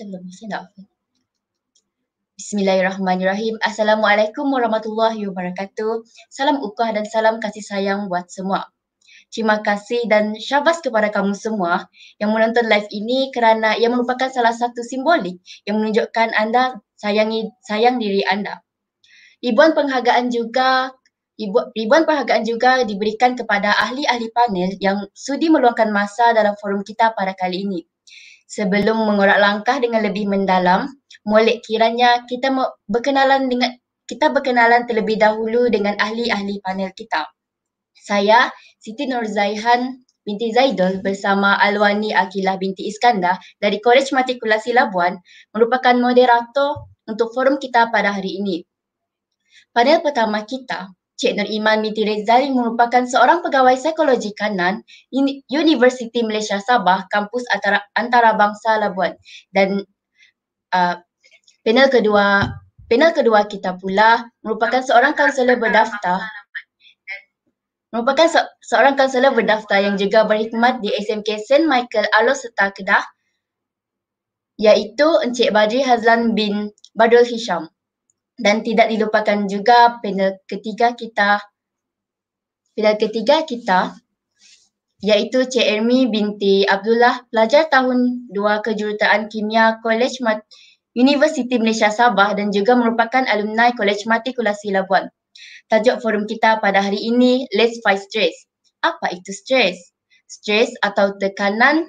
Sebelum saya nak Bismillahirrahmanirrahim. Assalamualaikum warahmatullahi wabarakatuh. Salam ukah dan salam kasih sayang buat semua. Terima kasih dan syabas kepada kamu semua yang menonton live ini kerana ia merupakan salah satu simbolik yang menunjukkan anda sayangi sayang diri anda. Ribuan penghargaan juga ribuan penghargaan juga diberikan kepada ahli-ahli panel yang sudi meluangkan masa dalam forum kita pada kali ini. Sebelum mengorak langkah dengan lebih mendalam, molek kiranya kita berkenalan dengan kita berkenalan terlebih dahulu dengan ahli-ahli panel kita. Saya Siti Nur Zaihan binti Zaidul bersama Alwani Akilah binti Iskandar dari Kolej Matrikulasi Labuan merupakan moderator untuk forum kita pada hari ini. Panel pertama kita Cik Nur Iman binti Rezali merupakan seorang pegawai psikologi kanan University Malaysia Sabah, kampus antara, antarabangsa Labuan. Dan uh, panel kedua panel kedua kita pula merupakan seorang kaunselor berdaftar merupakan se- seorang kaunselor berdaftar yang juga berkhidmat di SMK St. Michael Alor Serta Kedah iaitu Encik Badri Hazlan bin Badul Hisham dan tidak dilupakan juga panel ketiga kita panel ketiga kita iaitu Cik Ermi binti Abdullah pelajar tahun 2 kejurutaan kimia College Mat- University Malaysia Sabah dan juga merupakan alumni College Matrikulasi Labuan. Tajuk forum kita pada hari ini Let's Fight Stress. Apa itu stress? Stress atau tekanan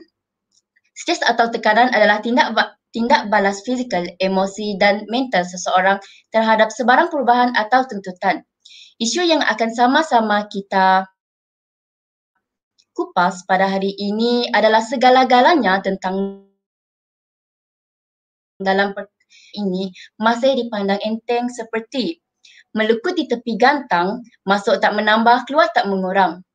Stres atau tekanan adalah tindak tindak balas fizikal, emosi dan mental seseorang terhadap sebarang perubahan atau tuntutan. Isu yang akan sama-sama kita kupas pada hari ini adalah segala-galanya tentang dalam ini masih dipandang enteng seperti melukut di tepi gantang, masuk tak menambah, keluar tak mengurang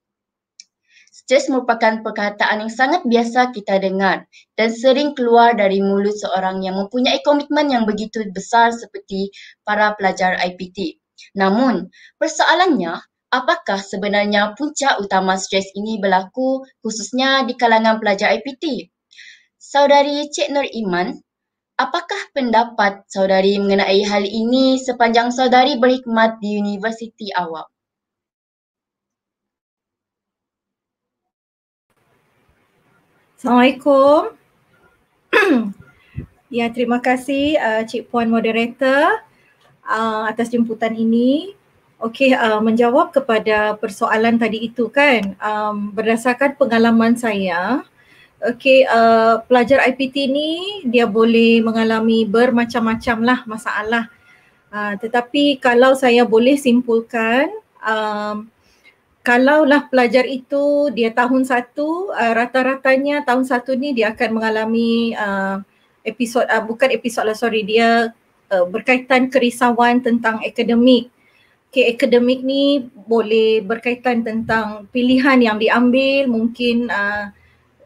stres merupakan perkataan yang sangat biasa kita dengar dan sering keluar dari mulut seorang yang mempunyai komitmen yang begitu besar seperti para pelajar IPT. Namun, persoalannya, apakah sebenarnya punca utama stres ini berlaku khususnya di kalangan pelajar IPT? Saudari Cik Nur Iman, apakah pendapat saudari mengenai hal ini sepanjang saudari berkhidmat di universiti awam? Assalamualaikum. ya, terima kasih uh, Cik Puan Moderator uh, atas jemputan ini. Okey, uh, menjawab kepada persoalan tadi itu kan, um, berdasarkan pengalaman saya, okey, uh, pelajar IPT ni dia boleh mengalami bermacam-macam lah masalah. Uh, tetapi kalau saya boleh simpulkan, um, kalaulah pelajar itu dia tahun satu, uh, rata-ratanya tahun satu ni dia akan mengalami uh, episod, uh, bukan episod lah sorry, dia uh, berkaitan kerisauan tentang akademik. Okay, akademik ni boleh berkaitan tentang pilihan yang diambil, mungkin uh,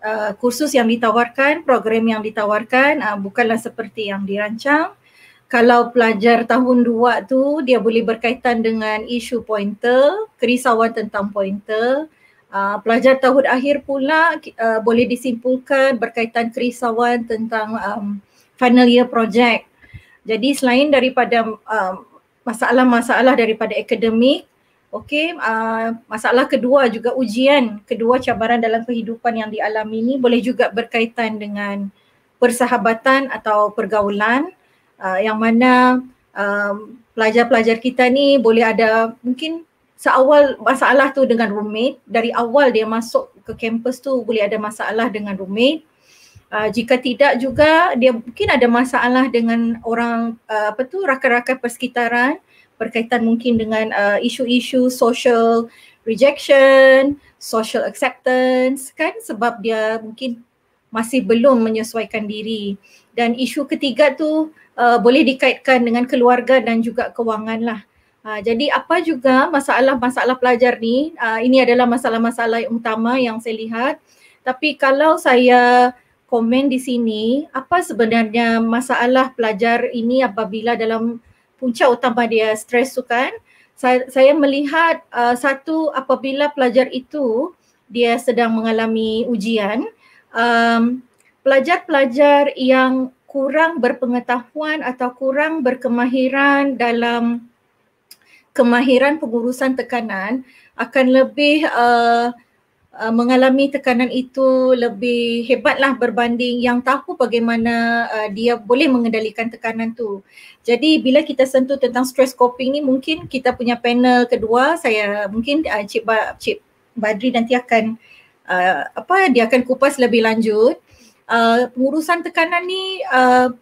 uh, kursus yang ditawarkan, program yang ditawarkan, uh, bukanlah seperti yang dirancang kalau pelajar tahun dua tu dia boleh berkaitan dengan isu pointer, kerisauan tentang pointer. Uh, pelajar tahun akhir pula uh, boleh disimpulkan berkaitan kerisauan tentang um, final year project. Jadi selain daripada um, masalah-masalah daripada akademik, okey, uh, masalah kedua juga ujian, kedua cabaran dalam kehidupan yang dialami ini boleh juga berkaitan dengan persahabatan atau pergaulan uh, yang mana um, pelajar-pelajar kita ni boleh ada mungkin seawal masalah tu dengan roommate dari awal dia masuk ke kampus tu boleh ada masalah dengan roommate uh, jika tidak juga dia mungkin ada masalah dengan orang uh, apa tu rakan-rakan persekitaran berkaitan mungkin dengan uh, isu-isu social rejection, social acceptance kan sebab dia mungkin masih belum menyesuaikan diri dan isu ketiga tu uh, boleh dikaitkan dengan keluarga dan juga kewangan lah. Uh, jadi apa juga masalah-masalah pelajar ni, uh, ini adalah masalah-masalah utama yang saya lihat. Tapi kalau saya komen di sini, apa sebenarnya masalah pelajar ini apabila dalam punca utama dia stres tu kan, saya, saya melihat uh, satu apabila pelajar itu dia sedang mengalami ujian, um, pelajar-pelajar yang kurang berpengetahuan atau kurang berkemahiran dalam kemahiran pengurusan tekanan akan lebih uh, uh, mengalami tekanan itu lebih hebatlah berbanding yang tahu bagaimana uh, dia boleh mengendalikan tekanan tu. Jadi bila kita sentuh tentang stress coping ni mungkin kita punya panel kedua saya mungkin uh, Cik ba- Cik Badri nanti akan uh, apa dia akan kupas lebih lanjut. Uh, pengurusan tekanan ni uh,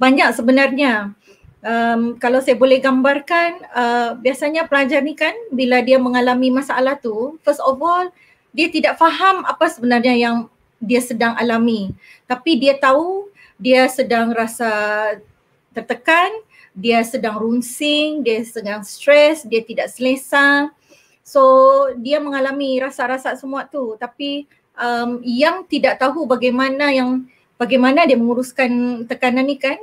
banyak sebenarnya. Um, kalau saya boleh gambarkan, uh, biasanya pelajar ni kan bila dia mengalami masalah tu, first of all, dia tidak faham apa sebenarnya yang dia sedang alami. Tapi dia tahu dia sedang rasa tertekan, dia sedang runsing, dia sedang stres, dia tidak selesa. So dia mengalami rasa-rasa semua tu. Tapi um, yang tidak tahu bagaimana yang bagaimana dia menguruskan tekanan ni kan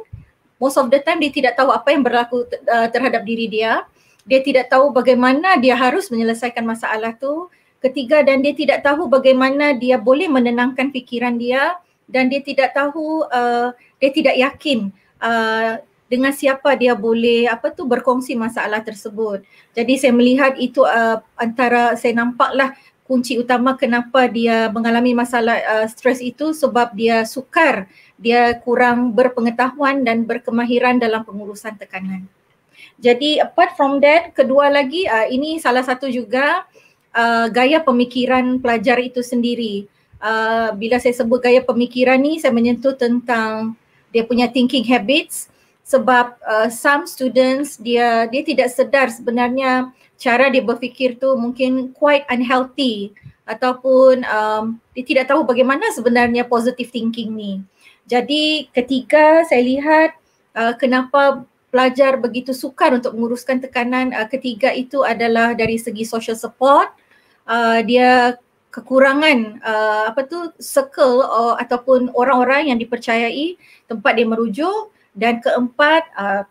most of the time dia tidak tahu apa yang berlaku uh, terhadap diri dia dia tidak tahu bagaimana dia harus menyelesaikan masalah tu ketiga dan dia tidak tahu bagaimana dia boleh menenangkan fikiran dia dan dia tidak tahu uh, dia tidak yakin uh, dengan siapa dia boleh apa tu berkongsi masalah tersebut jadi saya melihat itu uh, antara saya nampaklah kunci utama kenapa dia mengalami masalah uh, stres itu sebab dia sukar, dia kurang berpengetahuan dan berkemahiran dalam pengurusan tekanan. Jadi apart from that, kedua lagi uh, ini salah satu juga uh, gaya pemikiran pelajar itu sendiri. Uh, bila saya sebut gaya pemikiran ni, saya menyentuh tentang dia punya thinking habits sebab uh, some students dia dia tidak sedar sebenarnya cara dia berfikir tu mungkin quite unhealthy ataupun um, dia tidak tahu bagaimana sebenarnya positive thinking ni. Jadi ketika saya lihat uh, kenapa pelajar begitu sukar untuk menguruskan tekanan uh, ketiga itu adalah dari segi social support. Uh, dia kekurangan uh, apa tu circle uh, ataupun orang-orang yang dipercayai tempat dia merujuk dan keempat uh,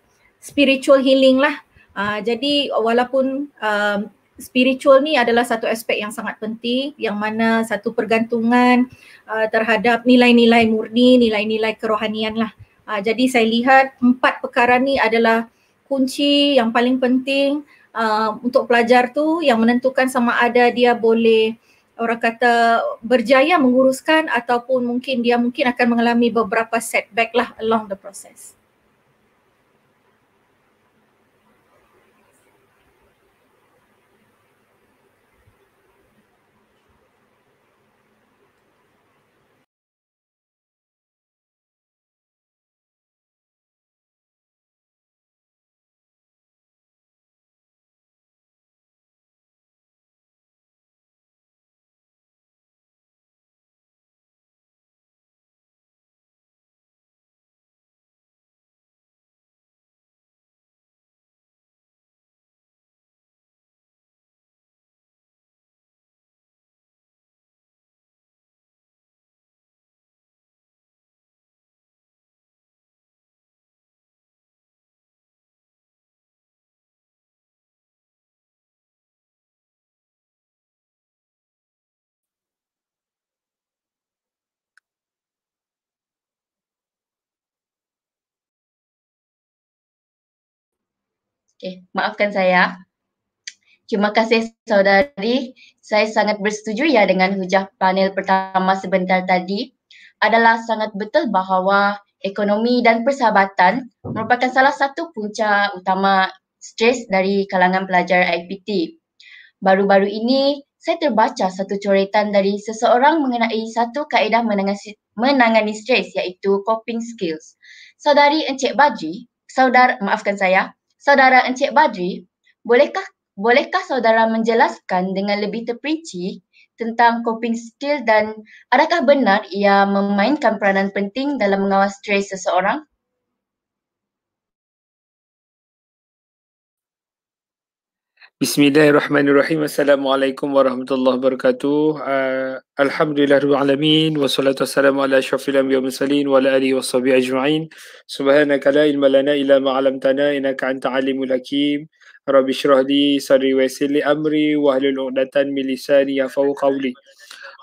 spiritual healing lah Ah, jadi walaupun uh, spiritual ni adalah satu aspek yang sangat penting yang mana satu pergantungan uh, terhadap nilai-nilai murni, nilai-nilai kerohanian lah. Uh, jadi saya lihat empat perkara ni adalah kunci yang paling penting uh, untuk pelajar tu yang menentukan sama ada dia boleh orang kata berjaya menguruskan ataupun mungkin dia mungkin akan mengalami beberapa setback lah along the process. Okay, maafkan saya. Terima kasih saudari. Saya sangat bersetuju ya dengan hujah panel pertama sebentar tadi. Adalah sangat betul bahawa ekonomi dan persahabatan merupakan salah satu punca utama stres dari kalangan pelajar IPT. Baru-baru ini, saya terbaca satu coretan dari seseorang mengenai satu kaedah menangani stres iaitu coping skills. Saudari Encik Baji, saudar, maafkan saya, Saudara Encik Badri, bolehkah bolehkah saudara menjelaskan dengan lebih terperinci tentang coping skill dan adakah benar ia memainkan peranan penting dalam mengawal stres seseorang? Bismillahirrahmanirrahim. Assalamualaikum warahmatullahi wabarakatuh. Uh, Alhamdulillah rabbil alamin wassalatu wassalamu ala asyrafil anbiya'i wal mursalin wa ala alihi washabbi ajma'in. Subhanaka la ilma lana illa ma 'allamtana innaka antal alimul hakim. Rabbi shrah li sadri wa yassir li amri wa hlul 'uqdatan min lisani yafqahu qawli.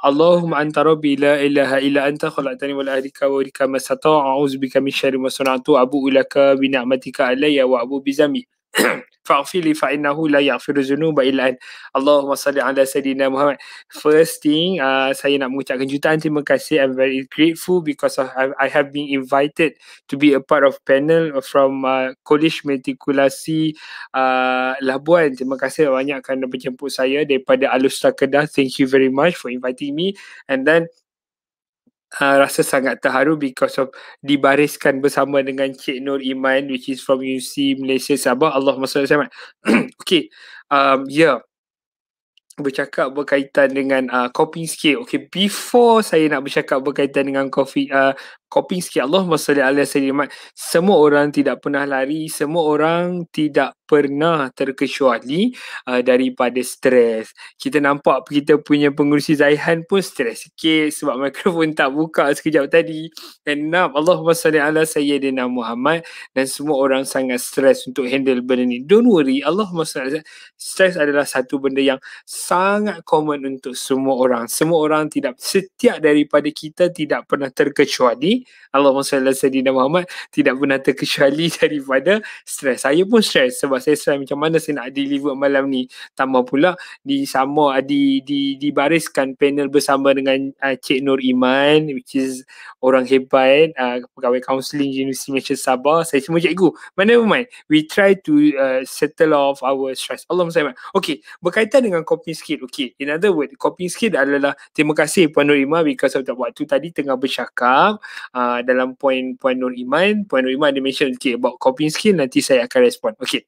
Allahumma anta rabbi la ilaha illa anta khalaqtani wa ahlika wa lika masata'a a'udzu bika min syarri ma sana'tu abu ilaka bi ni'matika alayya wa abu bi faghfirli fa innahu la yaghfiru dzunuba illa Allahumma salli ala sayidina Muhammad. First thing, uh, saya nak mengucapkan jutaan terima kasih. I'm very grateful because of, I, I have been invited to be a part of panel from uh, College Matriculasi uh, Labuan. Terima kasih banyak kerana menjemput saya daripada Alustar Kedah. Thank you very much for inviting me. And then uh, rasa sangat terharu because of dibariskan bersama dengan Cik Nur Iman which is from UC Malaysia Sabah Allah salli alaihi wasallam. Okey. Um yeah. Bercakap berkaitan dengan uh, coping skill. Okey, before saya nak bercakap berkaitan dengan coping uh, coping sikit Allah Masalah Allah Sayyidimat Semua orang tidak pernah lari Semua orang tidak pernah terkecuali uh, Daripada stres Kita nampak kita punya pengurusi Zaihan pun stres sikit Sebab mikrofon tak buka sekejap tadi Enam Allah Masalah ala Sayyidina Muhammad Dan semua orang sangat stres untuk handle benda ni Don't worry Allah Masalah Stres adalah satu benda yang sangat common untuk semua orang Semua orang tidak Setiap daripada kita tidak pernah terkecuali Allah SWT Sayyidina dan Muhammad tidak pernah terkecuali daripada stres. Saya pun stres sebab saya stres macam mana saya nak deliver malam ni. Tambah pula di sama di di dibariskan panel bersama dengan uh, Cik Nur Iman which is orang hebat uh, pegawai counselling Universiti Malaysia Sabah. Saya semua cikgu. Mana Iman? We try to uh, settle off our stress. Allah SWT. Okay. Berkaitan dengan coping skill. Okay. In other word, coping skill adalah terima kasih Puan Nur Iman because of that waktu tadi tengah bercakap. Ah, dalam poin poin Nur Iman. Puan Nur Iman ada mention okay, about coping skill nanti saya akan respon. Okay.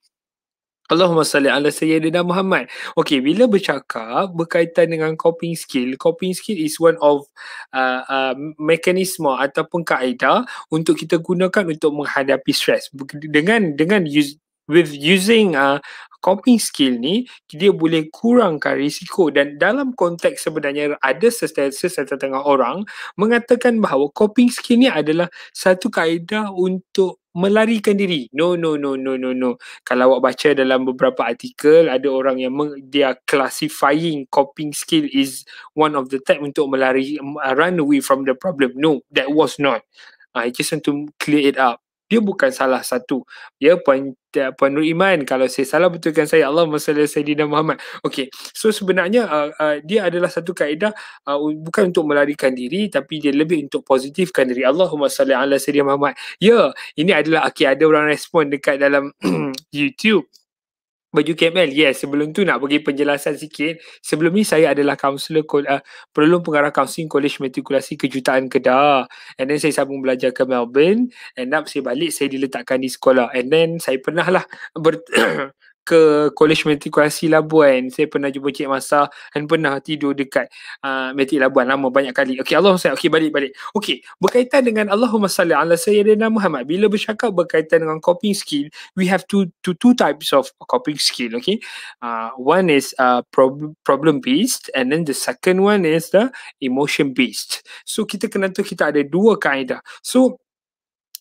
Allahumma salli ala sayyidina Muhammad. Okay, bila bercakap berkaitan dengan coping skill, coping skill is one of uh, ah, uh, ah, mekanisme ataupun kaedah untuk kita gunakan untuk menghadapi stres. Dengan dengan use, with using uh, coping skill ni dia boleh kurangkan risiko dan dalam konteks sebenarnya ada sesetengah setengah orang mengatakan bahawa coping skill ni adalah satu kaedah untuk melarikan diri. No, no, no, no, no, no. Kalau awak baca dalam beberapa artikel, ada orang yang meng, dia classifying coping skill is one of the type untuk melari, run away from the problem. No, that was not. Ah, I just want to clear it up dia bukan salah satu. Ya, Puan, Puan Nur Iman, kalau saya salah betulkan saya, Allah masalah dalam Muhammad. Okey, so sebenarnya uh, uh, dia adalah satu kaedah uh, bukan untuk melarikan diri, tapi dia lebih untuk positifkan diri. Allahumma salli ala Sayyidina Muhammad. Ya, ini adalah, okey, ada orang respon dekat dalam YouTube baju KML. Yes, sebelum tu nak bagi penjelasan sikit. Sebelum ni saya adalah kaunselor uh, eh, perlum pengarah kaunseling kolej matrikulasi kejutaan Kedah. And then saya sambung belajar ke Melbourne. And up saya balik saya diletakkan di sekolah. And then saya pernah lah ber- ke Kolej Matrikulasi Labuan. Saya pernah jumpa Cik Masa dan pernah tidur dekat uh, ah, Matrik Labuan lama banyak kali. Okey, Allah salli. Okey, balik-balik. Okey, berkaitan dengan Allahumma salli ala Sayyidina Muhammad. Bila bercakap berkaitan dengan coping skill, we have two, two, two types of coping skill. Okey, uh, one is uh, prob- problem-based and then the second one is the emotion-based. So, kita kena tu kita ada dua kaedah. So,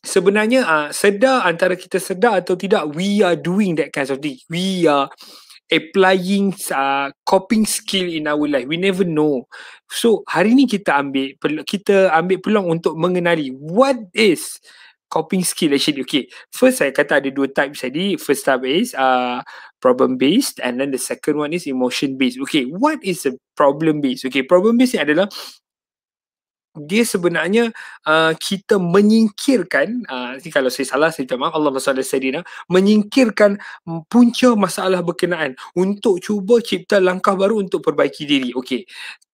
sebenarnya uh, sedar antara kita sedar atau tidak we are doing that kind of thing we are applying uh, coping skill in our life we never know so hari ni kita ambil kita ambil peluang untuk mengenali what is coping skill actually okay first saya kata ada dua type tadi first type is uh, problem based and then the second one is emotion based okay what is the problem based okay problem based adalah dia sebenarnya uh, kita menyingkirkan uh, kalau saya salah saya cakap Allah SWT sedina, menyingkirkan punca masalah berkenaan untuk cuba cipta langkah baru untuk perbaiki diri okey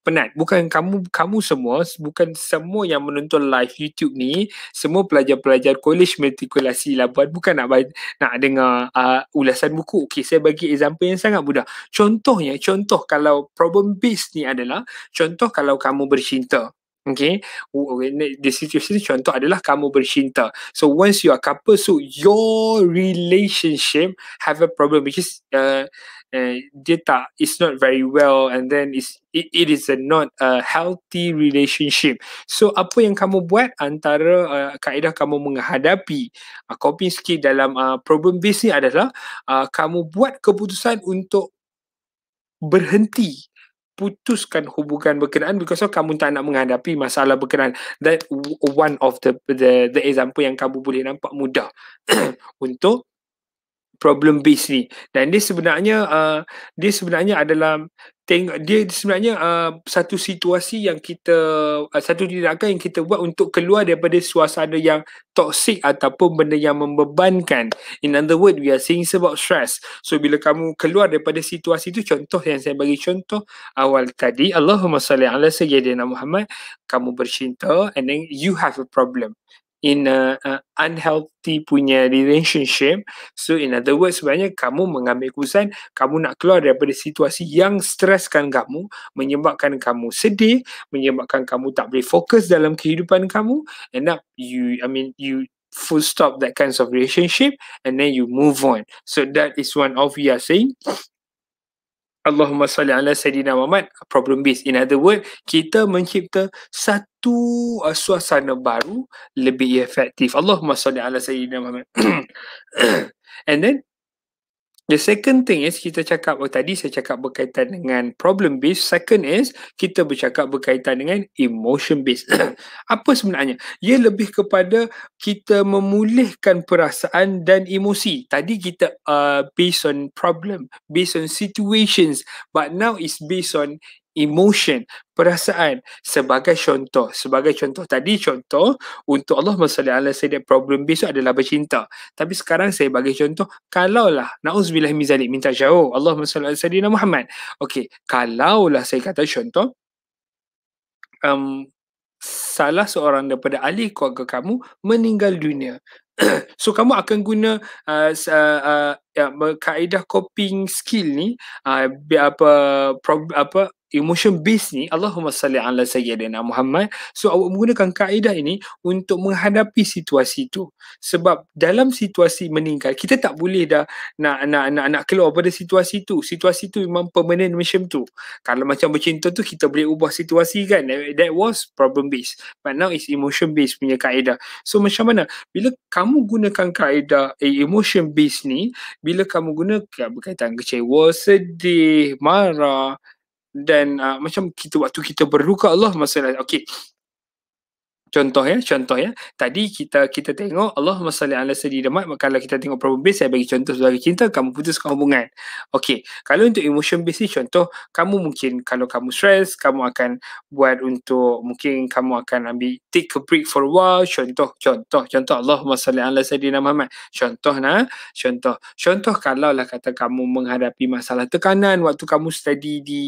penat bukan kamu kamu semua bukan semua yang menonton live YouTube ni semua pelajar-pelajar kolej matrikulasi Labuan bukan nak nak dengar uh, ulasan buku okey saya bagi example yang sangat mudah contohnya contoh kalau problem based ni adalah contoh kalau kamu bercinta Okay, the situation contoh adalah kamu bercinta. So once you are couple, so your relationship have a problem which is uh, uh dia tak, it's not very well and then it's, it, it is a not a healthy relationship. So apa yang kamu buat antara uh, kaedah kamu menghadapi uh, coping skill dalam uh, problem base ni adalah uh, kamu buat keputusan untuk berhenti putuskan hubungan berkenaan because kamu tak nak menghadapi masalah berkenaan that one of the the the example yang kamu boleh nampak mudah untuk problem base ni dan dia sebenarnya uh, dia sebenarnya adalah teng- dia sebenarnya uh, satu situasi yang kita uh, satu tindakan yang kita buat untuk keluar daripada suasana yang toxic ataupun benda yang membebankan in other word we are saying about stress so bila kamu keluar daripada situasi tu contoh yang saya bagi contoh awal tadi Allahumma salli ala sayyidina Muhammad kamu bercinta and then you have a problem in a, a unhealthy punya relationship. So in other words, sebenarnya kamu mengambil keputusan, kamu nak keluar daripada situasi yang stresskan kamu, menyebabkan kamu sedih, menyebabkan kamu tak boleh fokus dalam kehidupan kamu, and up you, I mean, you full stop that kinds of relationship and then you move on. So that is one of we are saying Allahumma salli ala Sayyidina Muhammad problem based. In other word, kita mencipta satu uh, suasana baru lebih efektif. Allahumma salli ala Sayyidina Muhammad. And then The second thing is kita cakap oh, tadi saya cakap berkaitan dengan problem based. Second is kita bercakap berkaitan dengan emotion based. Apa sebenarnya? Ia lebih kepada kita memulihkan perasaan dan emosi. Tadi kita uh, based on problem, based on situations, but now it's based on emotion, perasaan sebagai contoh. Sebagai contoh tadi contoh untuk Allah SWT saya ada problem besok adalah bercinta. Tapi sekarang saya bagi contoh kalaulah na'uzubillah mizalik minta jauh Allah SWT saya nama Muhammad. Okey, kalaulah saya kata contoh um, salah seorang daripada ahli keluarga kamu meninggal dunia. so kamu akan guna uh, uh, uh, ya kaedah coping skill ni uh, apa prob, apa emotion based ni Allahumma salli ala sayyidina Muhammad so awak menggunakan kaedah ini untuk menghadapi situasi tu sebab dalam situasi meninggal kita tak boleh dah nak nak nak, nak keluar pada situasi tu situasi tu memang permanent macam tu kalau macam bercinta tu kita boleh ubah situasi kan that was problem based but now it's emotion based punya kaedah so macam mana bila kamu gunakan kaedah eh, emotion based ni bila kamu guna berkaitan kecewa sedih marah dan uh, macam kita waktu kita berduka Allah masalah okey contoh ya contoh ya tadi kita kita tengok Allah masalah ala sedih demat kalau kita tengok problem base saya bagi contoh sebagai cinta kamu putuskan hubungan okey kalau untuk emotion base ni contoh kamu mungkin kalau kamu stress kamu akan buat untuk mungkin kamu akan ambil take a break for a while contoh contoh contoh Allah masalah ala sedih demat contoh nah contoh contoh kalau lah kata kamu menghadapi masalah tekanan waktu kamu study di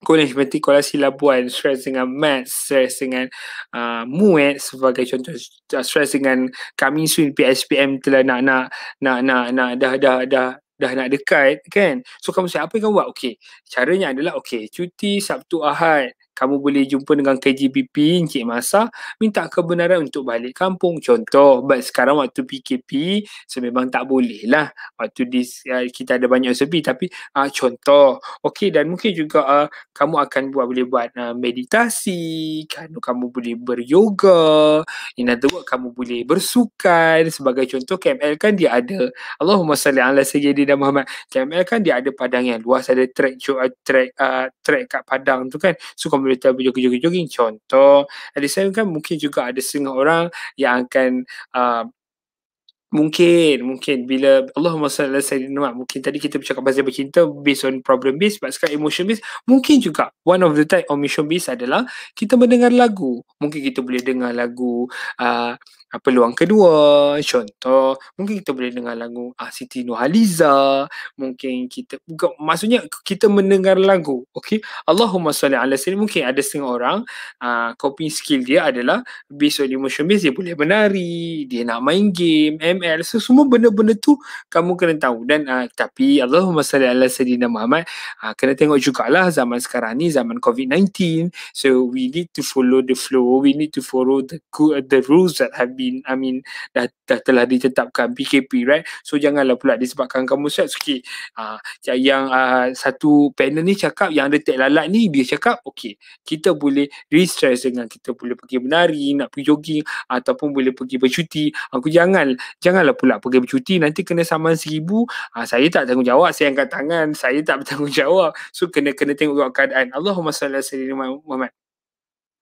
Kolej mati kalau silapuan stress dengan math, stress dengan uh, muet sebagai contoh uh, stress dengan kami swing PSPM telah nak nak nak nak nak dah dah dah dah nak dekat kan so kamu siapa yang kamu buat okey caranya adalah okey cuti Sabtu Ahad kamu boleh jumpa dengan KGBP Encik Masa minta kebenaran untuk balik kampung contoh but sekarang waktu PKP so memang tak boleh lah waktu this, uh, eh, kita ada banyak sepi tapi uh, contoh okey dan mungkin juga uh, kamu akan buat boleh buat uh, meditasi kan kamu boleh beryoga in other words kamu boleh bersukan sebagai contoh KML kan dia ada Allahumma salli ala sayyidina Muhammad KML kan dia ada padang yang luas ada track track uh, track kat padang tu kan so kamu boleh tahu berjoging joging Contoh, at saya kan mungkin juga ada setengah orang yang akan uh, mungkin mungkin bila Allah salli ala sayyidina mungkin tadi kita bercakap pasal bercinta based on problem based sebab sekarang emotion based mungkin juga one of the type emotion based adalah kita mendengar lagu mungkin kita boleh dengar lagu uh, Ah, peluang kedua. Contoh, mungkin kita boleh dengar lagu ah, Siti Nurhaliza. Mungkin kita, bukan, maksudnya kita mendengar lagu. Okay? Allahumma salli ala sallim. Mungkin ada setengah orang, ah, coping skill dia adalah based on emotion based, dia boleh menari, dia nak main game, ML. So, semua benda-benda tu kamu kena tahu. Dan ah, tapi Allahumma salli ala sallim Muhammad, ah, kena tengok jugalah zaman sekarang ni, zaman COVID-19. So, we need to follow the flow. We need to follow the, the rules that have I mean dah, dah telah ditetapkan PKP right so janganlah pula disebabkan kamu sihat sikit okay. uh, yang uh, satu panel ni cakap yang ada lalat ni dia cakap okey kita boleh restress dengan kita boleh pergi menari nak pergi jogging ataupun boleh pergi bercuti aku jangan janganlah pula pergi bercuti nanti kena saman seribu uh, saya tak tanggungjawab saya angkat tangan saya tak bertanggungjawab so kena kena tengok keadaan Allahumma salli alaihi wa sallam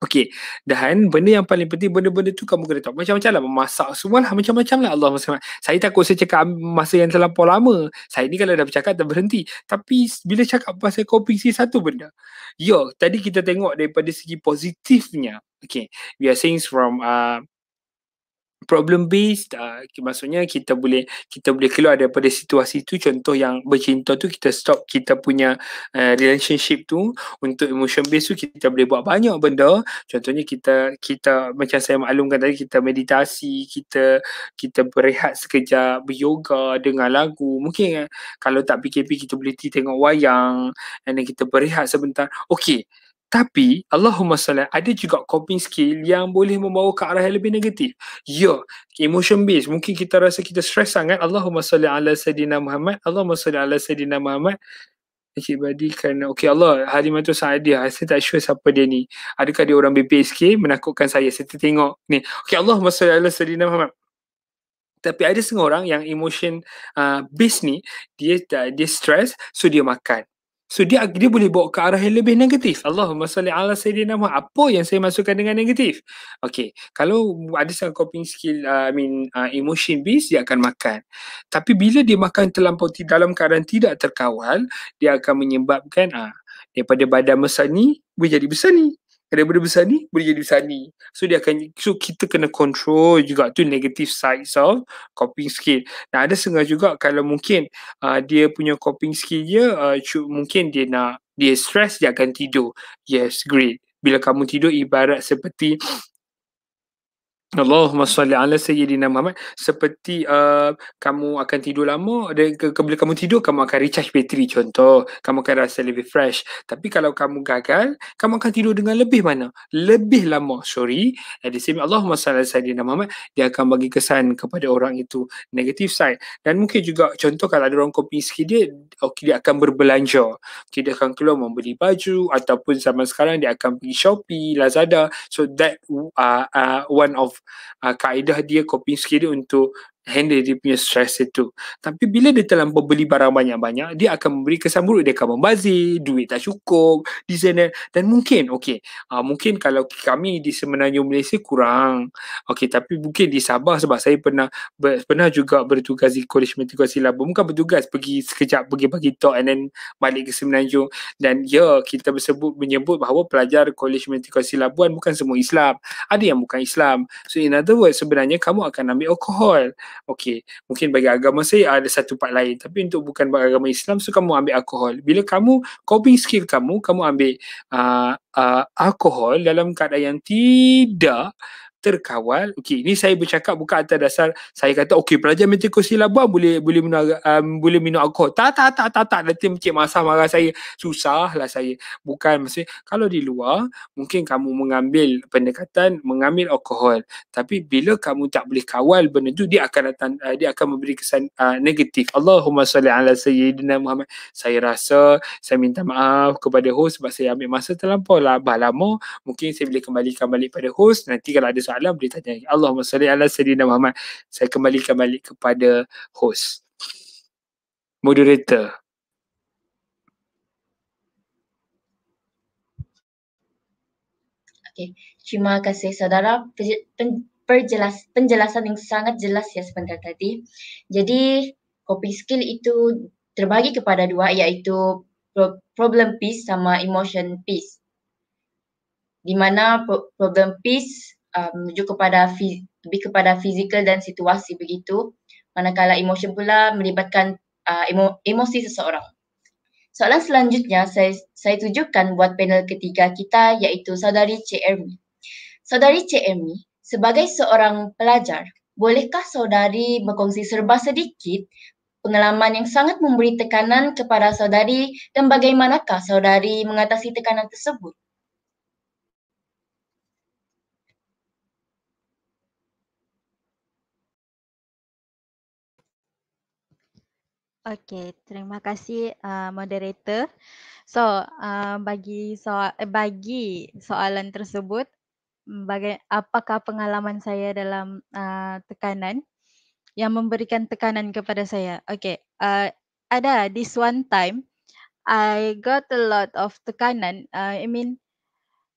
Okey, dan benda yang paling penting benda-benda tu kamu kena tahu. Macam-macam lah memasak semua lah. Macam-macam lah Allah SWT. Saya takut saya cakap masa yang terlampau lama. Saya ni kalau dah bercakap tak berhenti. Tapi bila cakap pasal kopi si satu benda. Yo, tadi kita tengok daripada segi positifnya. Okay, we are saying from uh, problem based uh, maksudnya kita boleh kita boleh keluar daripada situasi tu contoh yang bercinta tu kita stop kita punya uh, relationship tu untuk emotion based tu kita boleh buat banyak benda contohnya kita kita macam saya maklumkan tadi kita meditasi kita kita berehat sekejap beryoga dengar lagu mungkin eh, kalau tak PKP kita boleh tengok wayang and then kita berehat sebentar okey tapi Allahumma salli ada juga coping skill yang boleh membawa ke arah yang lebih negatif. Ya, emotion based. Mungkin kita rasa kita stress sangat. Allahumma salli ala sayyidina Muhammad. Allahumma salli ala sayyidina Muhammad. Encik Badi kerana, okay Allah, Halimah tu Saadiyah, saya tak sure siapa dia ni. Adakah dia orang BPSK menakutkan saya, saya tertengok ni. Okay Allahumma Masalah Allah, Sayyidina Muhammad. Tapi ada setengah yang emotion uh, base ni, dia, dia stress, so dia makan. So dia dia boleh bawa ke arah yang lebih negatif. Allahumma salli ala sayyidina Muhammad. Apa yang saya masukkan dengan negatif? Okay. Kalau ada sangat coping skill, uh, I mean uh, emotion based, dia akan makan. Tapi bila dia makan terlampau di dalam keadaan tidak terkawal, dia akan menyebabkan uh, daripada badan besar ni, boleh jadi besar ni daripada ni boleh jadi bersani so dia akan so kita kena control juga tu negative sides of coping skill dan ada setengah juga kalau mungkin uh, dia punya coping skill dia uh, mungkin dia nak dia stress dia akan tidur yes great bila kamu tidur ibarat seperti Allahumma salli ala sayyidina Muhammad seperti uh, kamu akan tidur lama ke bila kamu tidur kamu akan recharge bateri contoh kamu akan rasa lebih fresh tapi kalau kamu gagal kamu akan tidur dengan lebih mana lebih lama sorry at the same Allahumma salli ala sayyidina Muhammad dia akan bagi kesan kepada orang itu negative side dan mungkin juga contoh kalau ada orang kopi sikit okay, dia akan berbelanja okay, dia akan keluar membeli baju ataupun zaman sekarang dia akan pergi Shopee Lazada so that uh, uh, one of uh, kaedah dia coping skill dia untuk handle dia punya stress itu. Tapi bila dia terlampau beli barang banyak-banyak, dia akan memberi kesan buruk. Dia akan membazir, duit tak cukup, designer. Dan mungkin, okay, uh, ah, mungkin kalau kami di Semenanjung Malaysia kurang. Okay, tapi mungkin di Sabah sebab saya pernah ber, pernah juga bertugas di kolej Matikulasi Labu. Bukan bertugas, pergi sekejap, pergi bagi talk and then balik ke Semenanjung. Dan ya, yeah, kita bersebut menyebut bahawa pelajar kolej Matikulasi Labuan bukan semua Islam. Ada yang bukan Islam. So in other words, sebenarnya kamu akan ambil alkohol okey mungkin bagi agama saya ada satu part lain tapi untuk bukan bagi agama Islam so kamu ambil alkohol bila kamu coping skill kamu kamu ambil uh, uh, alkohol dalam keadaan yang tidak terkawal. Okey, ini saya bercakap bukan atas dasar saya kata okey pelajar metikosi labuan boleh boleh minum um, boleh minum alkohol. Tak tak tak tak tak nanti mungkin masa marah saya susah lah saya. Bukan mesti kalau di luar mungkin kamu mengambil pendekatan mengambil alkohol. Tapi bila kamu tak boleh kawal benda tu dia akan datang uh, dia akan memberi kesan uh, negatif. Allahumma salli ala sayyidina Muhammad. Saya rasa saya minta maaf kepada host sebab saya ambil masa terlampau lah. lama. Mungkin saya boleh kembalikan balik pada host nanti kalau ada SAW boleh tanya. Allahumma salli ala Sayyidina Muhammad. Saya kembali kembali kepada host. Moderator. Okay. Terima kasih saudara. Perjelas, penjelasan yang sangat jelas ya sebentar tadi. Jadi coping skill itu terbagi kepada dua iaitu problem piece sama emotion piece. Di mana problem piece Um, menuju um, kepada lebih kepada fizikal dan situasi begitu manakala emosi pula melibatkan uh, emo, emosi seseorang. Soalan selanjutnya saya saya tujukan buat panel ketiga kita iaitu saudari Cik Ermi. Saudari Cik Ermi, sebagai seorang pelajar, bolehkah saudari berkongsi serba sedikit pengalaman yang sangat memberi tekanan kepada saudari dan bagaimanakah saudari mengatasi tekanan tersebut? Okay, terima kasih uh, moderator. So uh, bagi so eh, bagi soalan tersebut, baga- apakah pengalaman saya dalam uh, tekanan yang memberikan tekanan kepada saya? Okay, uh, ada this one time I got a lot of tekanan. Uh, I mean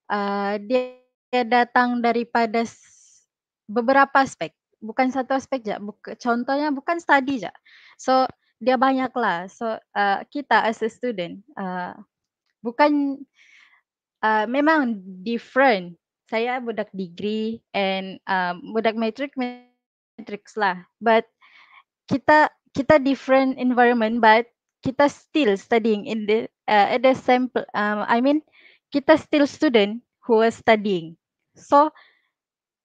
uh, dia, dia datang daripada beberapa aspek, bukan satu aspek je. Buka, contohnya bukan study je. So dia banyaklah. So uh, kita as a student uh, bukan uh, memang different. Saya budak degree and um, budak matrik matrix lah. But kita kita different environment but kita still studying in the uh, at the same um, I mean kita still student who are studying. So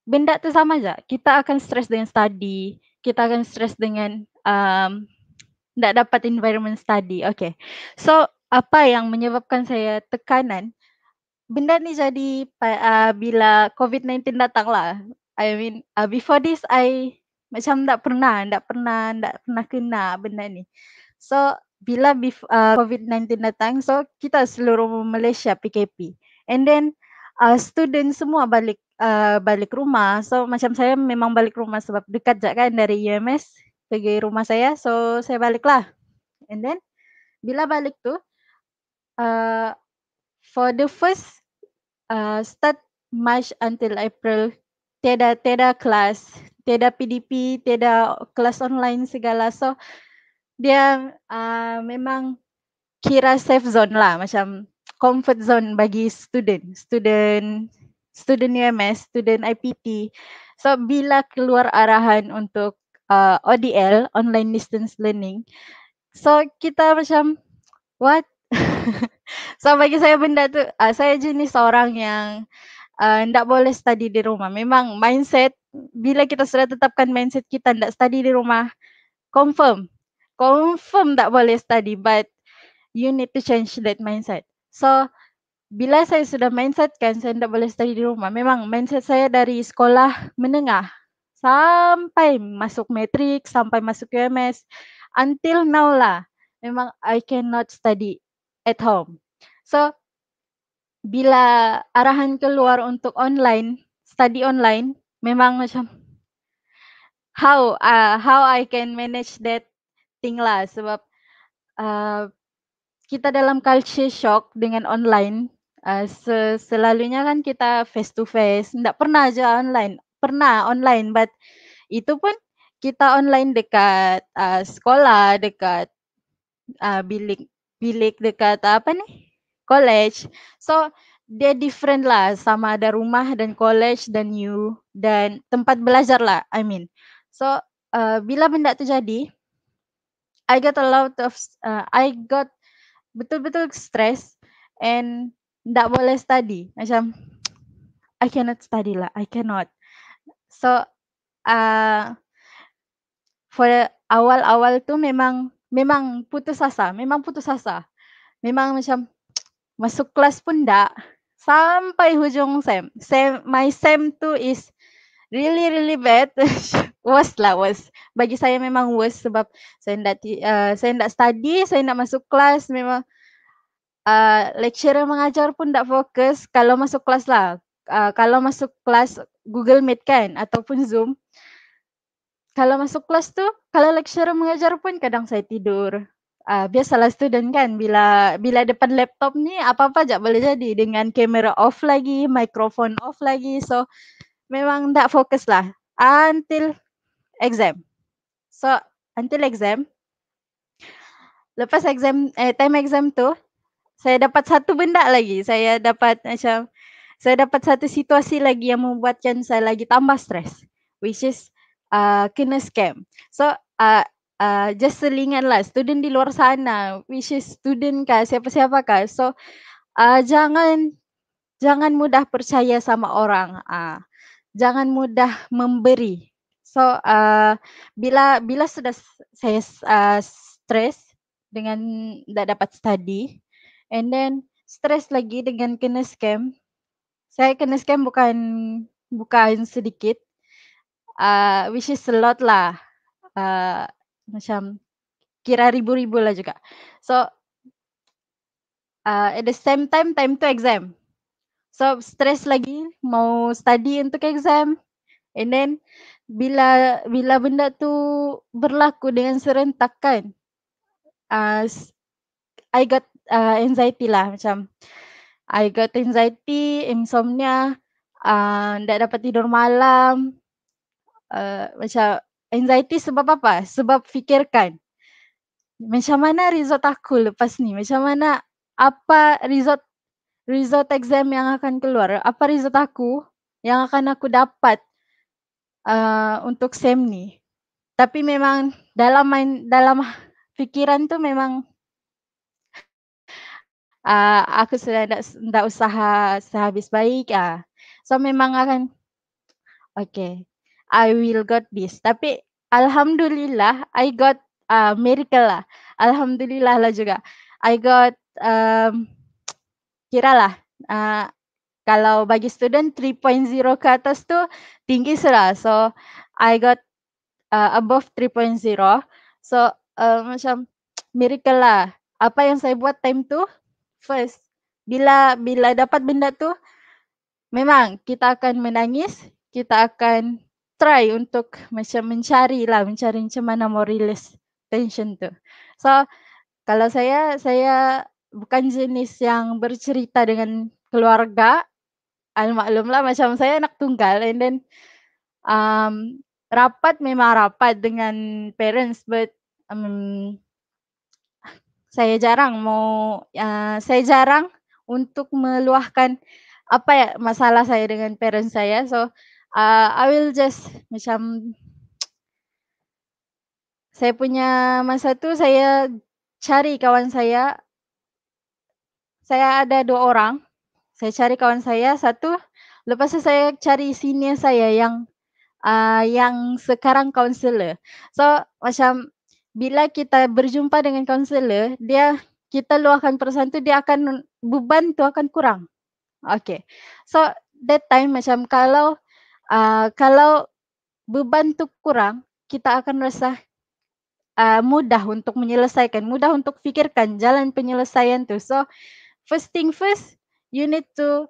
benda tu sama je. Kita akan stress dengan study, kita akan stress dengan um, tak dapat environment study. Okay. So apa yang menyebabkan saya tekanan? Benda ni jadi uh, bila COVID-19 datang lah. I mean uh, before this I macam tak pernah, tak pernah, tak pernah kena benda ni. So bila uh, ah, COVID-19 datang, so kita seluruh Malaysia PKP. And then uh, student semua balik uh, balik rumah. So macam saya memang balik rumah sebab dekat je kan dari UMS pergi rumah saya. So saya baliklah. And then bila balik tu, uh, for the first uh, start March until April, tiada tiada kelas, tiada PDP, tiada kelas online segala. So dia uh, memang kira safe zone lah macam comfort zone bagi student, student, student UMS, student IPT. So bila keluar arahan untuk uh, ODL online distance learning. So kita macam what? so bagi saya benda tu uh, saya jenis orang yang tidak uh, boleh study di rumah. Memang mindset bila kita sudah tetapkan mindset kita tidak study di rumah, confirm, confirm tidak boleh study. But you need to change that mindset. So bila saya sudah mindsetkan saya tidak boleh study di rumah, memang mindset saya dari sekolah menengah sampai masuk matrik, sampai masuk UMS. Until now lah, memang I cannot study at home. So, bila arahan keluar untuk online, study online, memang macam how uh, how I can manage that thing lah sebab uh, kita dalam culture shock dengan online uh, selalunya kan kita face to face, tidak pernah aja online, pernah online but itu pun kita online dekat uh, sekolah dekat uh, bilik bilik dekat apa nih college so dia different lah sama ada rumah dan college dan you dan tempat belajar lah I mean so uh, bila benda tu jadi I got a lot of uh, I got betul-betul stress and tak boleh study macam I cannot study lah I cannot So uh, for awal-awal tu memang memang putus asa, memang putus asa. Memang macam masuk kelas pun tak sampai hujung sem. Sem my sem tu is really really bad. worst lah worst. Bagi saya memang worst sebab saya tidak uh, ah, saya tidak study, saya tidak masuk kelas memang uh, lecturer mengajar pun tak fokus kalau masuk kelas lah. Uh, kalau masuk kelas Google Meet kan ataupun Zoom. Kalau masuk kelas tu, kalau lecturer mengajar pun kadang saya tidur. Uh, biasalah student kan bila bila depan laptop ni apa-apa tak boleh jadi dengan kamera off lagi, mikrofon off lagi. So memang tak fokus lah until exam. So until exam, lepas exam, eh, time exam tu, saya dapat satu benda lagi. Saya dapat macam, saya dapat satu situasi lagi yang membuatkan saya lagi tambah stres which is uh, kena scam. So uh, uh, just selingan lah student di luar sana which is student kah siapa-siapa kah. So uh, jangan jangan mudah percaya sama orang. Uh, jangan mudah memberi. So uh, bila bila sudah saya uh, stres dengan tak dapat study and then stres lagi dengan kena scam saya kena scam bukan bukan sedikit uh, which is a lot lah uh, macam kira ribu-ribu lah juga so uh, at the same time time to exam so stress lagi mau study untuk exam and then bila bila benda tu berlaku dengan serentak kan uh, I got uh, anxiety lah macam I got anxiety, insomnia, uh, tak dapat tidur malam. Uh, macam anxiety sebab apa? Sebab fikirkan. Macam mana result aku lepas ni? Macam mana apa result result exam yang akan keluar? Apa result aku yang akan aku dapat uh, untuk SEM ni? Tapi memang dalam main, dalam fikiran tu memang uh, aku sudah tak, tak usaha sehabis baik ah. Uh. So memang akan okay. I will got this. Tapi alhamdulillah I got uh, miracle lah. Alhamdulillah lah juga. I got um, kira lah. Uh, kalau bagi student 3.0 ke atas tu tinggi sudah. So I got uh, above 3.0. So uh, macam miracle lah. Apa yang saya buat time tu first. Bila bila dapat benda tu, memang kita akan menangis, kita akan try untuk macam mencari lah, mencari macam mana mau release tension tu. So, kalau saya, saya bukan jenis yang bercerita dengan keluarga, almaklum lah macam saya anak tunggal and then um, rapat memang rapat dengan parents but um, saya jarang mau uh, saya jarang untuk meluahkan apa ya masalah saya dengan parents saya so uh, I will just macam saya punya masa tu saya cari kawan saya saya ada dua orang saya cari kawan saya satu lepas tu saya cari senior saya yang uh, yang sekarang counselor so macam bila kita berjumpa dengan kaunselor, dia kita luahkan perasaan tu dia akan beban tu akan kurang. Okay. So that time macam kalau uh, kalau beban tu kurang, kita akan rasa uh, ah, mudah untuk menyelesaikan, mudah untuk fikirkan jalan penyelesaian tu. So first thing first, you need to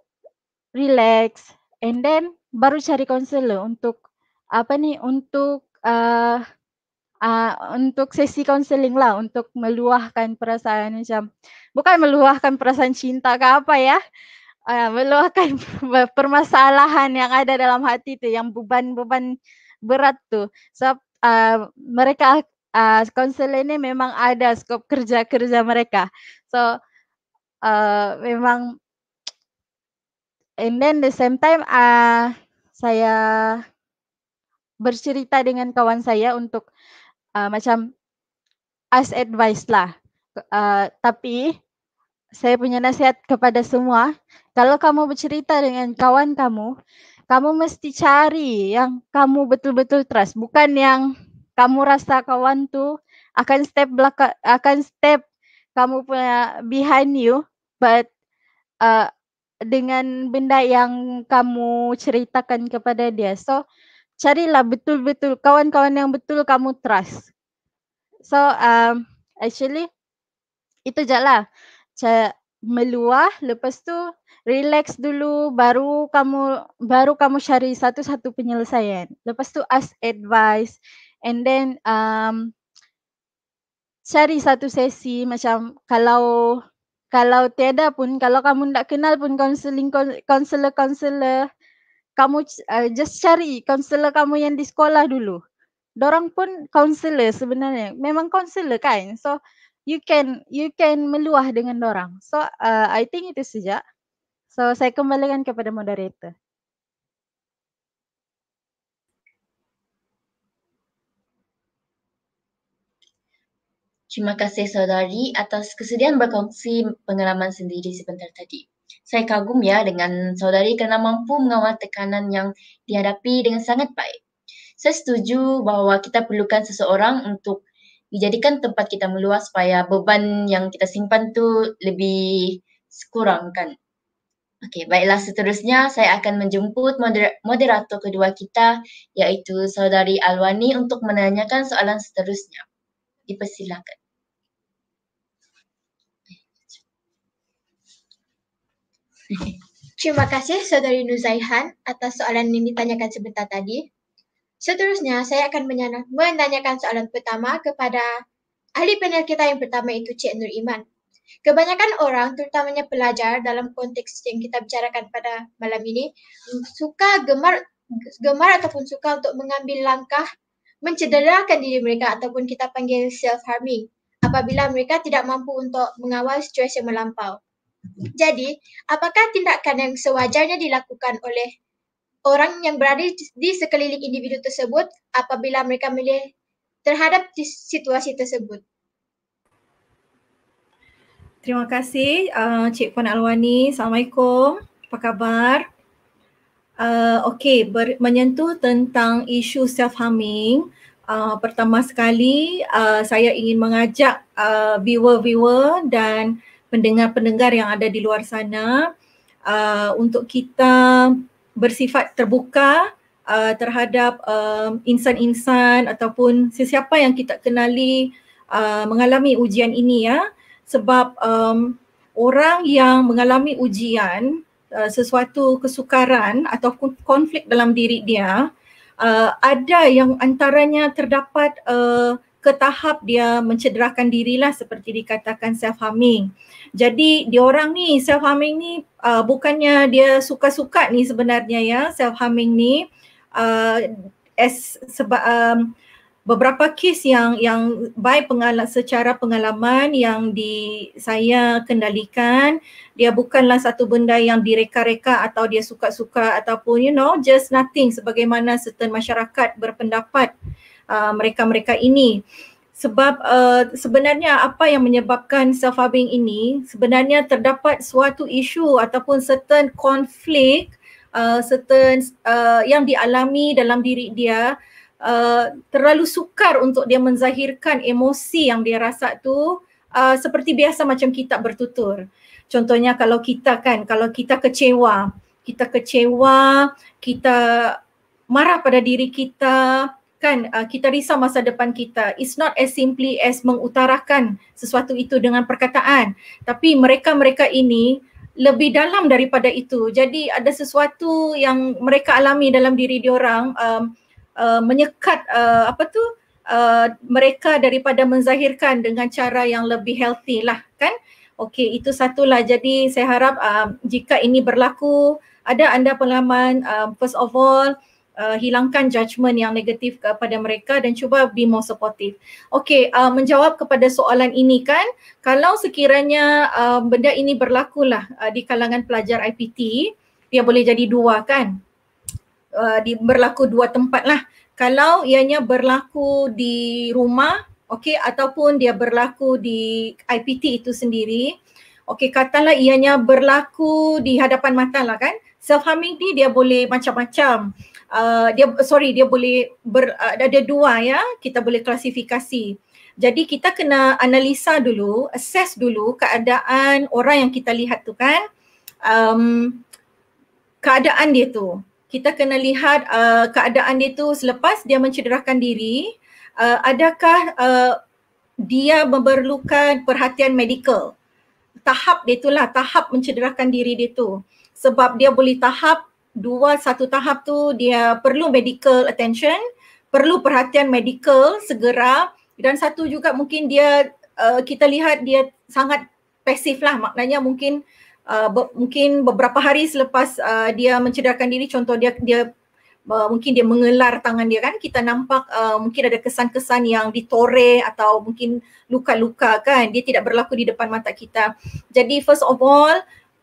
relax and then baru cari konselor untuk apa ni untuk uh, uh, untuk sesi counseling lah untuk meluahkan perasaan macam bukan meluahkan perasaan cinta ke apa ya uh, meluahkan permasalahan yang ada dalam hati tu yang beban-beban berat tu sebab so, uh, ah, mereka konselor uh, ini memang ada skop kerja-kerja mereka so uh, memang and then the same time uh, saya bercerita dengan kawan saya untuk uh, macam as advice lah. Uh, tapi saya punya nasihat kepada semua, kalau kamu bercerita dengan kawan kamu, kamu mesti cari yang kamu betul-betul trust, bukan yang kamu rasa kawan tu akan step belakang, akan step kamu punya behind you, but uh, dengan benda yang kamu ceritakan kepada dia. So, carilah betul-betul kawan-kawan yang betul kamu trust. So um, actually itu je lah. meluah lepas tu relax dulu baru kamu baru kamu cari satu-satu penyelesaian. Lepas tu ask advice and then um, cari satu sesi macam kalau kalau tiada pun kalau kamu tak kenal pun counseling counselor counselor kamu uh, just cari kaunselor kamu yang di sekolah dulu. Dorang pun kaunselor sebenarnya. Memang kaunselor kan. So you can you can meluah dengan dorang. So uh, I think itu saja. So saya kembalikan kepada moderator. Terima kasih saudari atas kesediaan berkongsi pengalaman sendiri sebentar tadi saya kagum ya dengan saudari kerana mampu mengawal tekanan yang dihadapi dengan sangat baik. Saya setuju bahawa kita perlukan seseorang untuk dijadikan tempat kita meluas supaya beban yang kita simpan tu lebih kurangkan. Okey, baiklah seterusnya saya akan menjemput moder- moderator kedua kita iaitu saudari Alwani untuk menanyakan soalan seterusnya. Dipersilakan. Terima kasih Saudari Nuzaihan atas soalan yang ditanyakan sebentar tadi. Seterusnya, saya akan menanyakan soalan pertama kepada ahli panel kita yang pertama itu Cik Nur Iman. Kebanyakan orang, terutamanya pelajar dalam konteks yang kita bicarakan pada malam ini, suka gemar gemar ataupun suka untuk mengambil langkah mencederakan diri mereka ataupun kita panggil self-harming apabila mereka tidak mampu untuk mengawal situasi yang melampau. Jadi, apakah tindakan yang sewajarnya dilakukan oleh orang yang berada di sekeliling individu tersebut apabila mereka melihat terhadap situasi tersebut? Terima kasih uh, Cik Puan Alwani. Assalamualaikum. Apa khabar? Uh, okay, menyentuh tentang isu self-harming. Uh, pertama sekali, uh, saya ingin mengajak uh, viewer-viewer dan pendengar-pendengar yang ada di luar sana uh, untuk kita bersifat terbuka uh, terhadap um, insan-insan ataupun sesiapa yang kita kenali uh, mengalami ujian ini ya sebab um, orang yang mengalami ujian uh, sesuatu kesukaran ataupun konflik dalam diri dia uh, ada yang antaranya terdapat uh, ke tahap dia mencederakan dirilah seperti dikatakan self harming. Jadi orang ni self harming ni uh, bukannya dia suka-suka ni sebenarnya ya self harming ni uh, as sebab um, beberapa kes yang yang by pengalaman secara pengalaman yang di saya kendalikan dia bukanlah satu benda yang direka-reka atau dia suka-suka ataupun you know just nothing sebagaimana certain masyarakat berpendapat Uh, mereka-mereka ini sebab uh, sebenarnya apa yang menyebabkan self-harming ini sebenarnya terdapat suatu isu ataupun certain konflik uh, certain uh, yang dialami dalam diri dia uh, terlalu sukar untuk dia menzahirkan emosi yang dia rasa tu uh, seperti biasa macam kita bertutur contohnya kalau kita kan kalau kita kecewa kita kecewa kita marah pada diri kita kan uh, kita risau masa depan kita it's not as simply as mengutarakan sesuatu itu dengan perkataan tapi mereka-mereka ini lebih dalam daripada itu jadi ada sesuatu yang mereka alami dalam diri diorang um, uh, menyekat uh, apa tu uh, mereka daripada menzahirkan dengan cara yang lebih healthy lah kan okey itu satulah jadi saya harap uh, jika ini berlaku ada anda pengalaman uh, first of all uh, hilangkan judgement yang negatif kepada mereka dan cuba be more supportive. Okey, uh, menjawab kepada soalan ini kan, kalau sekiranya uh, benda ini berlakulah uh, di kalangan pelajar IPT, dia boleh jadi dua kan? Uh, di, berlaku dua tempat lah. Kalau ianya berlaku di rumah, okey, ataupun dia berlaku di IPT itu sendiri, okey, katalah ianya berlaku di hadapan mata lah kan. Self-harming ni dia boleh macam-macam uh, dia sorry dia boleh ber, uh, ada dua ya kita boleh klasifikasi jadi kita kena analisa dulu assess dulu keadaan orang yang kita lihat tu kan um, keadaan dia tu kita kena lihat uh, keadaan dia tu selepas dia mencederakan diri uh, adakah uh, dia memerlukan perhatian medical tahap dia itulah tahap mencederakan diri dia tu sebab dia boleh tahap dua satu tahap tu dia perlu medical attention, perlu perhatian medical segera dan satu juga mungkin dia uh, kita lihat dia sangat pasif lah maknanya mungkin uh, be- mungkin beberapa hari selepas uh, dia mencederakan diri contoh dia dia uh, mungkin dia mengelar tangan dia kan kita nampak uh, mungkin ada kesan-kesan yang ditore atau mungkin luka-luka kan dia tidak berlaku di depan mata kita jadi first of all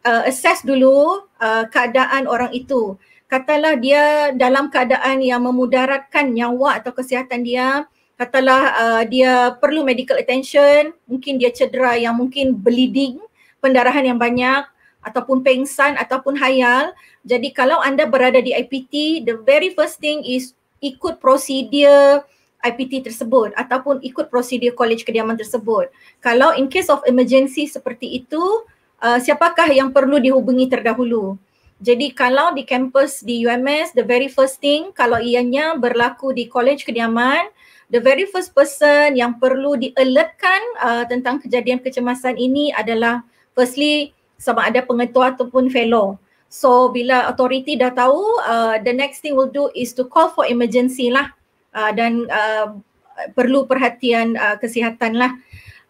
uh, assess dulu uh, keadaan orang itu. Katalah dia dalam keadaan yang memudaratkan nyawa atau kesihatan dia, katalah uh, dia perlu medical attention, mungkin dia cedera yang mungkin bleeding, pendarahan yang banyak ataupun pengsan ataupun hayal. Jadi kalau anda berada di IPT, the very first thing is ikut prosedur IPT tersebut ataupun ikut prosedur college kediaman tersebut. Kalau in case of emergency seperti itu, uh, siapakah yang perlu dihubungi terdahulu. Jadi kalau di kampus di UMS, the very first thing kalau ianya berlaku di college kediaman, the very first person yang perlu dialertkan uh, tentang kejadian kecemasan ini adalah firstly sama ada pengetua ataupun fellow. So bila authority dah tahu, uh, the next thing we'll do is to call for emergency lah uh, dan uh, perlu perhatian uh, kesihatan lah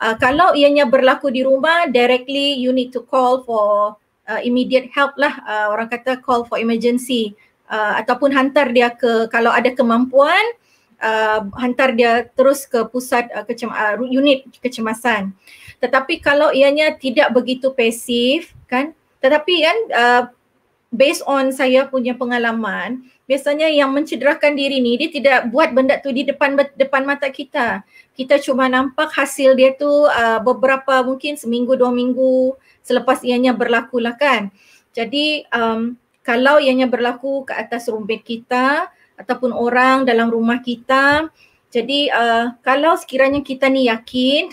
uh, kalau ianya berlaku di rumah directly you need to call for uh, immediate help lah uh, orang kata call for emergency uh, ataupun hantar dia ke kalau ada kemampuan Uh, hantar dia terus ke pusat uh, kecem- uh, unit kecemasan. Tetapi kalau ianya tidak begitu pasif kan, tetapi kan uh, based on saya punya pengalaman biasanya yang mencederakan diri ni dia tidak buat benda tu di depan depan mata kita kita cuma nampak hasil dia tu uh, beberapa mungkin seminggu dua minggu selepas ianya berlaku lah kan jadi um, kalau ianya berlaku ke atas rumbek kita ataupun orang dalam rumah kita jadi uh, kalau sekiranya kita ni yakin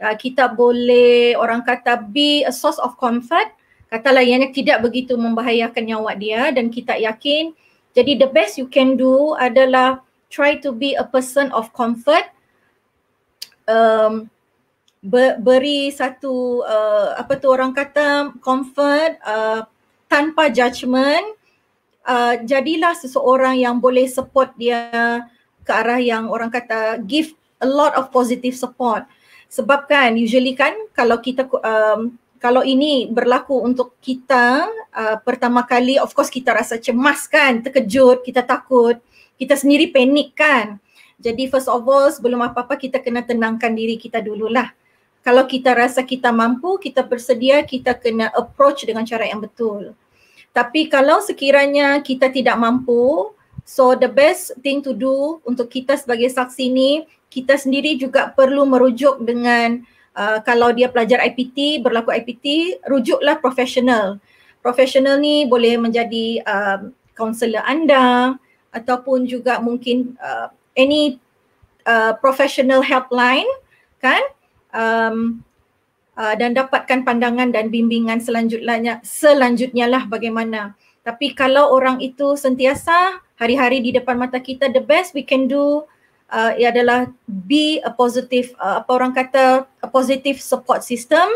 uh, kita boleh orang kata be a source of comfort Kata yang tidak begitu membahayakan nyawa dia dan kita yakin jadi the best you can do adalah try to be a person of comfort um beri satu uh, apa tu orang kata comfort uh, tanpa judgement uh, jadilah seseorang yang boleh support dia ke arah yang orang kata give a lot of positive support sebab kan usually kan kalau kita um, kalau ini berlaku untuk kita uh, pertama kali of course kita rasa cemas kan terkejut kita takut kita sendiri panik kan jadi first of all sebelum apa-apa kita kena tenangkan diri kita dululah kalau kita rasa kita mampu kita bersedia kita kena approach dengan cara yang betul tapi kalau sekiranya kita tidak mampu so the best thing to do untuk kita sebagai saksi ni kita sendiri juga perlu merujuk dengan uh, kalau dia pelajar IPT, berlaku IPT, rujuklah profesional. Profesional ni boleh menjadi kaunselor um, uh, anda ataupun juga mungkin uh, any uh, professional helpline kan um, uh, dan dapatkan pandangan dan bimbingan selanjutnya selanjutnya lah bagaimana tapi kalau orang itu sentiasa hari-hari di depan mata kita the best we can do uh, ia adalah be a positive uh, apa orang kata a positive support system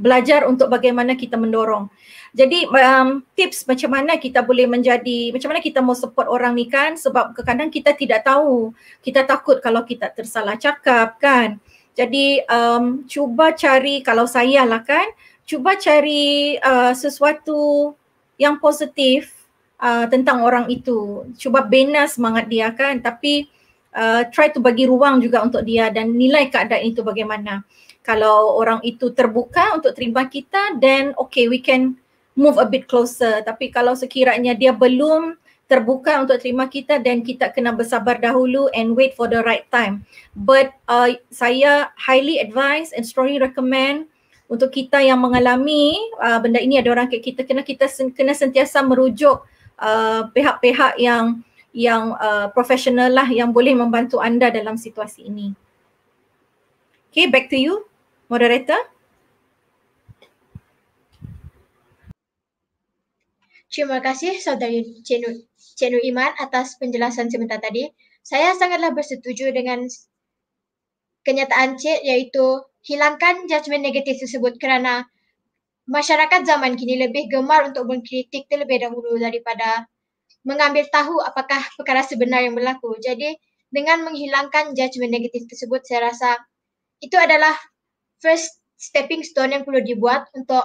belajar untuk bagaimana kita mendorong. Jadi um, tips macam mana kita boleh menjadi macam mana kita mau support orang ni kan sebab kadang kadang kita tidak tahu. Kita takut kalau kita tersalah cakap kan. Jadi um, cuba cari kalau saya lah kan cuba cari uh, sesuatu yang positif uh, tentang orang itu. Cuba bina semangat dia kan tapi uh, try to bagi ruang juga untuk dia dan nilai keadaan itu bagaimana. Kalau orang itu terbuka untuk terima kita then okay we can move a bit closer tapi kalau sekiranya dia belum terbuka untuk terima kita dan kita kena bersabar dahulu and wait for the right time. But uh, saya highly advise and strongly recommend untuk kita yang mengalami uh, benda ini ada orang kita kena kita sen- kena sentiasa merujuk uh, pihak-pihak yang yang uh, profesional lah yang boleh membantu anda dalam situasi ini. Okay, back to you, moderator. Terima kasih saudari Cenu, Iman atas penjelasan sebentar tadi. Saya sangatlah bersetuju dengan kenyataan Cik iaitu hilangkan judgement negatif tersebut kerana masyarakat zaman kini lebih gemar untuk mengkritik terlebih dahulu daripada mengambil tahu apakah perkara sebenar yang berlaku. Jadi dengan menghilangkan judgement negatif tersebut saya rasa itu adalah first stepping stone yang perlu dibuat untuk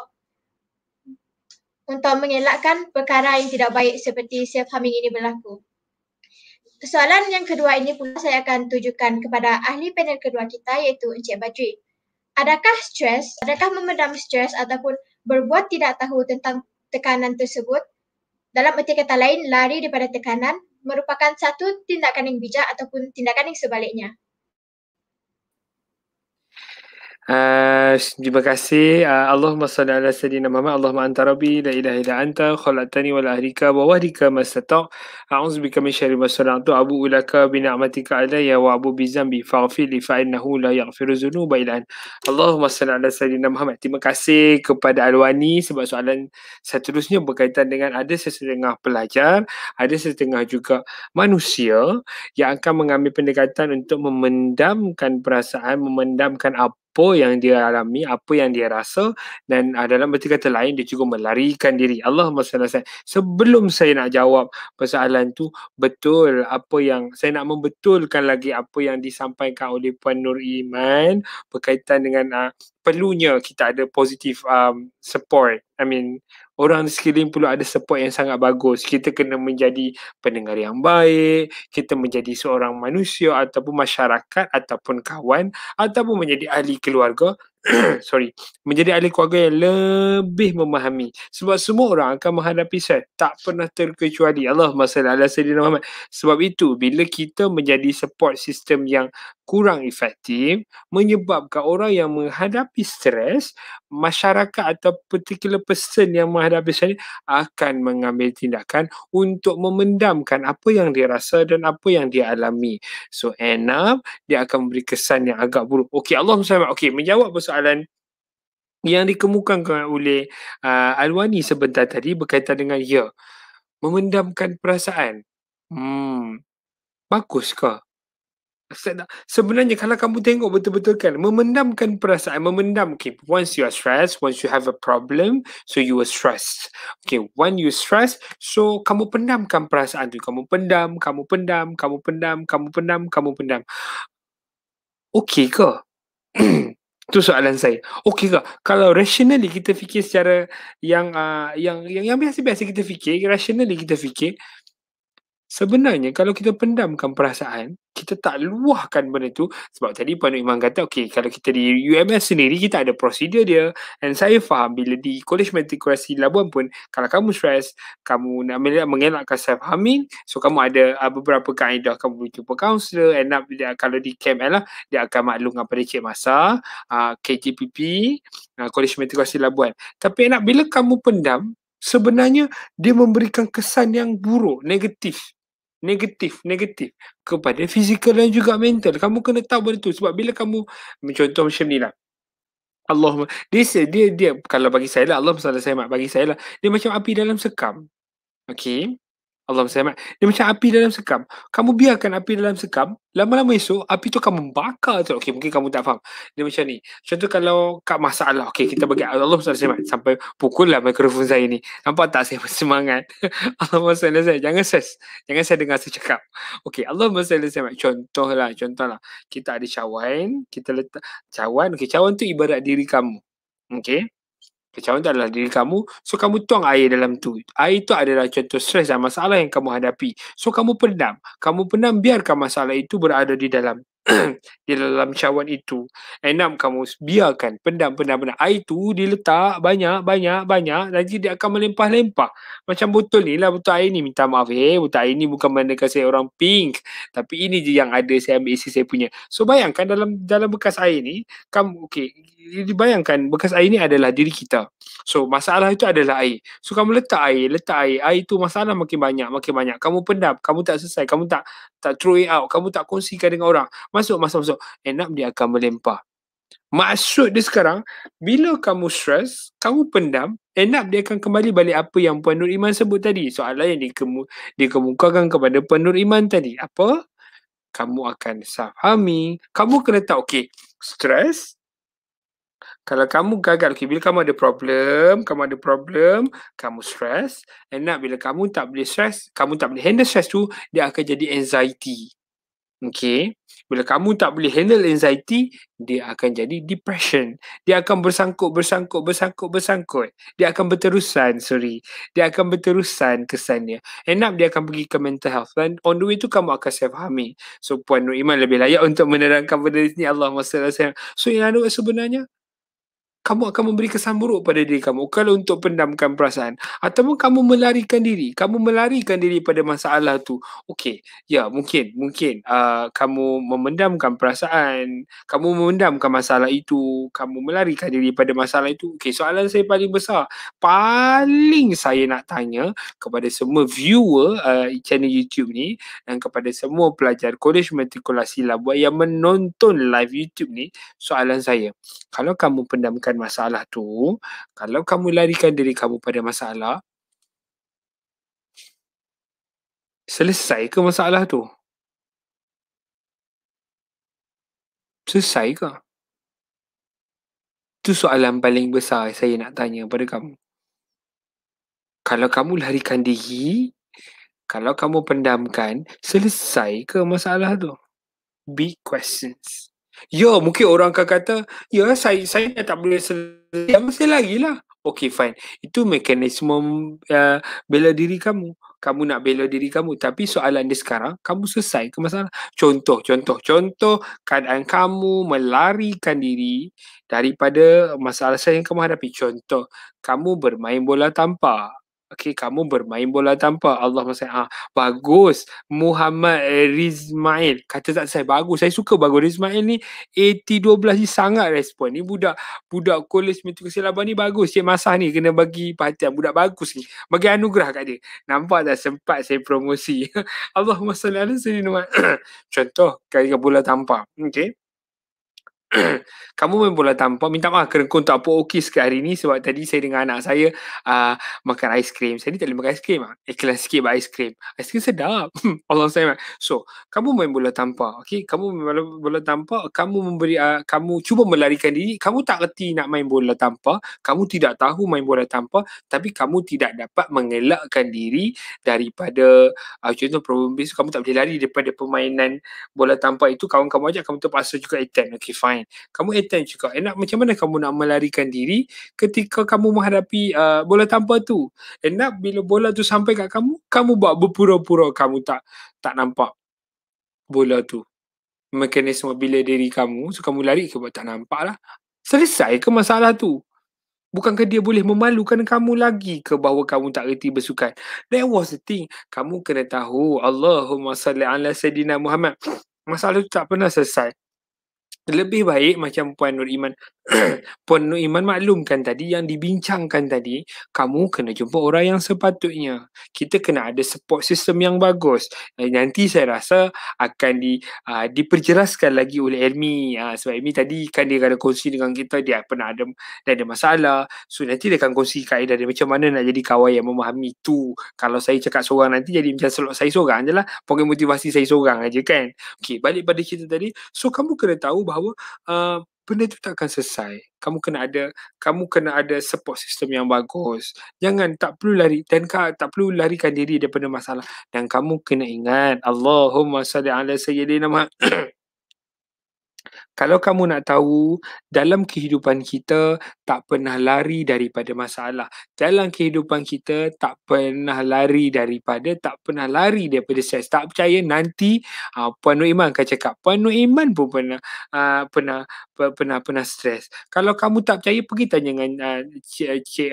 untuk mengelakkan perkara yang tidak baik seperti self-harming ini berlaku. Soalan yang kedua ini pula saya akan tunjukkan kepada ahli panel kedua kita iaitu Encik Badri. Adakah stres, adakah memendam stres ataupun berbuat tidak tahu tentang tekanan tersebut dalam erti kata lain, lari daripada tekanan merupakan satu tindakan yang bijak ataupun tindakan yang sebaliknya. Uh, terima kasih. Uh, Allahumma salli ala sayyidina Muhammad. Allahumma anta rabbi la ilaha illa anta khalaqtani wa ahlika wa wahdika mastata'. A'udzu bika min syarri ma sana'tu abu ulaka bi ni'matika alayya wa abu bi dzambi faghfir li fa innahu la yaghfiru dzunuba illa Allahumma salli ala sayyidina Muhammad. Terima kasih kepada Alwani sebab soalan seterusnya berkaitan dengan ada setengah pelajar, ada setengah juga manusia yang akan mengambil pendekatan untuk memendamkan perasaan, memendamkan apa apa yang dia alami, apa yang dia rasa dan uh, dalam berarti kata lain dia cuba melarikan diri. Allahumma sallallahu Sebelum saya nak jawab persoalan tu, betul apa yang saya nak membetulkan lagi apa yang disampaikan oleh Puan Nur Iman berkaitan dengan uh, perlunya kita ada positif um, support. I mean, orang di sekeliling pula ada support yang sangat bagus. Kita kena menjadi pendengar yang baik, kita menjadi seorang manusia ataupun masyarakat ataupun kawan ataupun menjadi ahli keluarga sorry menjadi ahli keluarga yang lebih memahami sebab semua orang akan menghadapi syar tak pernah terkecuali Allah masalah ala sayyidina Muhammad sebab itu bila kita menjadi support sistem yang kurang efektif menyebabkan orang yang menghadapi stres masyarakat atau particular person yang menghadapi syar akan mengambil tindakan untuk memendamkan apa yang dia rasa dan apa yang dia alami so end dia akan memberi kesan yang agak buruk Okey Allah SWT okay, menjawab persoalan persoalan yang dikemukakan oleh uh, Alwani sebentar tadi berkaitan dengan ya memendamkan perasaan. Hmm. Bagus ke? Sebenarnya kalau kamu tengok betul-betul kan Memendamkan perasaan Memendam okay, Once you are stressed Once you have a problem So you are stressed Okay When you stress So kamu pendamkan perasaan tu Kamu pendam Kamu pendam Kamu pendam Kamu pendam Kamu pendam Okay ke? Tu soalan saya. Okey ke? Kalau rationally kita fikir secara yang uh, yang yang yang biasa-biasa kita fikir, rationally kita fikir, sebenarnya kalau kita pendamkan perasaan, kita tak luahkan benda tu sebab tadi Puan Iman kata okay, kalau kita di UMS sendiri kita ada prosedur dia dan saya faham bila di College Matriculasi Labuan pun kalau kamu stress kamu nak mengelakkan self-harming so kamu ada uh, beberapa kaedah kamu jumpa kaunselor end up dia, kalau di camp lah dia akan maklumkan pada Cik Masa uh, ah, KTPP uh, ah, College Matriculasi Labuan tapi nak bila kamu pendam sebenarnya dia memberikan kesan yang buruk, negatif negatif negatif kepada fizikal dan juga mental kamu kena tahu benda tu sebab bila kamu contoh macam ni lah Allah dia dia dia kalau bagi saya lah Allah SWT bagi saya lah dia macam api dalam sekam okay? Allah SWT. Dia macam api dalam sekam. Kamu biarkan api dalam sekam, lama-lama esok, api tu akan membakar tu. Okey, mungkin kamu tak faham. Dia macam ni. Contoh kalau kat masalah, okey, kita bagi Allah SWT sampai pukul lah mikrofon saya ni. Nampak tak saya bersemangat? Allah SWT, jangan ses. Jangan saya dengar saya cakap. Okey, Allah SWT, contoh lah. Kita ada cawan, kita letak cawan. Okey, cawan tu ibarat diri kamu. Okey, kecewa itu adalah diri kamu. So kamu tuang air dalam tu. Air itu adalah contoh stres dan masalah yang kamu hadapi. So kamu pendam. Kamu pendam biarkan masalah itu berada di dalam di dalam cawan itu. Enam kamu biarkan pendam-pendam air itu diletak banyak banyak banyak lagi dia akan melimpah-limpah. Macam botol ni lah botol air ni minta maaf eh hey, botol air ni bukan mana saya orang pink tapi ini je yang ada saya ambil isi saya punya. So bayangkan dalam dalam bekas air ni kamu okay dibayangkan bekas air ni adalah diri kita. So masalah itu adalah air. So kamu letak air, letak air. Air itu masalah makin banyak, makin banyak. Kamu pendam, kamu tak selesai, kamu tak tak throw it out, kamu tak kongsikan dengan orang masuk masuk masuk end up dia akan melempah maksud dia sekarang bila kamu stres kamu pendam end up dia akan kembali balik apa yang puan nur iman sebut tadi soalan yang dikemu, dikemukakan kepada puan nur iman tadi apa kamu akan sahami. kamu kena tahu okey stres kalau kamu gagal, okay, bila kamu ada problem, kamu ada problem, kamu stress. And nak bila kamu tak boleh stress, kamu tak boleh handle stress tu, dia akan jadi anxiety. Okay. Bila kamu tak boleh handle anxiety, dia akan jadi depression. Dia akan bersangkut, bersangkut, bersangkut, bersangkut. Dia akan berterusan, sorry. Dia akan berterusan kesannya. End up, dia akan pergi ke mental health. Dan on the way tu, kamu akan saya fahami. So, Puan Nur Iman lebih layak untuk menerangkan benda ini. Allah SWT. So, yang ada sebenarnya, kamu akan memberi kesan buruk pada diri kamu kalau untuk pendamkan perasaan ataupun kamu melarikan diri kamu melarikan diri pada masalah tu okey ya mungkin mungkin uh, kamu memendamkan perasaan kamu memendamkan masalah itu kamu melarikan diri pada masalah itu okey soalan saya paling besar paling saya nak tanya kepada semua viewer uh, channel YouTube ni dan kepada semua pelajar kolej matrikulasi labuan yang menonton live YouTube ni soalan saya kalau kamu pendamkan larikan masalah tu, kalau kamu larikan diri kamu pada masalah, selesai ke masalah tu? Selesai ke? Itu soalan paling besar saya nak tanya pada kamu. Kalau kamu larikan diri, kalau kamu pendamkan, selesai ke masalah tu? Big questions. Ya, mungkin orang akan kata, ya saya saya tak boleh selesai, ya, masih lagi lah. Okay, fine. Itu mekanisme uh, bela diri kamu. Kamu nak bela diri kamu. Tapi soalan dia sekarang, kamu selesai ke masalah? Contoh, contoh, contoh keadaan kamu melarikan diri daripada masalah saya yang kamu hadapi. Contoh, kamu bermain bola tampak. Okay, kamu bermain bola tanpa Allah SWT. Ah, bagus. Muhammad eh, Rizmail. Kata tak saya, bagus. Saya suka bagus. Rizmail ni, AT12 ni sangat respon. Ni budak, budak kolej Metro Kesilaban ni bagus. Cik Masah ni kena bagi perhatian. Budak bagus ni. Bagi anugerah kat dia. Nampak tak sempat saya promosi. Allah SWT. Contoh, kali bola tanpa. Okay. kamu main bola tampar minta maaf kerana tak puas okey sikit hari ni sebab tadi saya dengan anak saya uh, makan aiskrim saya ni tak boleh makan aiskrim ah ikhlas sikit buat aiskrim aiskrim sedap Allah saya so kamu main bola tampar okey kamu main bola, bola tampar kamu memberi uh, kamu cuba melarikan diri kamu tak reti nak main bola tampar kamu tidak tahu main bola tampar tapi kamu tidak dapat mengelakkan diri daripada uh, contoh problem base kamu tak boleh lari daripada permainan bola tampar itu kawan-kawan ajak kamu terpaksa juga attend okey fine kamu attend juga and eh, nak macam mana kamu nak melarikan diri ketika kamu menghadapi uh, bola tanpa tu and eh, nak bila bola tu sampai kat kamu kamu buat berpura-pura kamu tak tak nampak bola tu mekanisme bila diri kamu so kamu lari ke buat tak nampak lah selesai ke masalah tu Bukankah dia boleh memalukan kamu lagi ke bahawa kamu tak reti bersukan? That was the thing. Kamu kena tahu Allahumma salli ala Sayyidina Muhammad. Masalah tu tak pernah selesai lebih baik macam Puan Nur Iman Puan Nur Iman maklumkan tadi yang dibincangkan tadi kamu kena jumpa orang yang sepatutnya kita kena ada support system yang bagus eh, nanti saya rasa akan di uh, diperjelaskan lagi oleh Elmi uh, sebab Elmi tadi kan dia ada kongsi dengan kita dia pernah ada dia ada masalah so nanti dia akan kongsi kaedah dia macam mana nak jadi kawan yang memahami tu kalau saya cakap seorang nanti jadi macam slot saya seorang je lah pokok motivasi saya seorang aja kan Okay balik pada cerita tadi so kamu kena tahu bahawa bahawa uh, benda tu takkan selesai. Kamu kena ada kamu kena ada support system yang bagus. Jangan tak perlu lari dan tak perlu larikan diri daripada masalah. Dan kamu kena ingat Allahumma salli ala sayyidina Muhammad. Kalau kamu nak tahu, dalam kehidupan kita tak pernah lari daripada masalah. Dalam kehidupan kita tak pernah lari daripada, tak pernah lari daripada stres. Tak percaya nanti uh, Puan Nur Iman akan cakap. Puan Nur Iman pun pernah, uh, pernah, pernah, pernah, pernah stres. Kalau kamu tak percaya, pergi tanya dengan uh,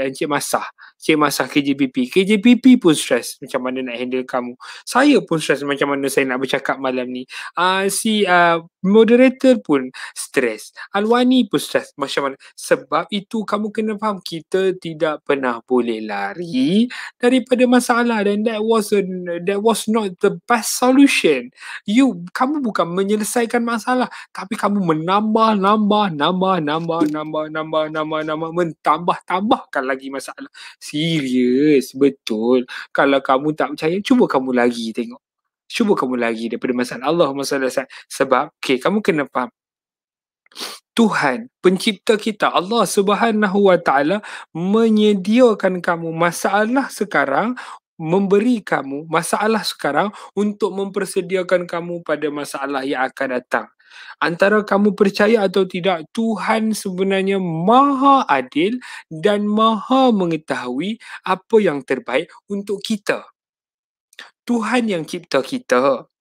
Encik Masah. Cik masa KJPP. KJPP pun stres macam mana nak handle kamu. Saya pun stres macam mana saya nak bercakap malam ni. Uh, si uh, moderator pun stres. Alwani pun stres macam mana. Sebab itu kamu kena faham kita tidak pernah boleh lari daripada masalah dan that was a, that was not the best solution. You kamu bukan menyelesaikan masalah tapi kamu menambah nambah nambah nambah nambah nambah nambah nambah, nambah mentambah-tambahkan lagi masalah serius betul kalau kamu tak percaya cuba kamu lagi tengok cuba kamu lagi daripada masalah Allah masalah sebab okay, kamu kena faham Tuhan pencipta kita Allah Subhanahu menyediakan kamu masalah sekarang memberi kamu masalah sekarang untuk mempersediakan kamu pada masalah yang akan datang antara kamu percaya atau tidak Tuhan sebenarnya maha adil dan maha mengetahui apa yang terbaik untuk kita Tuhan yang cipta kita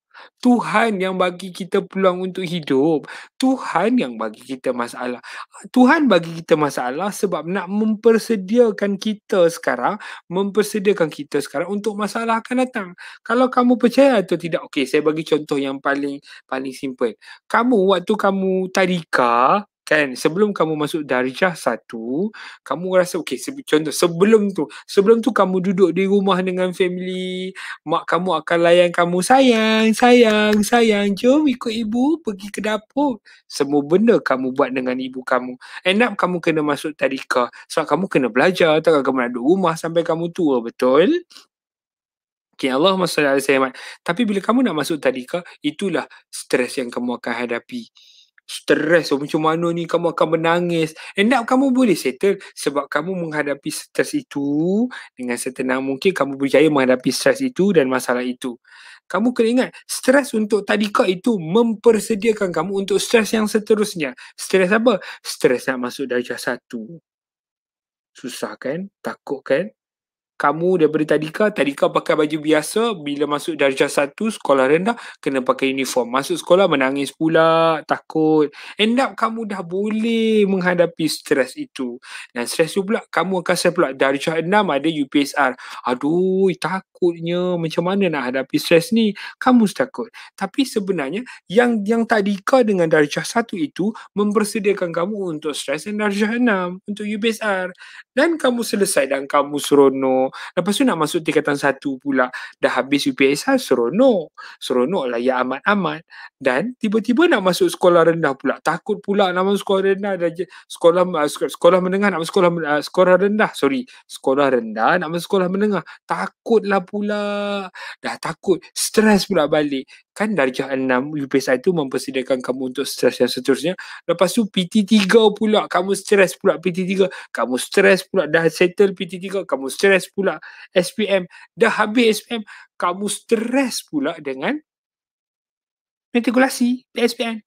Tuhan yang bagi kita peluang untuk hidup. Tuhan yang bagi kita masalah. Tuhan bagi kita masalah sebab nak mempersediakan kita sekarang, mempersediakan kita sekarang untuk masalah akan datang. Kalau kamu percaya atau tidak, okey saya bagi contoh yang paling paling simple. Kamu waktu kamu tadika, kan sebelum kamu masuk darjah satu kamu rasa okey se- contoh sebelum tu sebelum tu kamu duduk di rumah dengan family mak kamu akan layan kamu sayang sayang sayang jom ikut ibu pergi ke dapur semua benda kamu buat dengan ibu kamu Enak kamu kena masuk tadika sebab kamu kena belajar tak kamu nak duduk rumah sampai kamu tua betul Okay, Allah SWT. Tapi bila kamu nak masuk tadika, itulah stres yang kamu akan hadapi stres oh, macam mana ni kamu akan menangis end up kamu boleh settle sebab kamu menghadapi stres itu dengan setenang mungkin kamu berjaya menghadapi stres itu dan masalah itu kamu kena ingat stres untuk tadika itu mempersediakan kamu untuk stres yang seterusnya stres apa stres nak masuk darjah satu susah kan takut kan kamu daripada tadika tadika pakai baju biasa bila masuk darjah satu sekolah rendah kena pakai uniform masuk sekolah menangis pula takut end up kamu dah boleh menghadapi stres itu dan stres tu pula kamu akan rasa pula darjah enam ada UPSR aduh takutnya macam mana nak hadapi stres ni kamu takut tapi sebenarnya yang yang tadika dengan darjah satu itu mempersediakan kamu untuk stres dan darjah enam untuk UPSR dan kamu selesai dan kamu seronok Lepas tu nak masuk tingkatan satu pula dah habis UPSR seronok. Seronok lah ya amat-amat. Dan tiba-tiba nak masuk sekolah rendah pula. Takut pula nak masuk sekolah rendah. Dah je, sekolah, uh, sekolah menengah nak masuk sekolah, uh, sekolah rendah. Sorry. Sekolah rendah nak masuk sekolah menengah. Takutlah pula. Dah takut. Stres pula balik kan darjah 6 UPSR tu mempersediakan kamu untuk stres yang seterusnya lepas tu PT3 pula kamu stres pula PT3 kamu stres pula dah settle PT3 kamu stres pula SPM dah habis SPM kamu stres pula dengan matrikulasi PSPM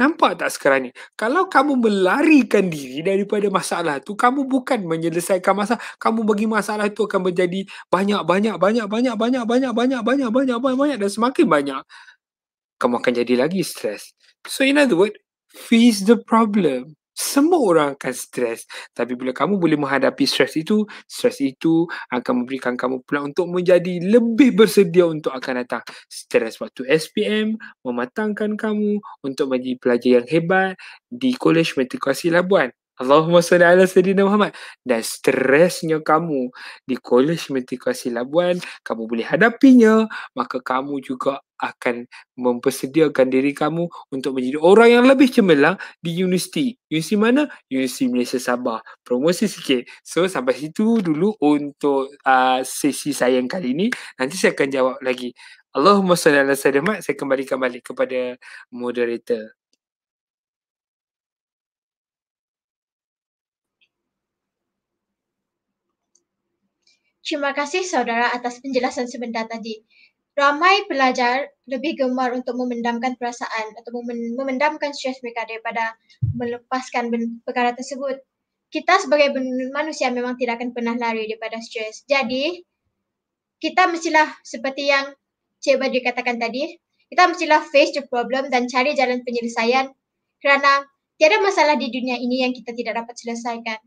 Nampak tak sekarang ni? Kalau kamu melarikan diri daripada masalah tu, kamu bukan menyelesaikan masalah. Kamu bagi masalah tu akan menjadi banyak, banyak, banyak, banyak, banyak, banyak, banyak, banyak, banyak, banyak, banyak dan semakin banyak. Kamu akan jadi lagi stres. So in other word, face the problem semua orang akan stres. Tapi bila kamu boleh menghadapi stres itu, stres itu akan memberikan kamu pula untuk menjadi lebih bersedia untuk akan datang. Stres waktu SPM mematangkan kamu untuk menjadi pelajar yang hebat di Kolej Matrikulasi Labuan. Allahumma salli ala Sayyidina Muhammad. Dan stresnya kamu di kolej matrikulasi labuan, kamu boleh hadapinya, maka kamu juga akan mempersediakan diri kamu untuk menjadi orang yang lebih cemerlang di universiti. Universiti mana? Universiti Malaysia Sabah. Promosi sikit. So, sampai situ dulu untuk uh, sesi saya yang kali ini. Nanti saya akan jawab lagi. Allahumma salli ala Sayyidina Muhammad. Saya kembali kembali kepada moderator. Terima kasih saudara atas penjelasan sebentar tadi. Ramai pelajar lebih gemar untuk memendamkan perasaan atau memendamkan stres mereka daripada melepaskan perkara tersebut. Kita sebagai manusia memang tidak akan pernah lari daripada stres. Jadi, kita mestilah seperti yang Cik Badri katakan tadi, kita mestilah face the problem dan cari jalan penyelesaian kerana tiada masalah di dunia ini yang kita tidak dapat selesaikan.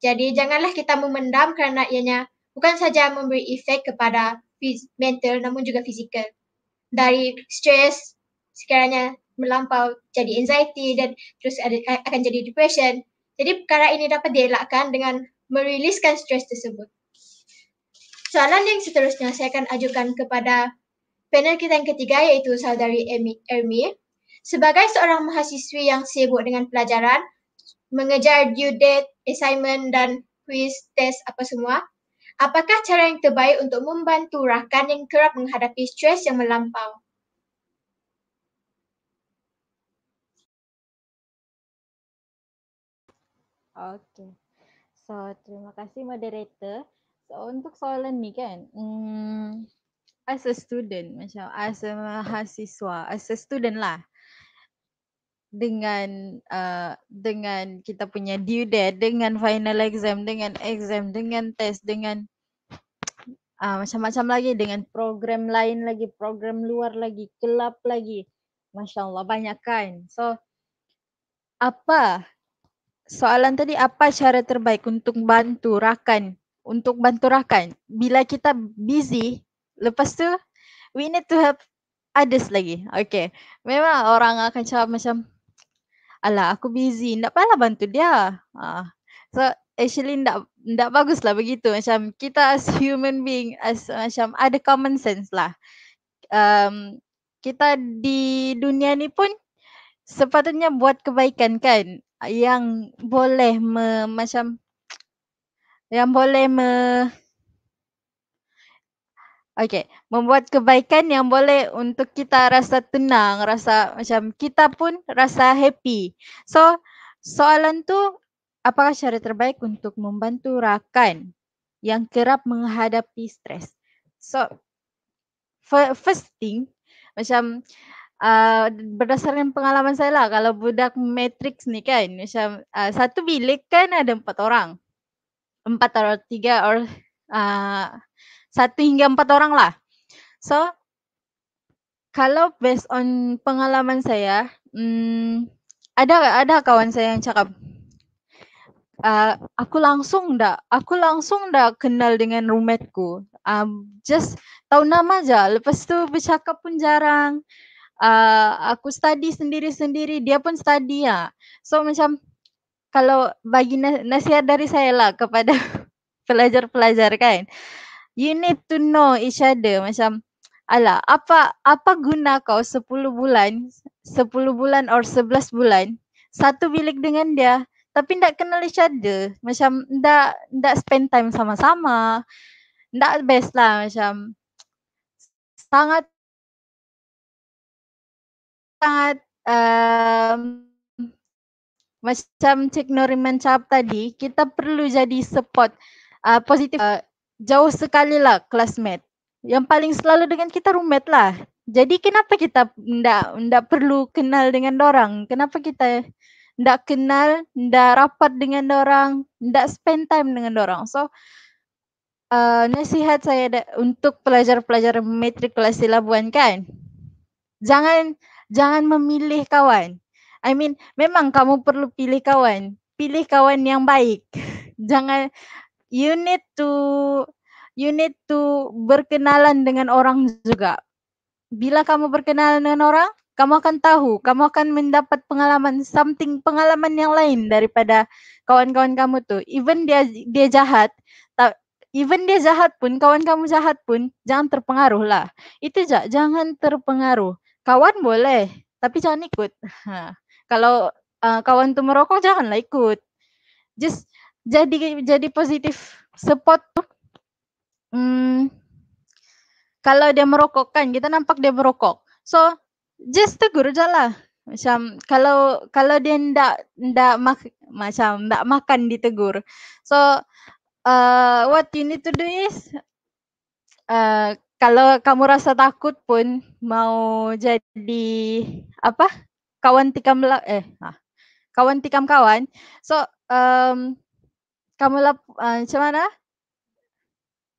Jadi, janganlah kita memendam kerana ianya bukan saja memberi efek kepada mental namun juga fizikal. Dari stres sekiranya melampau jadi anxiety dan terus ada, akan jadi depression. Jadi perkara ini dapat dielakkan dengan meriliskan stres tersebut. Soalan yang seterusnya saya akan ajukan kepada panel kita yang ketiga iaitu saudari Ermi. Sebagai seorang mahasiswi yang sibuk dengan pelajaran, mengejar due date, assignment dan quiz, test apa semua, Apakah cara yang terbaik untuk membantu rakan yang kerap menghadapi stres yang melampau? Okay. So, terima kasih moderator. So, untuk soalan ni kan, um, as a student, macam as a mahasiswa, as a student lah dengan uh, dengan kita punya due date dengan final exam dengan exam dengan test dengan uh, macam-macam lagi dengan program lain lagi program luar lagi kelab lagi masyaallah allah banyak kan so apa soalan tadi apa cara terbaik untuk bantu rakan untuk bantu rakan bila kita busy lepas tu we need to have others lagi okay memang orang akan cakap macam alah aku busy tak payahlah bantu dia. Ah. So actually tak tak lah begitu macam kita as human being as macam ada common sense lah. Um, kita di dunia ni pun sepatutnya buat kebaikan kan yang boleh me, macam yang boleh me, Okay, membuat kebaikan yang boleh untuk kita rasa tenang, rasa macam kita pun rasa happy. So, soalan tu, apakah cara terbaik untuk membantu rakan yang kerap menghadapi stres? So, first thing, macam uh, berdasarkan pengalaman saya lah, kalau budak matrix ni kan, macam uh, satu bilik kan ada empat orang. Empat atau tiga orang. uh, satu hingga empat orang lah. So, kalau based on pengalaman saya, hmm, ada ada kawan saya yang cakap, uh, aku langsung ndak, aku langsung ndak kenal dengan roommateku. Um, just tahu nama aja. Lepas tu bercakap pun jarang. Uh, aku study sendiri-sendiri, dia pun study ya. So macam kalau bagi nasihat dari saya lah kepada pelajar-pelajar kan you need to know each other macam ala apa apa guna kau 10 bulan 10 bulan or 11 bulan satu bilik dengan dia tapi tak kenal each other macam tak tak spend time sama-sama tak best lah macam sangat sangat um, macam Cik Noriman cakap tadi, kita perlu jadi support uh, positif uh, jauh sekali lah kelas mat, Yang paling selalu dengan kita rumet lah. Jadi kenapa kita tidak tidak perlu kenal dengan orang? Kenapa kita tidak kenal, tidak rapat dengan orang, tidak spend time dengan orang? So uh, nasihat saya untuk pelajar-pelajar matrik kelas silabuan kan? Jangan jangan memilih kawan. I mean, memang kamu perlu pilih kawan. Pilih kawan yang baik. jangan you need to you need to berkenalan dengan orang juga. Bila kamu berkenalan dengan orang, kamu akan tahu, kamu akan mendapat pengalaman something pengalaman yang lain daripada kawan-kawan kamu tuh. Even dia dia jahat, even dia jahat pun, kawan kamu jahat pun, jangan terpengaruh lah. Itu jangan terpengaruh. Kawan boleh, tapi jangan ikut. Kalau uh, kawan tuh merokok janganlah ikut. Just jadi jadi positif spot tu. Hmm, kalau dia merokok kan kita nampak dia merokok. So just tegur je lah. Macam kalau kalau dia ndak ndak mak, macam ndak makan ditegur. So uh, what you need to do is uh, kalau kamu rasa takut pun mau jadi apa? kawan tikam eh ah, kawan tikam kawan. So um, Kamala uh, ah, macam mana?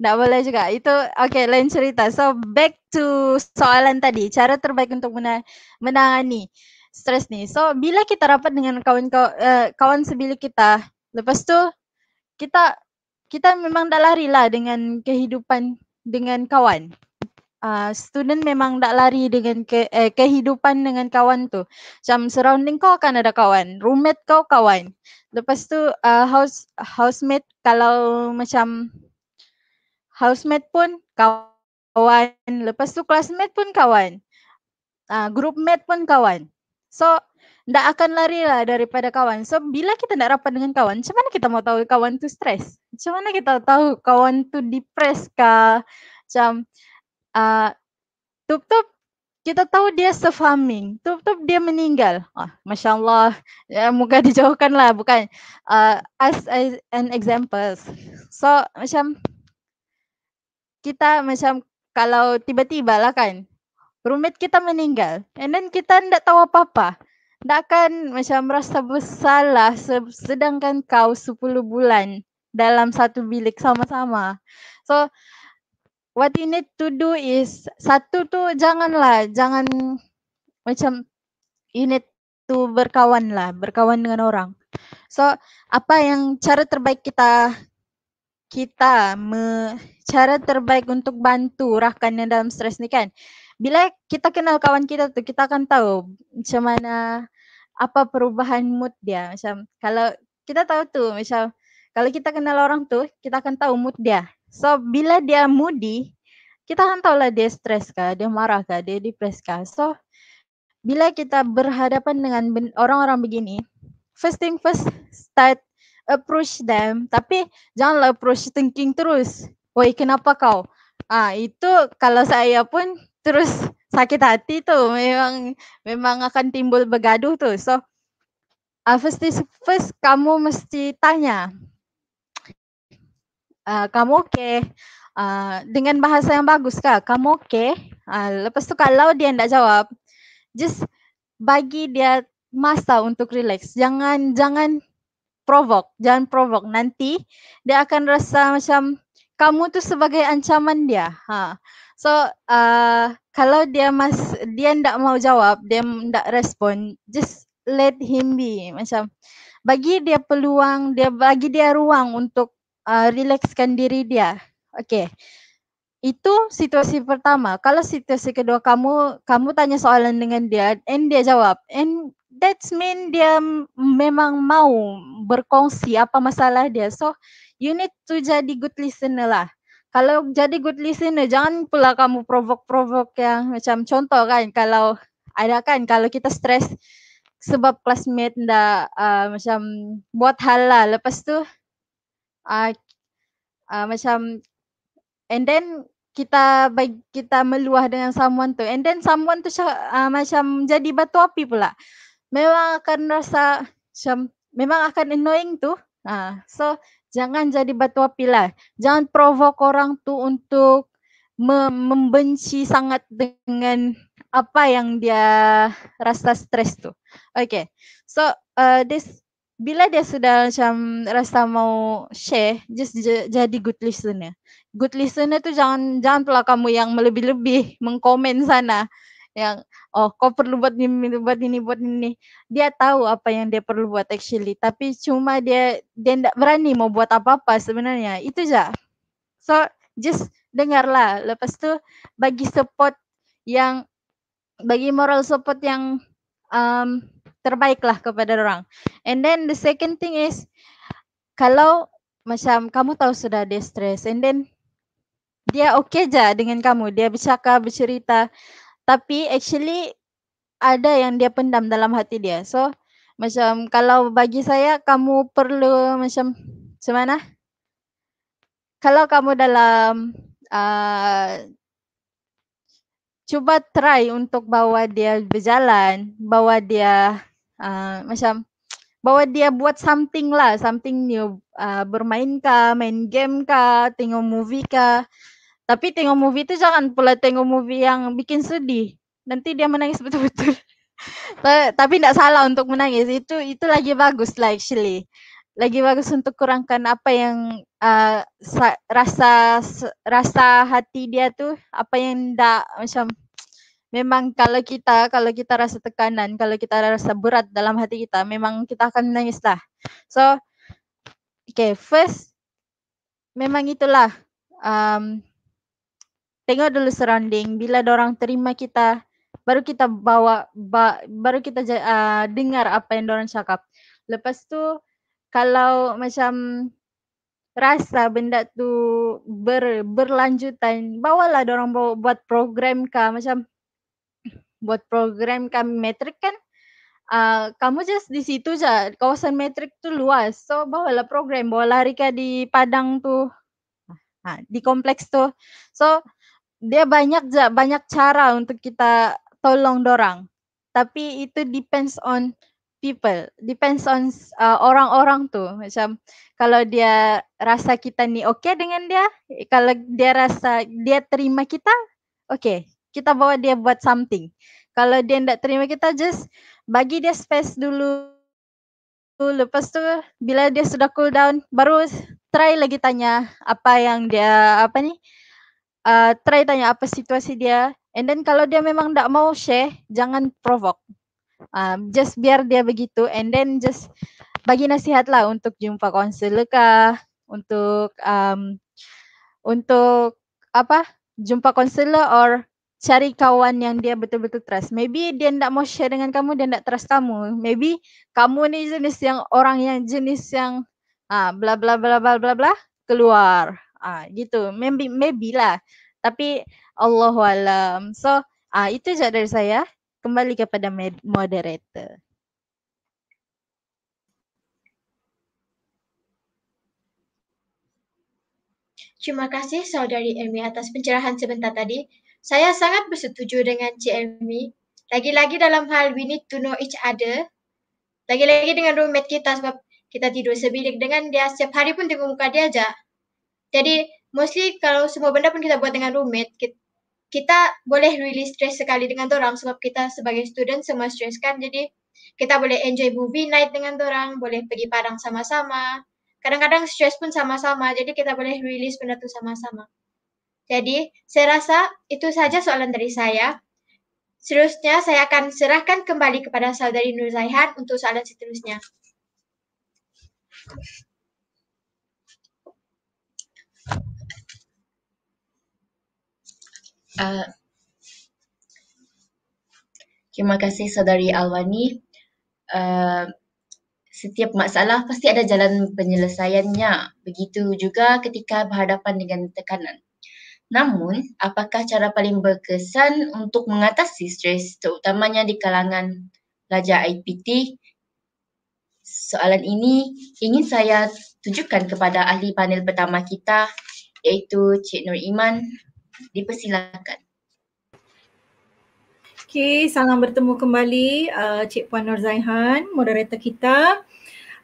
Tak boleh juga. Itu okay lain cerita. So back to soalan tadi. Cara terbaik untuk menangani stres ni. So bila kita rapat dengan kawan eh, kawan sebilik kita, lepas tu kita kita memang dah lari lah dengan kehidupan dengan kawan. Ah, student memang tak lari dengan ke, eh, kehidupan dengan kawan tu. Macam surrounding kau akan ada kawan, roommate kau kawan. Lepas tu uh, house housemate kalau macam housemate pun kawan, lepas tu classmate pun kawan. Uh, groupmate pun kawan. So tak akan lari lah daripada kawan. So bila kita tak rapat dengan kawan, macam mana kita mau tahu kawan tu stres? Macam mana kita tahu kawan tu depressed kah? Macam uh, tup-tup kita tahu dia sefarming, tup-tup dia meninggal. Oh, masyaallah. ya, moga dijauhkan lah, bukan. Uh, as, as an examples, So, macam kita macam kalau tiba-tiba lah kan, rumit kita meninggal and then kita tidak tahu apa-apa. Tidak akan macam merasa bersalah sedangkan kau 10 bulan dalam satu bilik sama-sama. So, what you need to do is satu tu janganlah jangan macam you need to berkawan lah berkawan dengan orang so apa yang cara terbaik kita kita me, cara terbaik untuk bantu rakan yang dalam stres ni kan bila kita kenal kawan kita tu kita akan tahu macam mana apa perubahan mood dia macam kalau kita tahu tu macam kalau kita kenal orang tu kita akan tahu mood dia So bila dia moody, kita kan tahu lah dia stres kah, dia marah kah, dia depres kah. So bila kita berhadapan dengan orang-orang begini, first thing first start approach them. Tapi janganlah approach thinking terus. Woi kenapa kau? Ah itu kalau saya pun terus sakit hati tu memang memang akan timbul bergaduh tu. So ah, first thing first kamu mesti tanya Ah, kamu okey uh, ah, dengan bahasa yang bagus kah? Kamu okey? Uh, ah, lepas tu kalau dia tidak jawab, just bagi dia masa untuk relax. Jangan jangan provok, jangan provok. Nanti dia akan rasa macam kamu tu sebagai ancaman dia. Ha. So uh, kalau dia mas dia tidak mau jawab, dia tidak respon, just let him be. Macam bagi dia peluang, dia bagi dia ruang untuk uh, relaxkan diri dia. Okey. Itu situasi pertama. Kalau situasi kedua kamu kamu tanya soalan dengan dia and dia jawab and that's mean dia memang mau berkongsi apa masalah dia. So you need to jadi good listener lah. Kalau jadi good listener jangan pula kamu provok-provok yang macam contoh kan kalau ada kan kalau kita stres sebab classmate ndak uh, macam buat hal lah lepas tu uh, uh, macam and then kita bagi kita meluah dengan someone tu and then someone tu uh, macam jadi batu api pula memang akan rasa macam memang akan annoying tu ha uh, so jangan jadi batu api lah jangan provok orang tu untuk membenci sangat dengan apa yang dia rasa stres tu. Okay. So uh, this bila dia sudah macam rasa mau share just j- jadi good listener good listener tu jangan jangan pula kamu yang melebih-lebih mengkomen sana yang oh kau perlu buat ini buat ini buat ini dia tahu apa yang dia perlu buat actually tapi cuma dia dia tidak berani mau buat apa-apa sebenarnya itu aja so just dengarlah lepas tu bagi support yang bagi moral support yang um, terbaiklah kepada orang. And then the second thing is kalau macam kamu tahu sudah dia stress and then dia okay je dengan kamu, dia bercakap, bercerita tapi actually ada yang dia pendam dalam hati dia. So macam kalau bagi saya kamu perlu macam macam mana? Kalau kamu dalam uh, cuba try untuk bawa dia berjalan, bawa dia uh, macam bawa dia buat something lah, something new, uh, bermain ka main game ka tengok movie ka Tapi tengok movie tu jangan pula tengok movie yang bikin sedih. Nanti dia menangis betul-betul. Tapi tidak salah untuk menangis. Itu itu lagi bagus lah actually. Lagi bagus untuk kurangkan apa yang uh, rasa rasa hati dia tu, apa yang tidak macam memang kalau kita kalau kita rasa tekanan, kalau kita rasa berat dalam hati kita, memang kita akan menangis lah. So, okay, first, memang itulah. Um, tengok dulu surrounding. Bila orang terima kita, baru kita bawa, ba, baru kita uh, dengar apa yang orang cakap. Lepas tu, kalau macam rasa benda tu ber, berlanjutan, bawalah orang buat program kah. Macam buat program kan metrik kan uh, kamu just di situ saja. kawasan metrik tu luas so bawalah program bawa lari ke di padang tu ha, di kompleks tu so dia banyak ja banyak cara untuk kita tolong dorang tapi itu depends on people depends on uh, orang-orang tu macam kalau dia rasa kita ni okey dengan dia kalau dia rasa dia terima kita okey kita bawa dia buat something. Kalau dia tidak terima kita just bagi dia space dulu. Lepas tu bila dia sudah cool down baru try lagi tanya apa yang dia apa ni. Uh, try tanya apa situasi dia. And then kalau dia memang tidak mau share, jangan provok. Uh, ah, just biar dia begitu and then just bagi nasihat lah untuk jumpa konselor kah, untuk um, untuk apa jumpa konselor or cari kawan yang dia betul-betul trust. Maybe dia tak mau share dengan kamu, dia tak trust kamu. Maybe kamu ni jenis yang orang yang jenis yang ah bla bla bla bla bla bla keluar. Ah gitu. Maybe maybe lah. Tapi Allah alam. So ah itu je dari saya. Kembali kepada moderator. Terima kasih saudari Ermi atas pencerahan sebentar tadi saya sangat bersetuju dengan Cik Elmi. Lagi-lagi dalam hal we need to know each other. Lagi-lagi dengan roommate kita sebab kita tidur sebilik dengan dia setiap hari pun tengok muka dia aja. Jadi mostly kalau semua benda pun kita buat dengan roommate, kita, kita boleh really stress sekali dengan orang sebab kita sebagai student semua stress kan. Jadi kita boleh enjoy movie night dengan orang, boleh pergi padang sama-sama. Kadang-kadang stress pun sama-sama, jadi kita boleh release benda tu sama-sama. Jadi saya rasa itu saja soalan dari saya. Seterusnya saya akan serahkan kembali kepada saudari Nur Zaihan untuk soalan seterusnya. Uh, terima kasih saudari Alwani. Uh, setiap masalah pasti ada jalan penyelesaiannya. Begitu juga ketika berhadapan dengan tekanan. Namun, apakah cara paling berkesan untuk mengatasi stres terutamanya di kalangan pelajar IPT? Soalan ini ingin saya tunjukkan kepada ahli panel pertama kita iaitu Cik Nur Iman. Dipersilakan. Okay, salam bertemu kembali uh, Cik Puan Nur Zaihan, moderator kita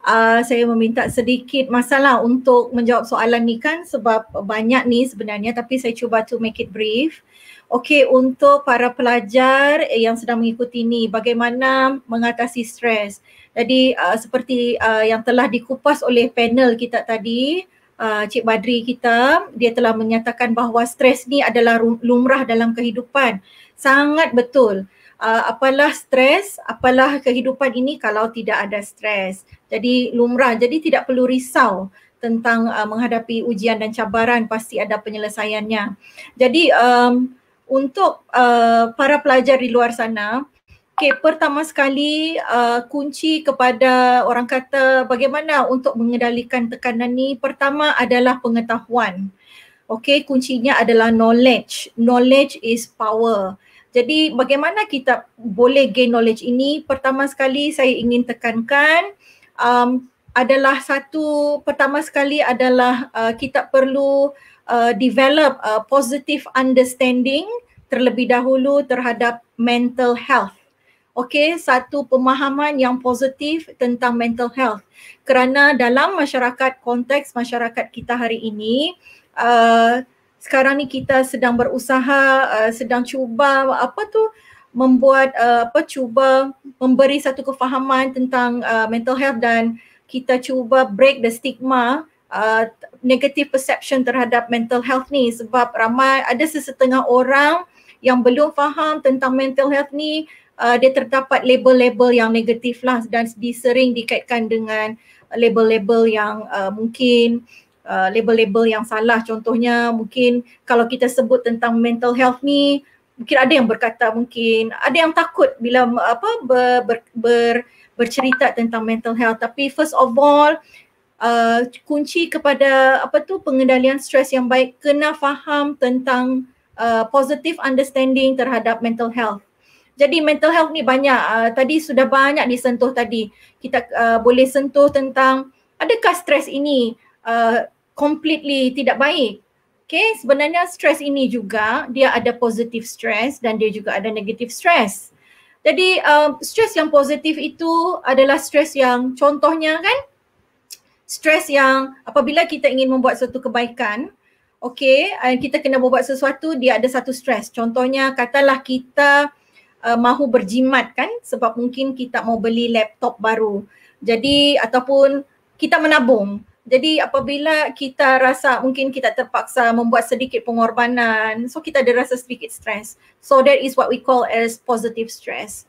uh, saya meminta sedikit masalah untuk menjawab soalan ni kan sebab banyak ni sebenarnya tapi saya cuba to make it brief. Okey untuk para pelajar yang sedang mengikuti ni bagaimana mengatasi stres. Jadi uh, seperti uh, yang telah dikupas oleh panel kita tadi uh, Cik Badri kita dia telah menyatakan bahawa stres ni adalah lumrah dalam kehidupan. Sangat betul. Uh, apalah stres, apalah kehidupan ini kalau tidak ada stres jadi lumrah jadi tidak perlu risau tentang uh, menghadapi ujian dan cabaran pasti ada penyelesaiannya jadi um, untuk uh, para pelajar di luar sana okay, pertama sekali uh, kunci kepada orang kata bagaimana untuk mengendalikan tekanan ni pertama adalah pengetahuan Okey, kuncinya adalah knowledge. Knowledge is power. Jadi bagaimana kita boleh gain knowledge ini? Pertama sekali saya ingin tekankan um, adalah satu pertama sekali adalah uh, kita perlu uh, develop a positive understanding terlebih dahulu terhadap mental health. Okey, satu pemahaman yang positif tentang mental health. Kerana dalam masyarakat konteks masyarakat kita hari ini, uh, sekarang ni kita sedang berusaha, uh, sedang cuba apa tu uh, membuat uh, apa cuba memberi satu kefahaman tentang uh, mental health dan kita cuba break the stigma uh, negative perception terhadap mental health ni sebab ramai ada sesetengah orang yang belum faham tentang mental health ni uh, dia terdapat label-label yang negatif lah dan disering dikaitkan dengan label-label yang uh, mungkin uh, label-label yang salah contohnya mungkin kalau kita sebut tentang mental health ni mungkin ada yang berkata mungkin ada yang takut bila apa ber, ber, ber bercerita tentang mental health tapi first of all uh, kunci kepada apa tu pengendalian stres yang baik kena faham tentang uh, positive understanding terhadap mental health jadi mental health ni banyak uh, tadi sudah banyak disentuh tadi kita uh, boleh sentuh tentang adakah stres ini uh, completely tidak baik Okay, sebenarnya stres ini juga dia ada positif stres dan dia juga ada negatif stres. Jadi um, stres yang positif itu adalah stres yang contohnya kan stres yang apabila kita ingin membuat satu kebaikan, okay, eh, kita kena membuat sesuatu dia ada satu stres. Contohnya katalah kita uh, mahu berjimat kan sebab mungkin kita mau beli laptop baru. Jadi ataupun kita menabung. Jadi apabila kita rasa mungkin kita terpaksa membuat sedikit pengorbanan, so kita ada rasa sedikit stres. So that is what we call as positive stress.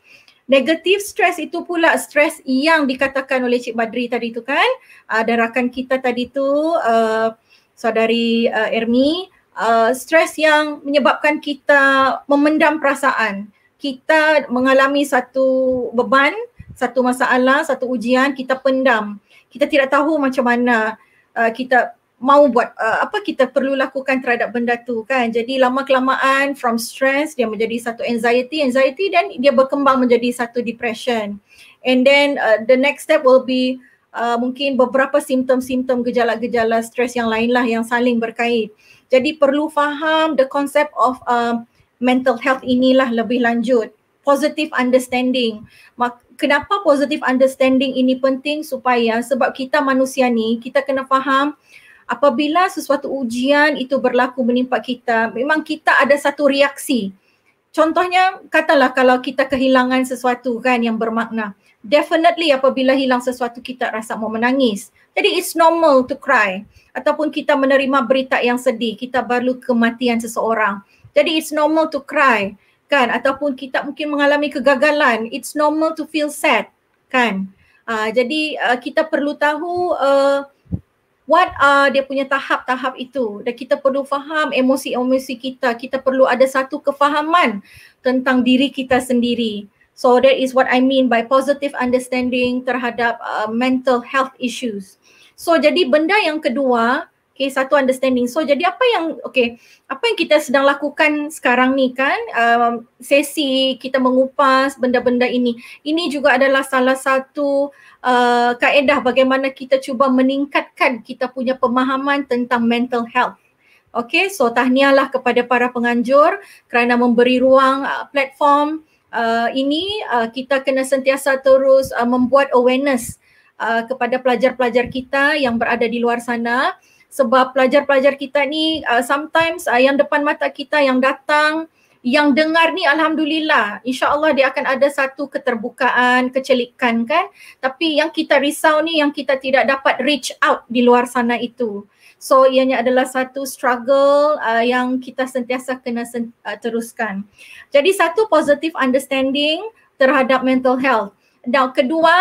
Negative stress itu pula stres yang dikatakan oleh Cik Badri tadi tu kan, uh, dan rakan kita tadi tu, uh, saudari uh, Ermi, uh, stress yang menyebabkan kita memendam perasaan. Kita mengalami satu beban, satu masalah, satu ujian, kita pendam kita tidak tahu macam mana uh, kita mau buat uh, apa kita perlu lakukan terhadap benda tu kan jadi lama kelamaan from stress dia menjadi satu anxiety anxiety dan dia berkembang menjadi satu depression and then uh, the next step will be Uh, mungkin beberapa simptom-simptom gejala-gejala stres yang lainlah yang saling berkait. Jadi perlu faham the concept of uh, mental health inilah lebih lanjut positive understanding. Kenapa positive understanding ini penting supaya sebab kita manusia ni kita kena faham apabila sesuatu ujian itu berlaku menimpa kita memang kita ada satu reaksi. Contohnya katalah kalau kita kehilangan sesuatu kan yang bermakna. Definitely apabila hilang sesuatu kita rasa mau menangis. Jadi it's normal to cry ataupun kita menerima berita yang sedih, kita baru kematian seseorang. Jadi it's normal to cry kan ataupun kita mungkin mengalami kegagalan it's normal to feel sad kan uh, jadi uh, kita perlu tahu uh, what are dia punya tahap-tahap itu dan kita perlu faham emosi-emosi kita kita perlu ada satu kefahaman tentang diri kita sendiri so that is what i mean by positive understanding terhadap uh, mental health issues so jadi benda yang kedua Okay, satu understanding. So jadi apa yang okay, apa yang kita sedang lakukan sekarang ni kan um, sesi kita mengupas benda-benda ini. Ini juga adalah salah satu uh, kaedah bagaimana kita cuba meningkatkan kita punya pemahaman tentang mental health. Okay, so tahniahlah kepada para penganjur kerana memberi ruang uh, platform uh, ini uh, kita kena sentiasa terus uh, membuat awareness uh, kepada pelajar-pelajar kita yang berada di luar sana uh, sebab pelajar-pelajar kita ni uh, sometimes uh, yang depan mata kita yang datang yang dengar ni alhamdulillah insyaallah dia akan ada satu keterbukaan kecelikan kan tapi yang kita risau ni yang kita tidak dapat reach out di luar sana itu so ianya adalah satu struggle uh, yang kita sentiasa kena sen- uh, teruskan jadi satu positive understanding terhadap mental health dan kedua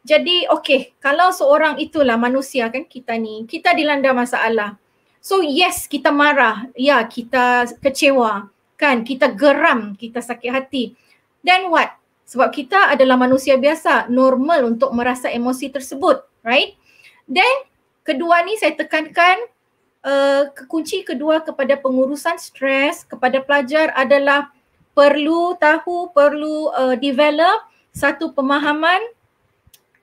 jadi okey, kalau seorang itulah manusia kan kita ni, kita dilanda masalah. So yes, kita marah. Ya, kita kecewa. Kan, kita geram, kita sakit hati. Then what? Sebab kita adalah manusia biasa, normal untuk merasa emosi tersebut, right? Then kedua ni saya tekankan uh, kunci kedua kepada pengurusan stres kepada pelajar adalah perlu tahu, perlu uh, develop satu pemahaman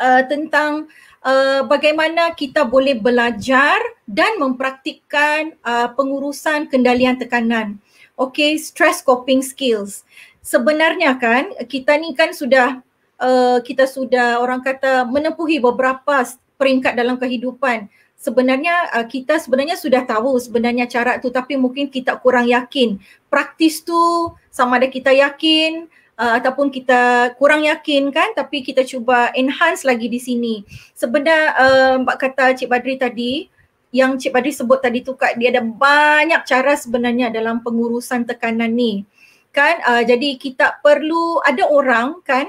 uh, tentang uh, bagaimana kita boleh belajar dan mempraktikkan uh, pengurusan kendalian tekanan. Okey, stress coping skills. Sebenarnya kan kita ni kan sudah uh, kita sudah orang kata menempuhi beberapa peringkat dalam kehidupan. Sebenarnya uh, kita sebenarnya sudah tahu sebenarnya cara tu tapi mungkin kita kurang yakin. Praktis tu sama ada kita yakin uh, ataupun kita kurang yakin kan tapi kita cuba enhance lagi di sini. Sebenar uh, Mbak kata Cik Badri tadi yang Cik Badri sebut tadi tu Kak dia ada banyak cara sebenarnya dalam pengurusan tekanan ni. Kan uh, jadi kita perlu ada orang kan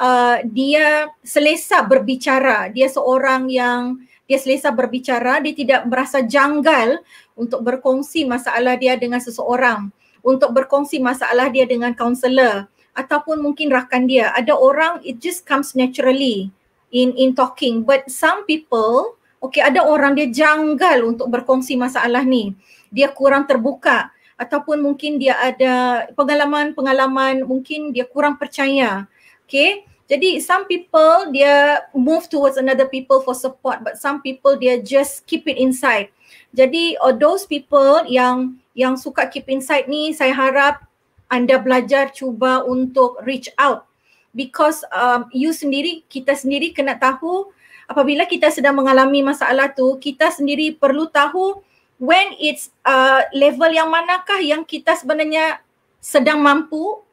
uh, dia selesa berbicara. Dia seorang yang dia selesa berbicara, dia tidak merasa janggal untuk berkongsi masalah dia dengan seseorang, untuk berkongsi masalah dia dengan kaunselor ataupun mungkin rakan dia. Ada orang it just comes naturally in in talking but some people okay ada orang dia janggal untuk berkongsi masalah ni. Dia kurang terbuka ataupun mungkin dia ada pengalaman-pengalaman mungkin dia kurang percaya. Okay. Jadi some people dia move towards another people for support but some people dia just keep it inside. Jadi those people yang yang suka keep inside ni saya harap anda belajar cuba untuk reach out because um, you sendiri kita sendiri kena tahu apabila kita sedang mengalami masalah tu kita sendiri perlu tahu when it's uh, level yang manakah yang kita sebenarnya sedang mampu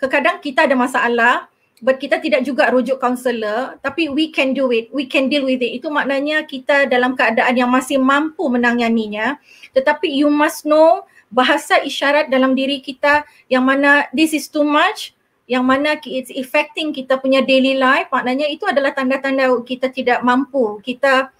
kadang kita ada masalah but kita tidak juga rujuk kaunselor tapi we can do it we can deal with it itu maknanya kita dalam keadaan yang masih mampu menanganinya tetapi you must know bahasa isyarat dalam diri kita yang mana this is too much yang mana it's affecting kita punya daily life maknanya itu adalah tanda-tanda kita tidak mampu kita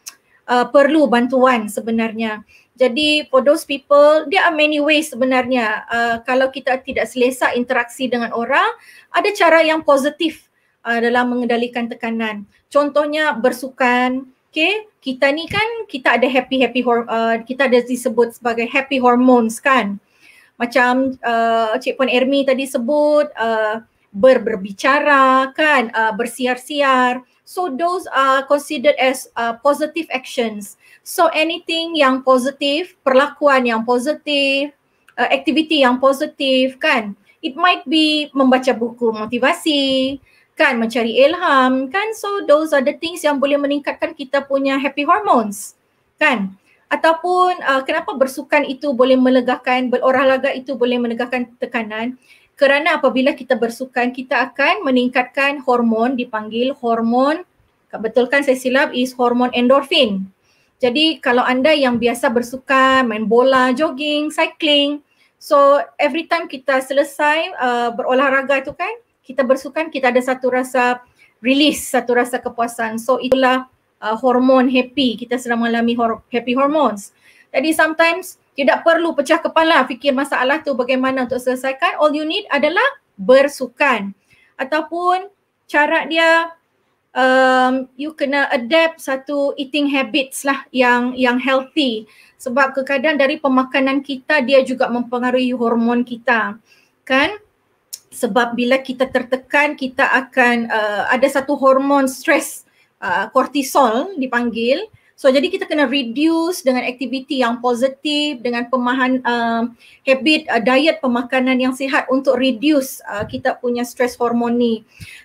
uh, perlu bantuan sebenarnya jadi for those people there are many ways sebenarnya uh, kalau kita tidak selesa interaksi dengan orang ada cara yang positif uh, dalam mengendalikan tekanan contohnya bersukan okay kita ni kan kita ada happy happy uh, kita ada disebut sebagai happy hormones kan macam uh, cik puan Ermi tadi sebut uh, berbicara kan uh, bersiar-siar so those are considered as uh, positive actions so anything yang positif perlakuan yang positif uh, activity yang positif kan it might be membaca buku motivasi kan mencari ilham kan so those are the things yang boleh meningkatkan kita punya happy hormones kan ataupun uh, kenapa bersukan itu boleh melegakan berolahraga itu boleh menegakkan tekanan kerana apabila kita bersukan kita akan meningkatkan hormon dipanggil hormon kebetulan saya silap is hormon endorfin jadi kalau anda yang biasa bersukan main bola jogging cycling so every time kita selesai uh, berolahraga itu kan kita bersukan kita ada satu rasa release satu rasa kepuasan so itulah uh, hormon happy kita sedang mengalami hor- happy hormones jadi sometimes tidak perlu pecah kepala fikir masalah tu bagaimana untuk selesaikan all you need adalah bersukan ataupun cara dia um, you kena adapt satu eating habits lah yang yang healthy sebab kekadang dari pemakanan kita dia juga mempengaruhi hormon kita kan sebab bila kita tertekan kita akan uh, ada satu hormon stres uh, kortisol uh, dipanggil so jadi kita kena reduce dengan aktiviti yang positif dengan pemahan uh, habit uh, diet pemakanan yang sihat untuk reduce uh, kita punya stres hormon ni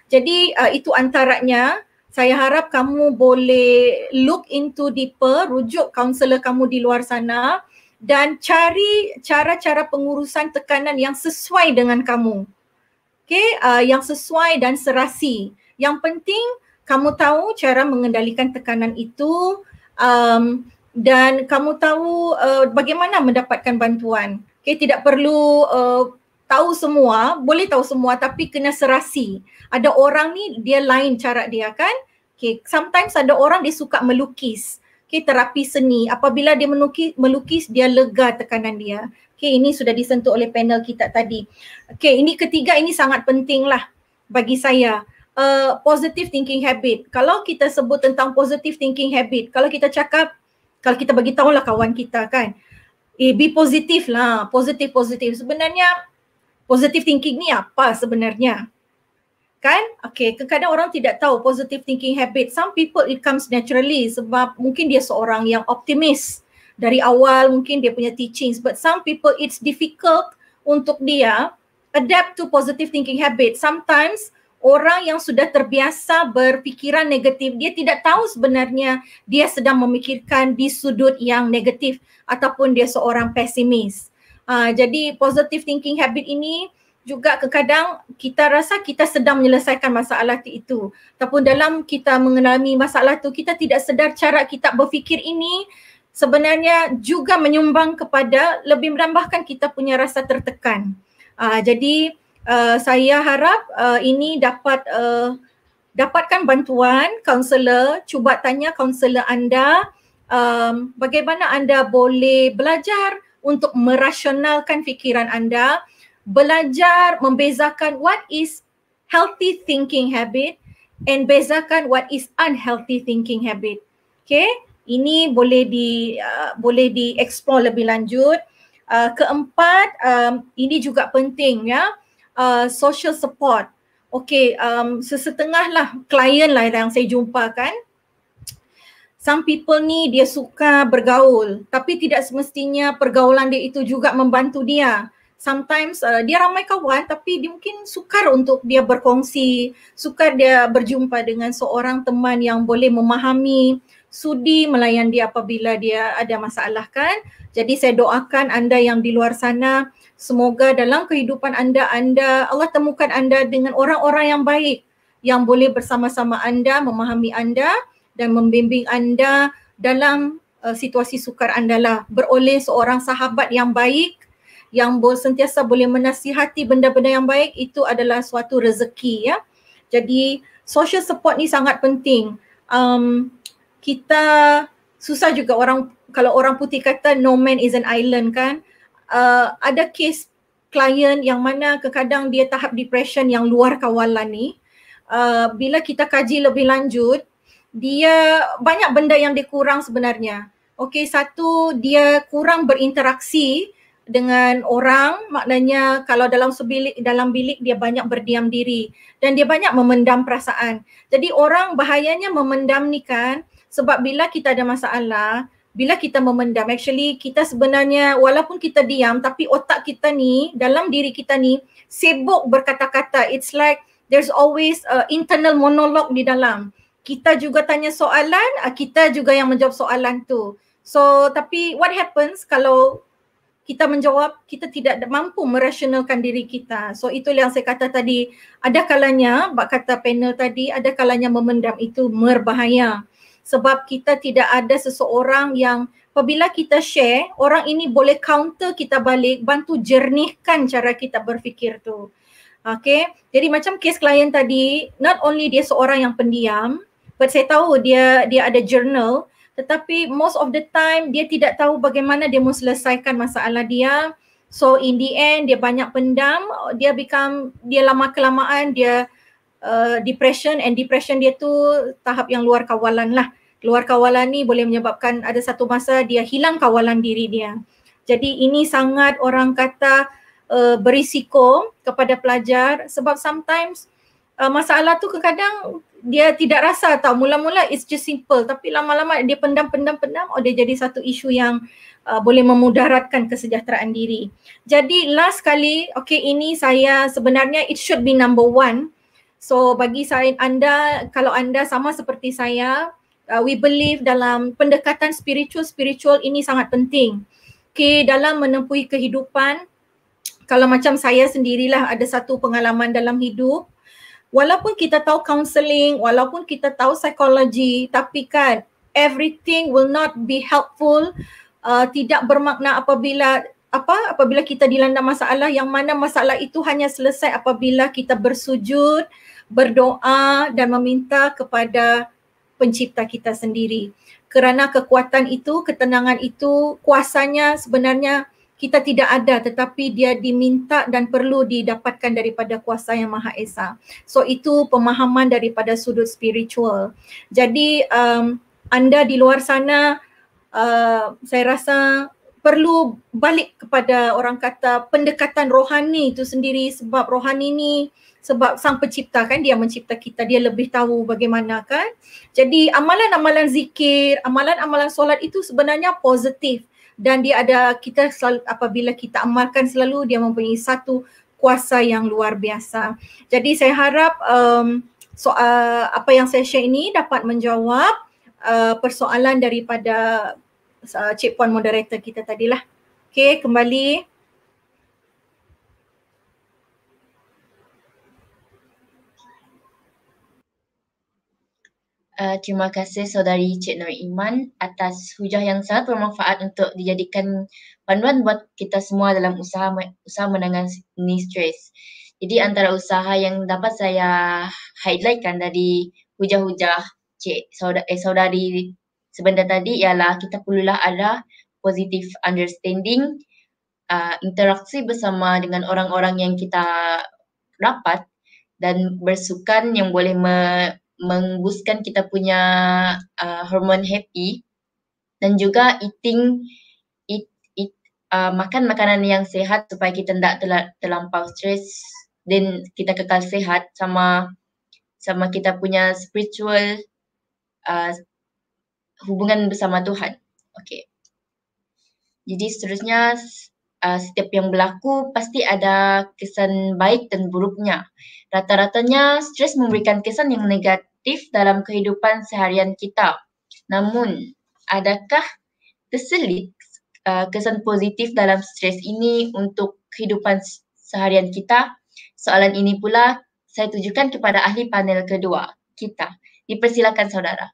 jadi uh, itu antaranya saya harap kamu boleh look into deeper rujuk kaunselor kamu di luar sana dan cari cara-cara pengurusan tekanan yang sesuai dengan kamu okay, uh, yang sesuai dan serasi. Yang penting kamu tahu cara mengendalikan tekanan itu um, dan kamu tahu uh, bagaimana mendapatkan bantuan. Okay, tidak perlu uh, tahu semua, boleh tahu semua tapi kena serasi. Ada orang ni dia lain cara dia kan. Okay, sometimes ada orang dia suka melukis. Okay, terapi seni. Apabila dia melukis, melukis dia lega tekanan dia. Okay, ini sudah disentuh oleh panel kita tadi. Okay, ini ketiga ini sangat pentinglah bagi saya. Uh, positive thinking habit. Kalau kita sebut tentang positive thinking habit, kalau kita cakap, kalau kita bagi tahu lah kawan kita kan, eh, be positive lah, positive, positive. Sebenarnya, positive thinking ni apa sebenarnya? Kan? Okay, kadang-kadang orang tidak tahu positive thinking habit. Some people it comes naturally sebab mungkin dia seorang yang optimis dari awal mungkin dia punya teachings but some people it's difficult untuk dia adapt to positive thinking habit sometimes orang yang sudah terbiasa berfikiran negatif dia tidak tahu sebenarnya dia sedang memikirkan di sudut yang negatif ataupun dia seorang pesimis uh, jadi positive thinking habit ini juga kadang kita rasa kita sedang menyelesaikan masalah itu ataupun dalam kita mengalami masalah tu kita tidak sedar cara kita berfikir ini sebenarnya juga menyumbang kepada lebih menambahkan kita punya rasa tertekan. Uh, jadi uh, saya harap uh, ini dapat uh, dapatkan bantuan kaunselor, cuba tanya kaunselor anda um, bagaimana anda boleh belajar untuk merasionalkan fikiran anda, belajar membezakan what is healthy thinking habit and bezakan what is unhealthy thinking habit. Okay? ini boleh di uh, boleh explore lebih lanjut. Uh, keempat um, ini juga penting ya uh, social support. Okey um, sesetengah lah klien lah yang saya jumpa kan. Some people ni dia suka bergaul tapi tidak semestinya pergaulan dia itu juga membantu dia. Sometimes uh, dia ramai kawan tapi dia mungkin sukar untuk dia berkongsi, sukar dia berjumpa dengan seorang teman yang boleh memahami sudi melayan dia apabila dia ada masalah kan. Jadi saya doakan anda yang di luar sana semoga dalam kehidupan anda anda Allah temukan anda dengan orang-orang yang baik yang boleh bersama-sama anda memahami anda dan membimbing anda dalam uh, situasi sukar anda lah beroleh seorang sahabat yang baik yang boleh sentiasa boleh menasihati benda-benda yang baik itu adalah suatu rezeki ya. Jadi social support ni sangat penting. Um, kita susah juga orang kalau orang putih kata no man is an island kan uh, ada case klien yang mana kadang-kadang dia tahap depression yang luar kawalan ni uh, bila kita kaji lebih lanjut dia banyak benda yang dia kurang sebenarnya okey satu dia kurang berinteraksi dengan orang maknanya kalau dalam sebilik dalam bilik dia banyak berdiam diri dan dia banyak memendam perasaan jadi orang bahayanya memendam ni kan sebab bila kita ada masalah, bila kita memendam, actually kita sebenarnya walaupun kita diam tapi otak kita ni, dalam diri kita ni sibuk berkata-kata. It's like there's always a internal monologue di dalam. Kita juga tanya soalan, ah, kita juga yang menjawab soalan tu. So tapi what happens kalau kita menjawab, kita tidak mampu merasionalkan diri kita. So itu yang saya kata tadi, ada kalanya, bak kata panel tadi, ada kalanya memendam itu merbahaya sebab kita tidak ada seseorang yang apabila kita share orang ini boleh counter kita balik bantu jernihkan cara kita berfikir tu Okay, jadi macam kes klien tadi not only dia seorang yang pendiam but saya tahu dia dia ada journal tetapi most of the time dia tidak tahu bagaimana dia mau selesaikan masalah dia so in the end dia banyak pendam dia become dia lama kelamaan dia Uh, depression and depression dia tu tahap yang luar kawalan lah. Luar kawalan ni boleh menyebabkan ada satu masa dia hilang kawalan diri dia. Jadi ini sangat orang kata uh, berisiko kepada pelajar sebab sometimes uh, masalah tu kadang dia tidak rasa tau. Mula-mula it's just simple tapi lama-lama dia pendam-pendam-pendam oh dia jadi satu isu yang uh, boleh memudaratkan kesejahteraan diri. Jadi last kali, okay ini saya sebenarnya it should be number one So bagi saya anda kalau anda sama seperti saya uh, we believe dalam pendekatan spiritual spiritual ini sangat penting. Okay, dalam menempuhi kehidupan kalau macam saya sendirilah ada satu pengalaman dalam hidup walaupun kita tahu counselling, walaupun kita tahu psikologi tapi kan everything will not be helpful uh, tidak bermakna apabila apa apabila kita dilanda masalah yang mana masalah itu hanya selesai apabila kita bersujud, berdoa dan meminta kepada pencipta kita sendiri. Kerana kekuatan itu, ketenangan itu, kuasanya sebenarnya kita tidak ada tetapi dia diminta dan perlu didapatkan daripada kuasa yang Maha Esa. So itu pemahaman daripada sudut spiritual. Jadi um, anda di luar sana uh, saya rasa perlu balik kepada orang kata pendekatan rohani itu sendiri sebab rohani ni sebab sang pencipta kan dia mencipta kita dia lebih tahu bagaimana kan jadi amalan-amalan zikir amalan-amalan solat itu sebenarnya positif dan dia ada kita selalu, apabila kita amalkan selalu dia mempunyai satu kuasa yang luar biasa jadi saya harap um, so, uh, apa yang saya share ini dapat menjawab uh, persoalan daripada uh, Cik Puan moderator kita tadilah. Okay, kembali. Uh, terima kasih saudari Cik Nur Iman atas hujah yang sangat bermanfaat untuk dijadikan panduan buat kita semua dalam usaha usaha menangani stres. Jadi antara usaha yang dapat saya highlightkan dari hujah-hujah Cik saudari, eh, saudari sebentar tadi ialah kita perlulah ada positif understanding uh, interaksi bersama dengan orang-orang yang kita rapat dan bersukan yang boleh me- mengguskan kita punya uh, hormon happy dan juga eating eat, eat, uh, makan makanan yang sehat supaya kita tidak tel- terlampau stres dan kita kekal sehat sama sama kita punya spiritual uh, hubungan bersama Tuhan. Okey. Jadi seterusnya uh, setiap yang berlaku pasti ada kesan baik dan buruknya. Rata-ratanya stres memberikan kesan yang negatif dalam kehidupan seharian kita. Namun, adakah terselit uh, kesan positif dalam stres ini untuk kehidupan seharian kita? Soalan ini pula saya tujukan kepada ahli panel kedua kita. Dipersilakan saudara.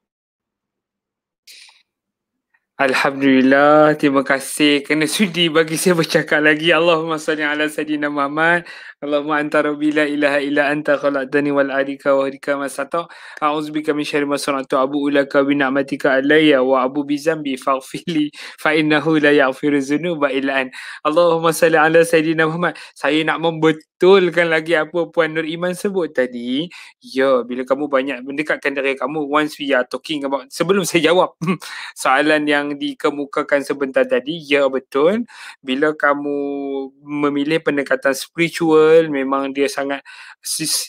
Alhamdulillah, terima kasih kerana sudi bagi saya bercakap lagi. Allahumma salli ala sayyidina Muhammad. اللهم illa ربي لا اله الا انت خلقتني والعليك وهديك ما استطعت اعوذ بك من Abu ما صنعت ابو لك wa Abu وابو بذنبي فاغفر fa innahu la يغفر الذنوب الا انت اللهم صل على سيدنا محمد saya nak membetulkan lagi apa puan nur iman sebut tadi ya bila kamu banyak mendekatkan diri kamu once we are talking about sebelum saya jawab soalan yang dikemukakan sebentar tadi ya betul bila kamu memilih pendekatan spiritual people memang dia sangat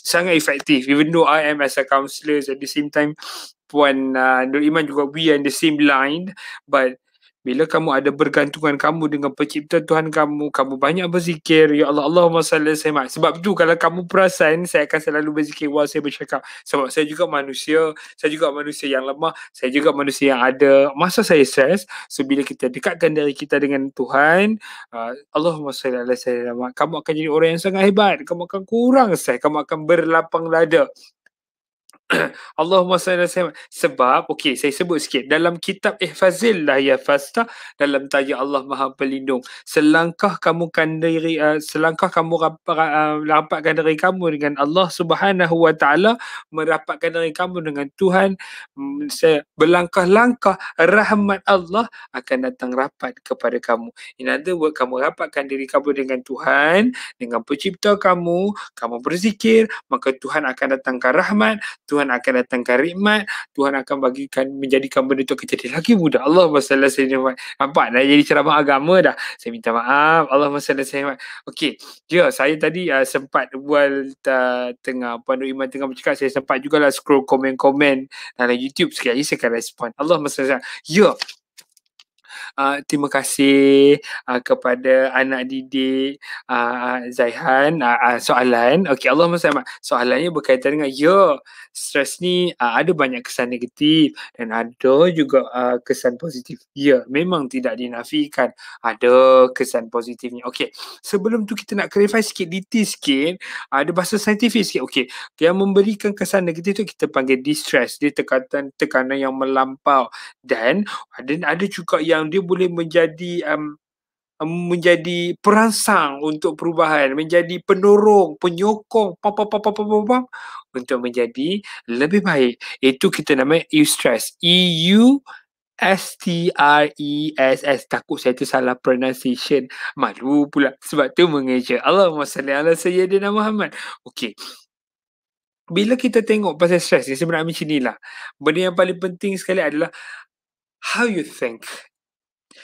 sangat efektif even though I am as a counsellor, at the same time Puan uh, Nur Iman juga we are in the same line but bila kamu ada bergantungan kamu dengan pencipta Tuhan kamu, kamu banyak berzikir, Ya Allah, Allahumma salli saya Sebab tu kalau kamu perasan, saya akan selalu berzikir Wah saya bercakap. Sebab saya juga manusia, saya juga manusia yang lemah, saya juga manusia yang ada masa saya stres. So, bila kita dekatkan diri kita dengan Tuhan, uh, Allahumma salli saya Kamu akan jadi orang yang sangat hebat. Kamu akan kurang saya. Kamu akan berlapang dada. Allahumma salli alaihi wasallam sebab okey saya sebut sikit dalam kitab Ihfazil lah, ya Fasta dalam taja Allah Maha Pelindung selangkah kamu kan diri uh, eh, selangkah kamu rap, uh, rapatkan diri kamu dengan Allah Subhanahu wa taala merapatkan diri kamu dengan Tuhan um, berlangkah-langkah rahmat Allah akan datang rapat kepada kamu in other word kamu rapatkan diri kamu dengan Tuhan dengan pencipta kamu kamu berzikir maka Tuhan akan datangkan rahmat Tuhan akan datang karimat, Tuhan akan bagikan menjadikan benda tu kejadian lagi mudah. Allah masalah saya ni. Nampak dah jadi ceramah agama dah. Saya minta maaf. Allah masalah saya ni. Okey. Ya, yeah, saya tadi uh, sempat bual uh, tengah Puan Nur Iman tengah bercakap. Saya sempat jugalah scroll komen-komen dalam YouTube. Sekali saya akan respon. Allah masalah saya. Ya, yeah uh, terima kasih uh, kepada anak didik uh, Zaihan uh, uh, soalan okey Allah salli soalannya berkaitan dengan yo stres ni uh, ada banyak kesan negatif dan ada juga uh, kesan positif ya memang tidak dinafikan ada kesan positifnya okey sebelum tu kita nak clarify sikit detail sikit uh, ada bahasa saintifik sikit okey yang memberikan kesan negatif tu kita panggil distress dia tekanan tekanan yang melampau dan ada ada juga yang dia boleh menjadi um, um menjadi perangsang untuk perubahan, menjadi penorong, penyokong, apa-apa-apa-apa untuk menjadi lebih baik. Itu kita nama eustress. E U S T R E S S takut saya tu salah pronunciation. Malu pula sebab tu mengeja. Allahumma salli ala Nama Muhammad. Okey. Bila kita tengok pasal stres ni sebenarnya macam inilah. Benda yang paling penting sekali adalah how you think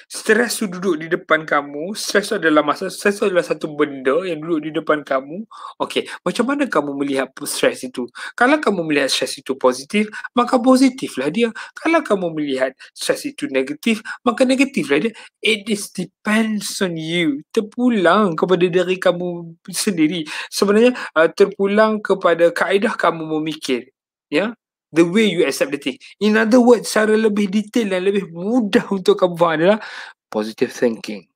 Stres tu duduk di depan kamu, stres tu adalah masa, stres tu adalah satu benda yang duduk di depan kamu. Okey, macam mana kamu melihat stres itu? Kalau kamu melihat stres itu positif, maka positiflah dia. Kalau kamu melihat stres itu negatif, maka negatiflah dia. It is depends on you. Terpulang kepada diri kamu sendiri. Sebenarnya uh, terpulang kepada kaedah kamu memikir. Ya, the way you accept the thing. In other words, cara lebih detail dan lebih mudah untuk kamu faham adalah positive thinking.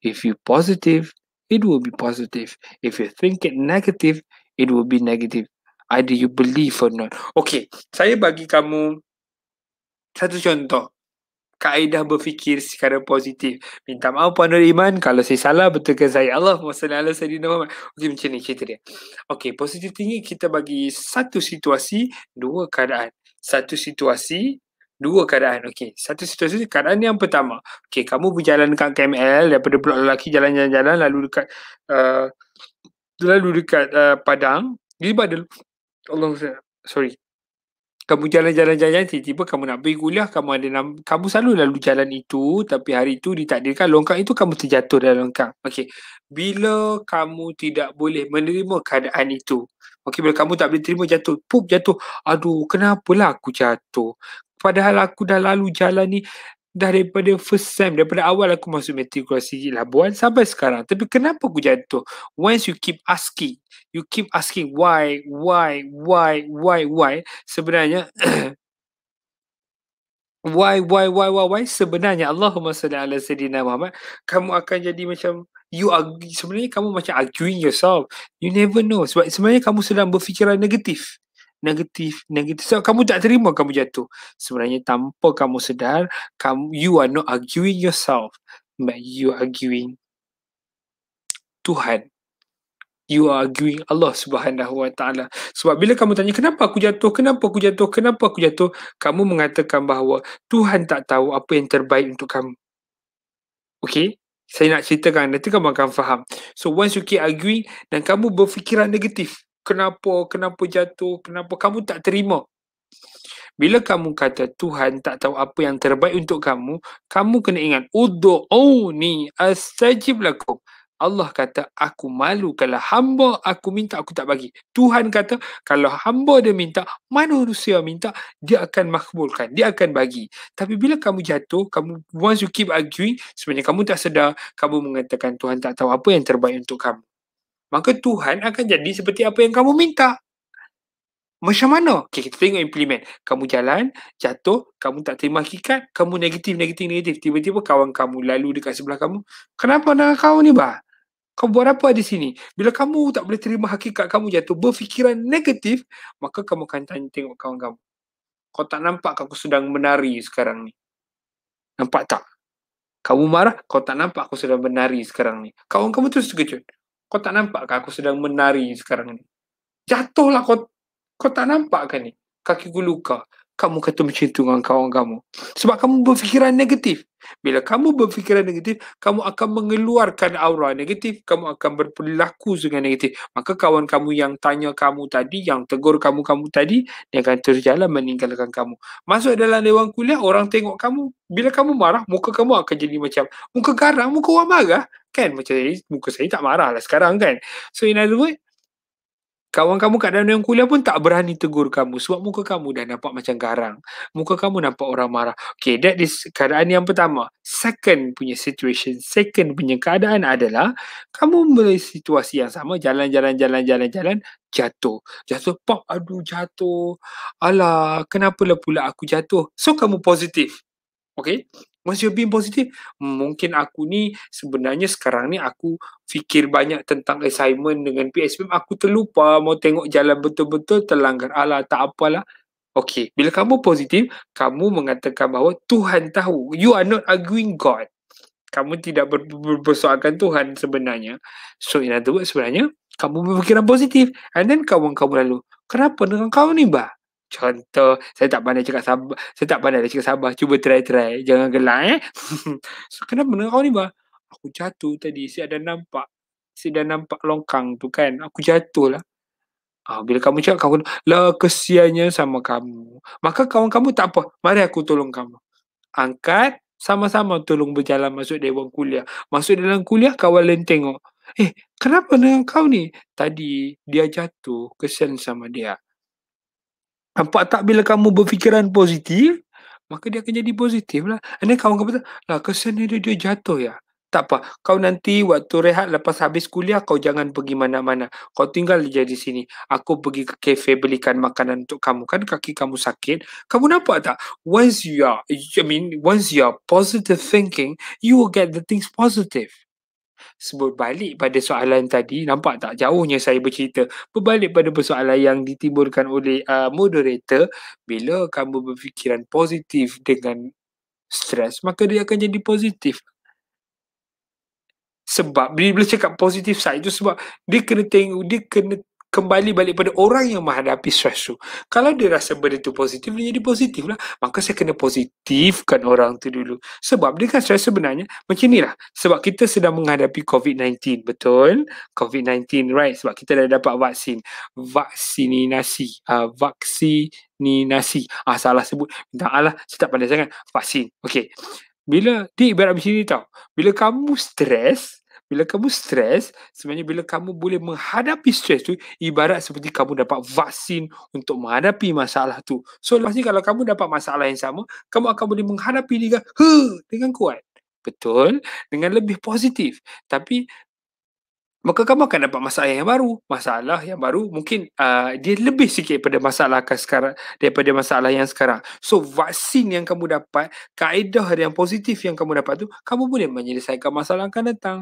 If you positive, it will be positive. If you think it negative, it will be negative. Either you believe or not. Okay, saya bagi kamu satu contoh kaedah berfikir secara positif. Minta maaf Puan Nur Iman kalau saya salah betulkan saya. Allah SWT ala sayyidina Muhammad. Okey macam ni cerita dia. Okey positif tinggi kita bagi satu situasi, dua keadaan. Satu situasi, dua keadaan. Okey, satu situasi keadaan yang pertama. Okey, kamu berjalan dekat KML daripada blok lelaki jalan-jalan lalu dekat uh, lalu dekat uh, padang. Di pada Allah sorry kamu jalan-jalan jalan tiba-tiba kamu nak pergi kuliah kamu ada nam- kamu selalu lalu jalan itu tapi hari itu ditakdirkan longkang itu kamu terjatuh dalam longkang okey bila kamu tidak boleh menerima keadaan itu okey bila kamu tak boleh terima jatuh pup jatuh aduh kenapa lah aku jatuh padahal aku dah lalu jalan ni daripada first time, daripada awal aku masuk matrikulasi labuan sampai sekarang. Tapi kenapa aku jatuh? Once you keep asking, you keep asking why, why, why, why, why, sebenarnya why, why, why, why, why, sebenarnya Allahumma salli ala sayyidina Muhammad, kamu akan jadi macam you are, sebenarnya kamu macam arguing yourself. You never know. Sebab sebenarnya kamu sedang berfikiran negatif negatif negatif so kamu tak terima kamu jatuh sebenarnya tanpa kamu sedar kamu you are not arguing yourself but you are arguing Tuhan you are arguing Allah Subhanahu Wa Taala sebab bila kamu tanya kenapa aku jatuh kenapa aku jatuh kenapa aku jatuh kamu mengatakan bahawa Tuhan tak tahu apa yang terbaik untuk kamu Okay, saya nak ceritakan nanti kamu akan faham so once you keep arguing dan kamu berfikiran negatif kenapa, kenapa jatuh, kenapa kamu tak terima. Bila kamu kata Tuhan tak tahu apa yang terbaik untuk kamu, kamu kena ingat udu'uni astajib lakum. Allah kata aku malu kalau hamba aku minta aku tak bagi. Tuhan kata kalau hamba dia minta, mana manusia minta dia akan makbulkan, dia akan bagi. Tapi bila kamu jatuh, kamu once you keep arguing, sebenarnya kamu tak sedar, kamu mengatakan Tuhan tak tahu apa yang terbaik untuk kamu maka Tuhan akan jadi seperti apa yang kamu minta. Macam mana? Okay, kita tengok implement. Kamu jalan, jatuh, kamu tak terima hakikat, kamu negatif, negatif, negatif. Tiba-tiba kawan kamu lalu dekat sebelah kamu. Kenapa dengan kau ni, bah? Kau buat apa di sini? Bila kamu tak boleh terima hakikat kamu jatuh, berfikiran negatif, maka kamu akan tanya tengok kawan kamu. Kau tak nampak aku sedang menari sekarang ni? Nampak tak? Kamu marah, kau tak nampak aku sedang menari sekarang ni? Kawan kamu terus terkejut kau tak nampak kah aku sedang menari sekarang ni? Jatuhlah kau, kau tak nampak kah ni? Kaki ku luka kamu kata macam itu dengan kawan kamu. Sebab kamu berfikiran negatif. Bila kamu berfikiran negatif, kamu akan mengeluarkan aura negatif. Kamu akan berperilaku dengan negatif. Maka kawan kamu yang tanya kamu tadi, yang tegur kamu-kamu tadi, dia akan terjalan meninggalkan kamu. Masuk dalam dewan kuliah, orang tengok kamu. Bila kamu marah, muka kamu akan jadi macam muka garang, muka orang marah. Kan? Macam ini, eh, muka saya tak marah lah sekarang kan. So in other words, Kawan kamu kat dalam dalam kuliah pun tak berani tegur kamu sebab muka kamu dah nampak macam garang. Muka kamu nampak orang marah. Okay, that is keadaan yang pertama. Second punya situation, second punya keadaan adalah kamu melalui situasi yang sama, jalan-jalan-jalan-jalan-jalan, jatuh. Jatuh, pop, aduh jatuh. Alah, kenapalah pula aku jatuh. So, kamu positif. Okay, Once you're being positive, mungkin aku ni sebenarnya sekarang ni aku fikir banyak tentang assignment dengan PSPM. Aku terlupa mau tengok jalan betul-betul terlanggar. Alah, tak apalah. Okay, bila kamu positif, kamu mengatakan bahawa Tuhan tahu. You are not arguing God. Kamu tidak bersoalkan Tuhan sebenarnya. So, in other words, sebenarnya kamu berfikiran positif. And then kawan kamu lalu, kenapa dengan kau ni, bah? contoh saya tak pandai cakap sabar saya tak pandai cakap sabar cuba try try jangan gelang. eh so, kenapa dengan kau ni bah? aku jatuh tadi si ada nampak si ada nampak longkang tu kan aku jatuh lah ah, bila kamu cakap kamu lah kesiannya sama kamu maka kawan kamu tak apa mari aku tolong kamu angkat sama-sama tolong berjalan masuk dewan kuliah masuk dalam kuliah kawan lain tengok eh kenapa dengan kau ni tadi dia jatuh kesian sama dia Nampak tak bila kamu berfikiran positif, maka dia akan jadi positif lah. Ini kawan kau lah kesian dia, dia jatuh ya. Tak apa, kau nanti waktu rehat lepas habis kuliah kau jangan pergi mana-mana. Kau tinggal je di sini. Aku pergi ke kafe belikan makanan untuk kamu kan kaki kamu sakit. Kamu nampak tak? Once you are, I mean, once you are positive thinking, you will get the things positive sebut balik pada soalan tadi nampak tak jauhnya saya bercerita berbalik pada persoalan yang ditimbulkan oleh uh, moderator bila kamu berfikiran positif dengan stres maka dia akan jadi positif sebab bila cakap positif saya itu sebab dia kena tengok dia kena kembali balik pada orang yang menghadapi stres tu. Kalau dia rasa benda tu positif, dia jadi positif lah. Maka saya kena positifkan orang tu dulu. Sebab dia kan stres sebenarnya macam ni lah. Sebab kita sedang menghadapi COVID-19, betul? COVID-19, right? Sebab kita dah dapat vaksin. Vaksininasi. Uh, ah, vaksininasi. Ah, salah sebut. Minta Allah, saya tak pandai sangat. Vaksin. Okay. Bila, dia ibarat macam ni tau. Bila kamu stres, bila kamu stres, sebenarnya bila kamu boleh menghadapi stres tu, ibarat seperti kamu dapat vaksin untuk menghadapi masalah tu. So, lepas ni kalau kamu dapat masalah yang sama, kamu akan boleh menghadapi dengan, huh, dengan kuat. Betul? Dengan lebih positif. Tapi, maka kamu akan dapat masalah yang baru. Masalah yang baru mungkin uh, dia lebih sikit daripada masalah sekarang daripada masalah yang sekarang. So vaksin yang kamu dapat, kaedah yang positif yang kamu dapat tu, kamu boleh menyelesaikan masalah yang akan datang.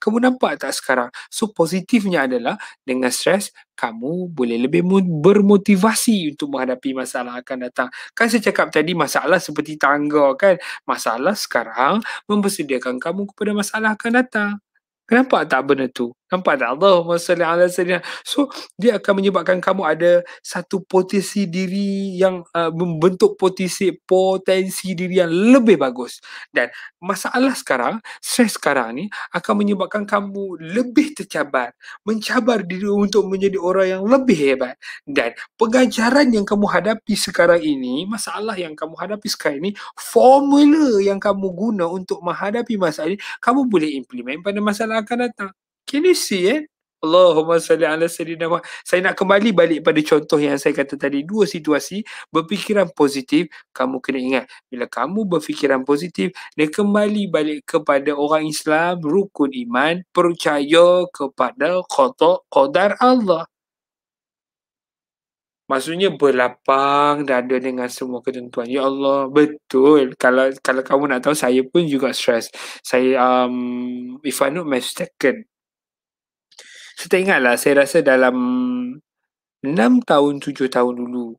Kamu nampak tak sekarang? So positifnya adalah dengan stres kamu boleh lebih bermotivasi untuk menghadapi masalah akan datang. Kan saya cakap tadi masalah seperti tangga kan? Masalah sekarang mempersediakan kamu kepada masalah akan datang. Kenapa tak benda tu? Nampak tak? Allahumma salli ala sayyidina. So, dia akan menyebabkan kamu ada satu potensi diri yang uh, membentuk potensi potensi diri yang lebih bagus. Dan masalah sekarang, stres sekarang ni akan menyebabkan kamu lebih tercabar. Mencabar diri untuk menjadi orang yang lebih hebat. Dan pengajaran yang kamu hadapi sekarang ini, masalah yang kamu hadapi sekarang ini, formula yang kamu guna untuk menghadapi masalah ini, kamu boleh implement pada masalah akan datang. Can you see it? Allahumma salli ala sayyidina Saya nak kembali balik pada contoh yang saya kata tadi. Dua situasi, berfikiran positif, kamu kena ingat. Bila kamu berfikiran positif, dia kembali balik kepada orang Islam, rukun iman, percaya kepada kotak kodar Allah. Maksudnya berlapang dada dengan semua ketentuan. Ya Allah, betul. Kalau kalau kamu nak tahu, saya pun juga stres. Saya, um, if I'm not mistaken, saya tak ingat lah, saya rasa dalam 6 tahun, 7 tahun dulu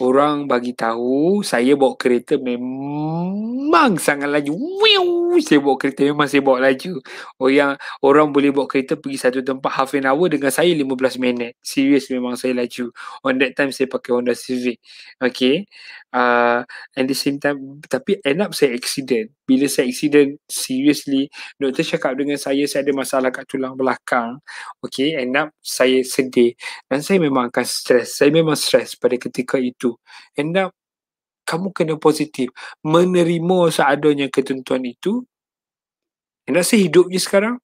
Orang bagi tahu saya bawa kereta memang sangat laju. Wiu, saya bawa kereta memang saya bawa laju. Oh yang orang boleh bawa kereta pergi satu tempat half an hour dengan saya 15 minit. Serius memang saya laju. On that time saya pakai Honda Civic. Okay. Uh, ah, and the same time tapi end up saya accident. Bila saya accident seriously doktor cakap dengan saya saya ada masalah kat tulang belakang. Okay. End up saya sedih. Dan saya memang akan stress. Saya memang stress pada ketika sampai itu. End up, kamu kena positif. Menerima seadanya ketentuan itu. And that's hidupnya sekarang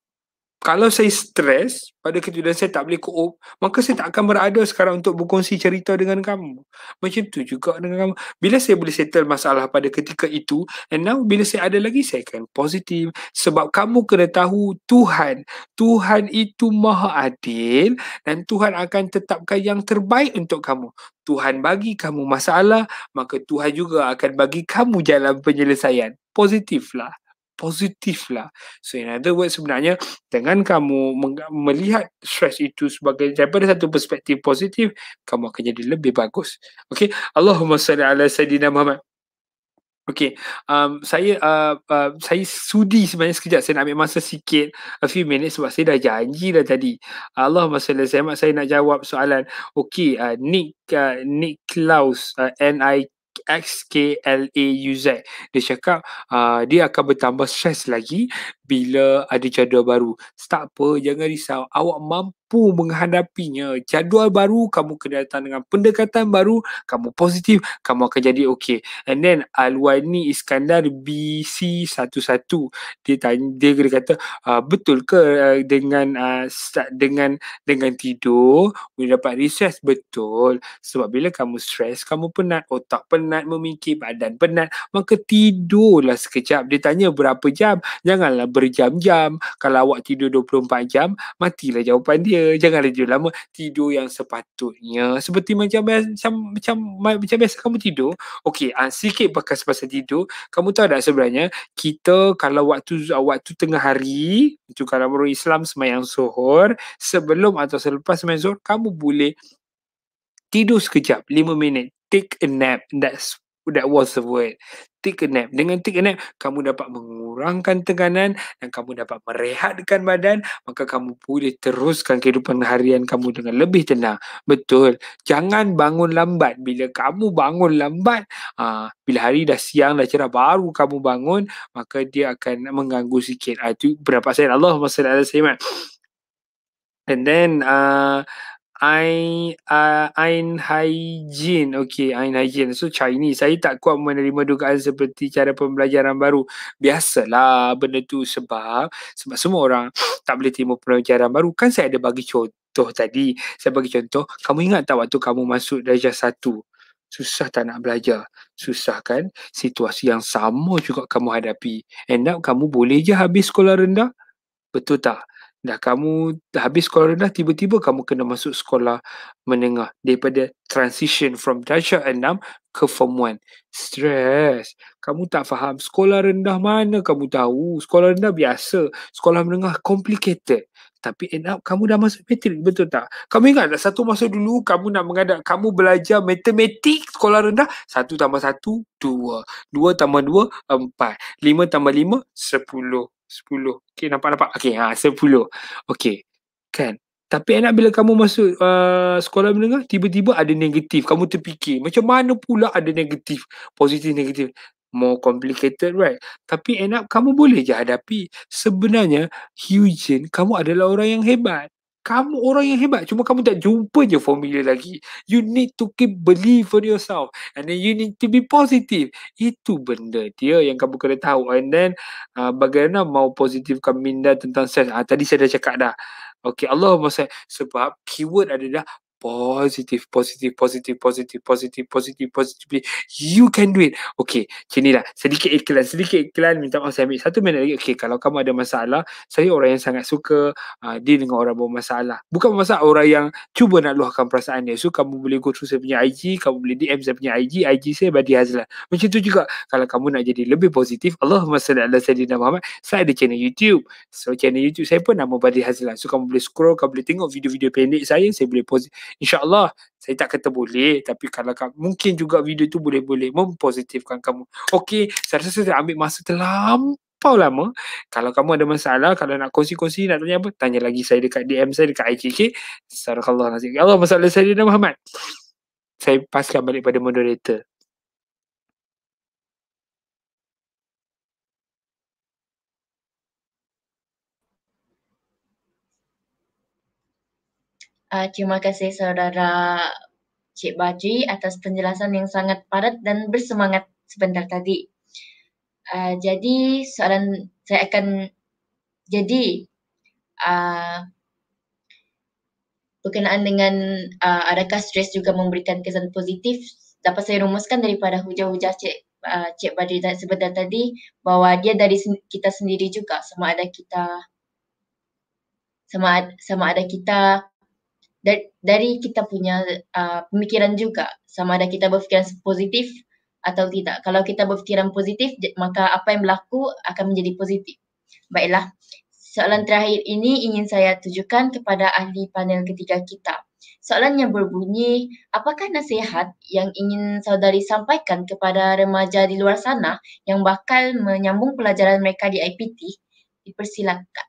kalau saya stres pada ketika dan saya tak boleh koop, maka saya tak akan berada sekarang untuk berkongsi cerita dengan kamu. Macam tu juga dengan kamu. Bila saya boleh settle masalah pada ketika itu, and now bila saya ada lagi, saya akan positif. Sebab kamu kena tahu Tuhan, Tuhan itu maha adil dan Tuhan akan tetapkan yang terbaik untuk kamu. Tuhan bagi kamu masalah, maka Tuhan juga akan bagi kamu jalan penyelesaian. Positiflah positif lah. So in other words sebenarnya dengan kamu melihat stress itu sebagai daripada satu perspektif positif, kamu akan jadi lebih bagus. Okay. Allahumma salli ala Sayyidina Muhammad. Okay, um, saya uh, uh, saya sudi sebenarnya sekejap saya nak ambil masa sikit a few minutes sebab saya dah janji dah tadi. Allah masya saya nak jawab soalan. Okay, uh, Nick uh, Nick Klaus uh, N I XKLAUZ. Dia cakap uh, dia akan bertambah stres lagi bila ada jadual baru. Tak apa, jangan risau. Awak mampu mampu menghadapinya. Jadual baru, kamu kena datang dengan pendekatan baru, kamu positif, kamu akan jadi okay. And then Alwani Iskandar BC11, dia tanya, dia kena kata, uh, betul ke uh, dengan uh, ah, start dengan dengan tidur, boleh dapat recess? Betul. Sebab bila kamu stres, kamu penat, otak penat, memikir badan penat, maka tidurlah sekejap. Dia tanya berapa jam? Janganlah berjam-jam. Kalau awak tidur 24 jam, matilah jawapan dia saja jangan laju lama tidur yang sepatutnya seperti macam macam macam, macam, macam biasa kamu tidur okey uh, sikit bekas pasal tidur kamu tahu tak sebenarnya kita kalau waktu ah, waktu tengah hari itu kalau baru Islam semayang suhur sebelum atau selepas semayang suhur kamu boleh tidur sekejap 5 minit take a nap that's that was the word. Take a nap. Dengan take a nap, kamu dapat mengurangkan tekanan dan kamu dapat merehatkan badan, maka kamu boleh teruskan kehidupan harian kamu dengan lebih tenang. Betul. Jangan bangun lambat. Bila kamu bangun lambat, aa, ah, bila hari dah siang, dah cerah, baru kamu bangun, maka dia akan mengganggu sikit. Ah, itu berapa saya Allah SWT. And then, uh, Ain uh, Ain Haijin. okay, Ain Haijin. So Chinese. Saya tak kuat menerima dugaan seperti cara pembelajaran baru. Biasalah benda tu sebab sebab semua orang tak boleh terima pembelajaran baru. Kan saya ada bagi contoh tadi. Saya bagi contoh, kamu ingat tak waktu kamu masuk darjah satu? Susah tak nak belajar. Susah kan? Situasi yang sama juga kamu hadapi. End up kamu boleh je habis sekolah rendah. Betul tak? dah kamu dah habis sekolah rendah tiba-tiba kamu kena masuk sekolah menengah daripada transition from darjah 6 ke form 1 stress kamu tak faham sekolah rendah mana kamu tahu sekolah rendah biasa sekolah menengah complicated tapi end up kamu dah masuk matrik betul tak kamu ingat tak satu masa dulu kamu nak mengadap kamu belajar matematik sekolah rendah satu tambah satu dua dua tambah dua empat lima tambah lima sepuluh sepuluh okay nampak nampak okay ha sepuluh okay kan tapi enak bila kamu masuk uh, sekolah menengah, tiba-tiba ada negatif. Kamu terfikir, macam mana pula ada negatif, positif, negatif more complicated right tapi end up kamu boleh je hadapi sebenarnya Eugene kamu adalah orang yang hebat kamu orang yang hebat cuma kamu tak jumpa je formula lagi you need to keep believe for yourself and then you need to be positive itu benda dia yang kamu kena tahu and then uh, bagaimana mau positifkan minda tentang stress uh, ah, tadi saya dah cakap dah Okay, Allah SWT. Sebab keyword adalah positif, positif, positif, positif, positif, positif, positif. You can do it. Okay, macam lah Sedikit iklan, sedikit iklan. Minta maaf saya ambil satu minit lagi. Okay, kalau kamu ada masalah, saya orang yang sangat suka uh, deal dengan orang masalah. Bukan masalah orang yang cuba nak luahkan perasaan dia. So, kamu boleh go through saya punya IG, kamu boleh DM saya punya IG, IG saya Badi Hazlan. Macam tu juga. Kalau kamu nak jadi lebih positif, Allah Allahumma salli ala sayyidina Muhammad, saya ada channel YouTube. So, channel YouTube saya pun nama Badi Hazlan. So, kamu boleh scroll, kamu boleh tengok video-video pendek saya, saya boleh post InsyaAllah saya tak kata boleh tapi kalau kamu, mungkin juga video itu boleh-boleh mempositifkan kamu. Okey, saya rasa saya ambil masa terlampau lama. Kalau kamu ada masalah, kalau nak kongsi-kongsi, nak tanya apa, tanya lagi saya dekat DM saya dekat IG. Okay? Sarakallah nasib. Allah, masalah saya dengan Muhammad. Saya paskan balik pada moderator. Uh, terima kasih saudara Cik Baji atas penjelasan yang sangat padat dan bersemangat sebentar tadi. Uh, jadi soalan saya akan jadi uh, berkenaan dengan uh, adakah stres juga memberikan kesan positif dapat saya rumuskan daripada hujah-hujah Cik uh, Cik Badri sebentar tadi bahawa dia dari sen- kita sendiri juga sama ada kita sama sama ada kita dari, kita punya uh, pemikiran juga sama ada kita berfikiran positif atau tidak. Kalau kita berfikiran positif maka apa yang berlaku akan menjadi positif. Baiklah. Soalan terakhir ini ingin saya tujukan kepada ahli panel ketiga kita. Soalannya berbunyi, apakah nasihat yang ingin saudari sampaikan kepada remaja di luar sana yang bakal menyambung pelajaran mereka di IPT? Dipersilakan.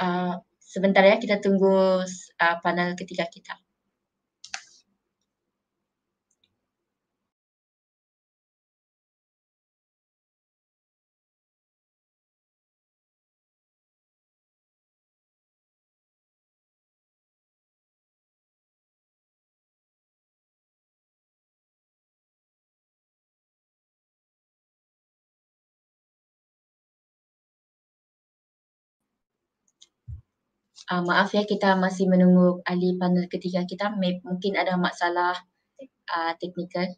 Ah, sebentar ya kita tunggu uh, panel ketiga kita. Uh, maaf ya kita masih menunggu ahli panel ketiga kita. May, mungkin ada masalah uh, teknikal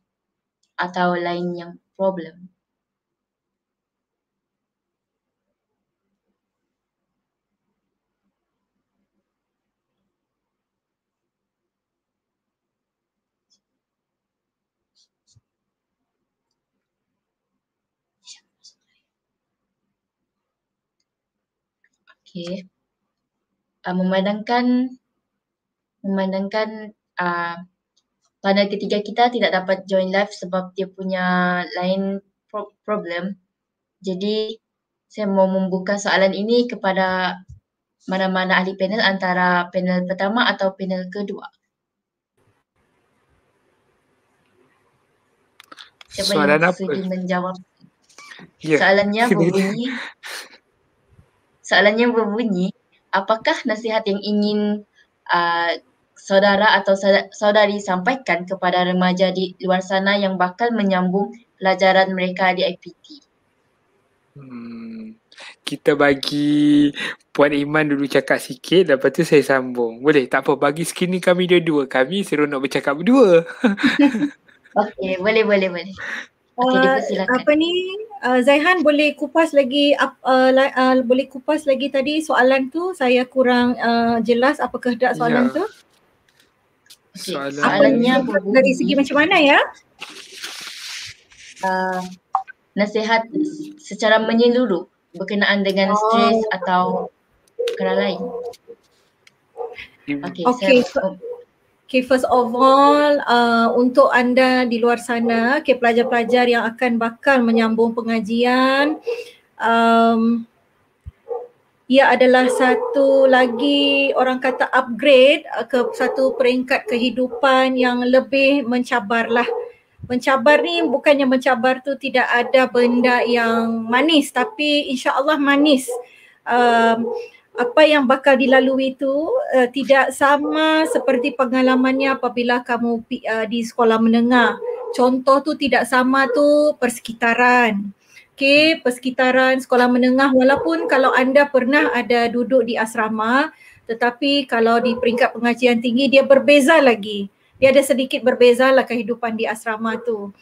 atau lain yang problem. Okay uh, memandangkan memandangkan uh, ah, pada ketiga kita tidak dapat join live sebab dia punya lain pro- problem. Jadi saya mau membuka soalan ini kepada mana-mana ahli panel antara panel pertama atau panel kedua. Siapa soalan yang apa? menjawab? Yeah. Soalannya berbunyi. soalannya berbunyi apakah nasihat yang ingin uh, saudara atau saudari sampaikan kepada remaja di luar sana yang bakal menyambung pelajaran mereka di IPT? Hmm, kita bagi Puan Iman dulu cakap sikit lepas tu saya sambung. Boleh tak apa bagi skin kami dua-dua. Kami seronok bercakap berdua. Okey, boleh boleh boleh. Okay, uh, apa ni uh, Zaihan boleh kupas lagi uh, uh, uh, boleh kupas lagi tadi soalan tu saya kurang uh, jelas apa kehendak soalan ya. tu okay. soalannya dari segi macam mana ya uh, nasihat secara menyeluruh berkenaan dengan oh. stres atau perkara lain okey okay. Okay, first of all, uh, untuk anda di luar sana, okay, pelajar-pelajar yang akan bakal menyambung pengajian, um, ia adalah satu lagi orang kata upgrade uh, ke satu peringkat kehidupan yang lebih mencabarlah. Mencabar ni bukannya mencabar tu tidak ada benda yang manis, tapi insya Allah manis. Um, apa yang bakal dilalui itu uh, eh, tidak sama seperti pengalamannya apabila kamu uh, di sekolah menengah. Contoh tu tidak sama tu persekitaran. Okay, persekitaran sekolah menengah walaupun kalau anda pernah ada duduk di asrama tetapi kalau di peringkat pengajian tinggi dia berbeza lagi. Dia ada sedikit berbeza lah kehidupan di asrama tu.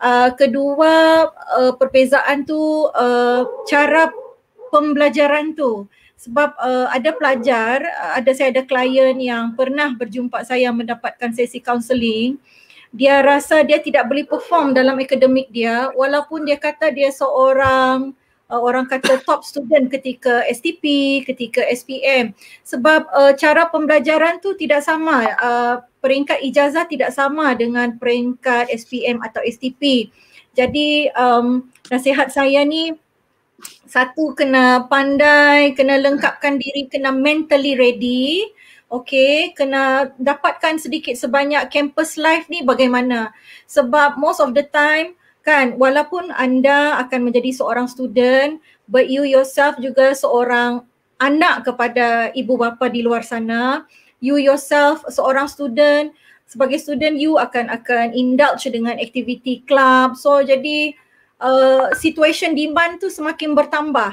Uh, kedua uh, perbezaan tu uh, cara pembelajaran tu sebab uh, ada pelajar eh, ada saya ada klien yang pernah berjumpa saya mendapatkan sesi counselling. dia rasa dia tidak boleh perform dalam akademik dia walaupun dia kata dia seorang uh, orang kata top student ketika STP ketika SPM sebab uh, cara pembelajaran tu tidak sama uh, peringkat ijazah tidak sama dengan peringkat SPM atau STP jadi um, nasihat saya ni satu kena pandai, kena lengkapkan diri, kena mentally ready. Okay, kena dapatkan sedikit sebanyak campus life ni bagaimana. Sebab most of the time kan walaupun anda akan menjadi seorang student but you yourself juga seorang anak kepada ibu bapa di luar sana. You yourself seorang student, sebagai student you akan akan indulge dengan aktiviti club. So jadi Uh, situation demand tu semakin bertambah.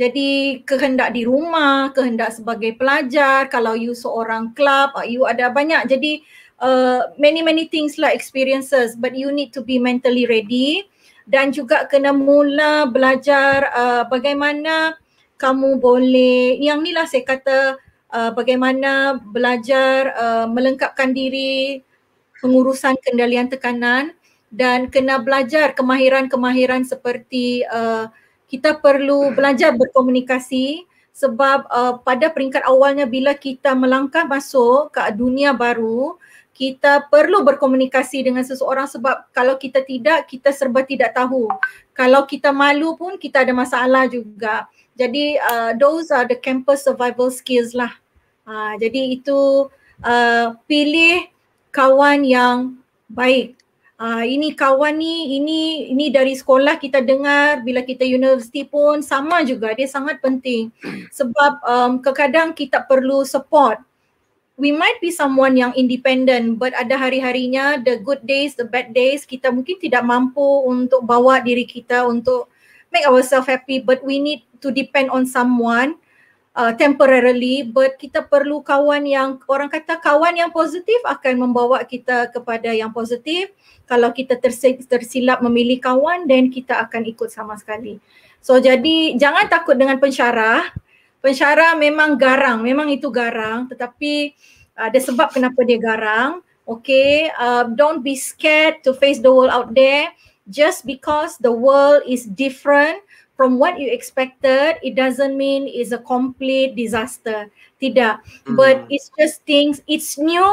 Jadi kehendak di rumah, kehendak sebagai pelajar, kalau you seorang club, uh, you ada banyak. Jadi uh, many many things lah experiences but you need to be mentally ready dan juga kena mula belajar uh, bagaimana kamu boleh, yang ni lah saya kata uh, bagaimana belajar uh, melengkapkan diri pengurusan kendalian tekanan dan kena belajar kemahiran-kemahiran seperti uh, kita perlu belajar berkomunikasi sebab uh, pada peringkat awalnya bila kita melangkah masuk ke dunia baru kita perlu berkomunikasi dengan seseorang sebab kalau kita tidak kita serba tidak tahu kalau kita malu pun kita ada masalah juga jadi uh, those are the campus survival skills lah uh, jadi itu uh, pilih kawan yang baik Uh, ini kawan ni, ini ini dari sekolah kita dengar bila kita universiti pun sama juga dia sangat penting sebab um, kadang kita perlu support. We might be someone yang independent but ada hari-harinya the good days, the bad days kita mungkin tidak mampu untuk bawa diri kita untuk make ourselves happy but we need to depend on someone uh, temporarily but kita perlu kawan yang orang kata kawan yang positif akan membawa kita kepada yang positif kalau kita tersilap memilih kawan dan kita akan ikut sama sekali so jadi jangan takut dengan pensyarah pensyarah memang garang memang itu garang tetapi uh, ada sebab kenapa dia garang Okay, uh, don't be scared to face the world out there just because the world is different from what you expected it doesn't mean it's a complete disaster tidak mm. but it's just things it's new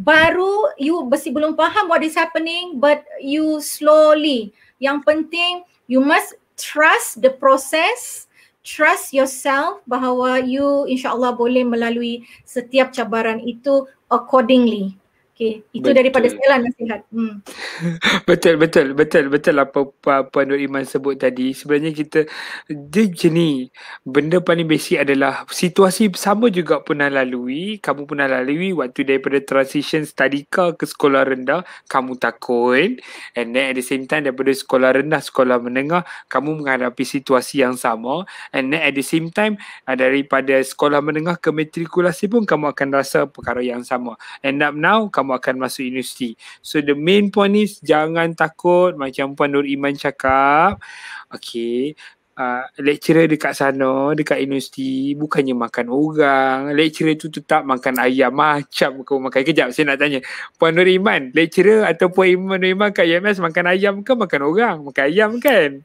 baru you masih belum faham what is happening but you slowly yang penting you must trust the process trust yourself bahawa you insyaallah boleh melalui setiap cabaran itu accordingly Okay, itu betul. daripada segala nasihat. Hmm. betul, betul, betul, betul lah apa, apa apa Nur Iman sebut tadi. Sebenarnya kita, dia jenis, benda paling basic adalah situasi sama juga pernah lalui, kamu pernah lalui waktu daripada transition study car ke sekolah rendah, kamu takut. And then at the same time daripada sekolah rendah, sekolah menengah, kamu menghadapi situasi yang sama. And then at the same time, ah, daripada sekolah menengah ke matrikulasi pun kamu akan rasa perkara yang sama. And up now, kamu kamu akan masuk universiti. So the main point is jangan takut macam Puan Nur Iman cakap. Okay. Uh, lecturer dekat sana, dekat universiti, bukannya makan orang. Lecturer tu tetap makan ayam. Macam kau makan. Kejap, saya nak tanya. Puan Nur Iman, lecturer atau Puan Iman Nur Iman kat IMS makan ayam ke makan orang? Makan ayam kan?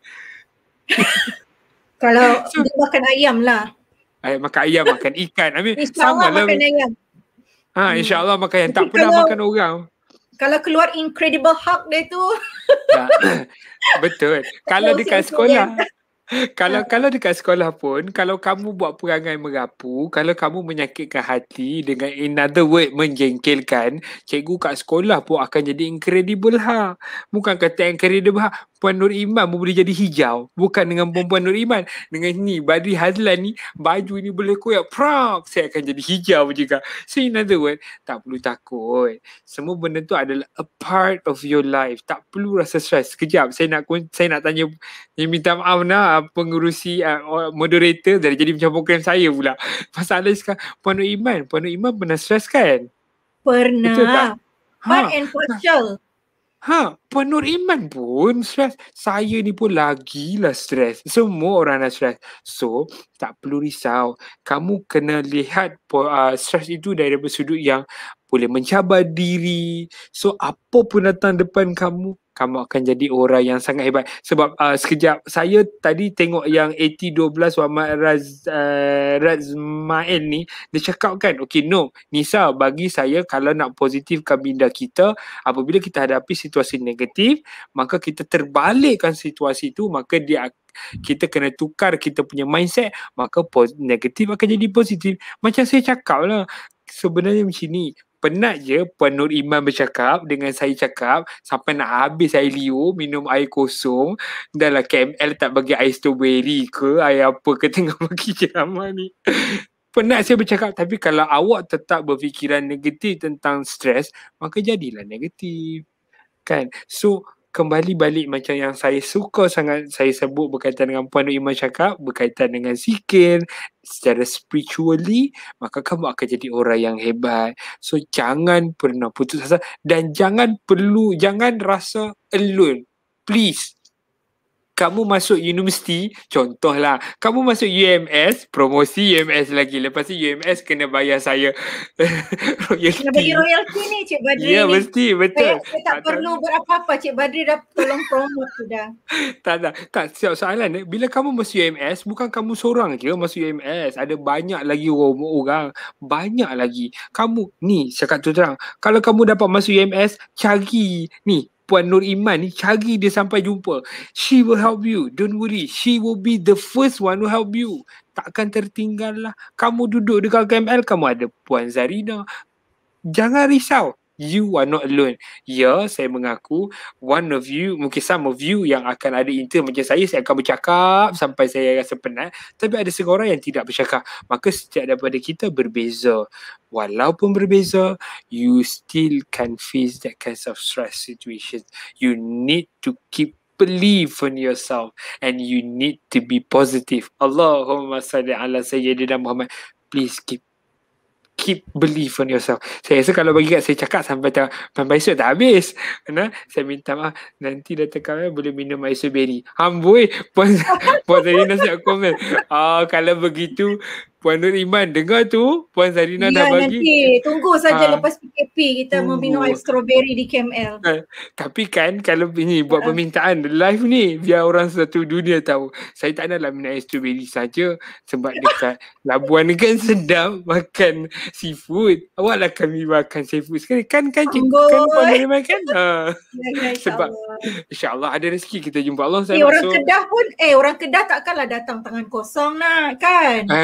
Kalau so, dia makan ayam lah. Ay, eh, makan ayam, makan ikan. I mean, sama lah. makan ayam. Ha, hmm. InsyaAllah makan yang tak pernah kalau, makan orang. Kalau keluar Incredible Hulk dia tu. Betul. kalau dekat sekolah. Kan. kalau ha. kalau dekat sekolah pun, kalau kamu buat perangai merapu, kalau kamu menyakitkan hati dengan in other word menjengkelkan, cikgu kat sekolah pun akan jadi Incredible Hulk. Bukan kata Incredible Hulk. Puan Nur Iman pun boleh jadi hijau. Bukan dengan perempuan Nur Iman. Dengan ni, Badri Hazlan ni, baju ni boleh koyak. Prap! Saya akan jadi hijau juga. So in other word, tak perlu takut. Semua benda tu adalah a part of your life. Tak perlu rasa stress. Sekejap, saya nak saya nak tanya, saya minta maaf nak ah, pengurusi uh, ah, moderator dari jadi macam program saya pula. Masalah sekarang, Puan Nur Iman. Puan Nur Iman pernah stress kan? Pernah. Betul Ha. and for sure. Ha, Puan Iman pun stres. Saya ni pun lagilah stres. Semua orang dah stres. So, tak perlu risau. Kamu kena lihat uh, stres itu dari sudut yang boleh mencabar diri. So apa pun datang depan kamu, kamu akan jadi orang yang sangat hebat. Sebab uh, sekejap saya tadi tengok yang AT12 Wahmat Raz, uh, Razmael ni, dia cakap kan, okay no, Nisa bagi saya kalau nak positifkan minda kita, apabila kita hadapi situasi negatif, maka kita terbalikkan situasi itu, maka dia kita kena tukar kita punya mindset maka positif, negatif akan jadi positif macam saya cakap lah sebenarnya macam ni penat je Puan Nur Iman bercakap dengan saya cakap sampai nak habis saya liu minum air kosong dah lah KML tak bagi air strawberry ke air apa ke tengah bagi ceramah ni penat saya bercakap tapi kalau awak tetap berfikiran negatif tentang stres maka jadilah negatif kan so kembali balik macam yang saya suka sangat saya sebut berkaitan dengan Puan Nur Iman cakap berkaitan dengan zikir secara spiritually maka kamu akan jadi orang yang hebat so jangan pernah putus asa dan jangan perlu jangan rasa alone please kamu masuk universiti, contohlah, kamu masuk UMS, promosi UMS lagi. Lepas tu UMS kena bayar saya royalty. Kena bagi royalty ni Cik Badri Ya, yeah, mesti, betul. Saya, saya tak, tak perlu tak. berapa-apa. Cik Badri dah tolong promote sudah. Tak, tak. Tak, soalan Bila kamu masuk UMS, bukan kamu seorang je masuk UMS. Ada banyak lagi orang. Banyak lagi. Kamu, ni, cakap tu terang. Kalau kamu dapat masuk UMS, cari. Ni, Puan Nur Iman ni cari dia sampai jumpa. She will help you. Don't worry. She will be the first one who help you. Takkan tertinggal lah. Kamu duduk dekat KML, kamu ada Puan Zarina. Jangan risau you are not alone. Ya, yeah, saya mengaku one of you, mungkin some of you yang akan ada intern macam saya, saya akan bercakap sampai saya rasa penat. Tapi ada seorang yang tidak bercakap. Maka setiap daripada kita berbeza. Walaupun berbeza, you still can face that kind of stress situation. You need to keep believe in yourself and you need to be positive. Allahumma salli ala sayyidina Muhammad. Please keep keep belief on yourself. Saya rasa kalau bagi kat saya cakap sampai tak sampai esok tak habis. Kena saya minta maaf nanti datang kami eh, boleh minum ice berry. Amboi, pun pun saya nasi komen. Ah kalau begitu Puan Nur Iman dengar tu Puan Zarina ya, dah bagi. tunggu saja ha. lepas PKP kita mau minum air strawberry di KML. Ha. Eh, tapi kan kalau ini buat ah. permintaan live ni biar orang satu dunia tahu. Saya tak naklah minum air strawberry saja sebab dekat Labuan kan sedap makan seafood. Awaklah kami makan seafood sekali. Kan kan tunggu. Kan, kan Puan Nur Iman kan? Ha. Ya, ya sebab insyaAllah ada rezeki kita jumpa Allah. eh, orang so. Kedah pun eh orang Kedah takkanlah datang tangan kosong nak kan? Ha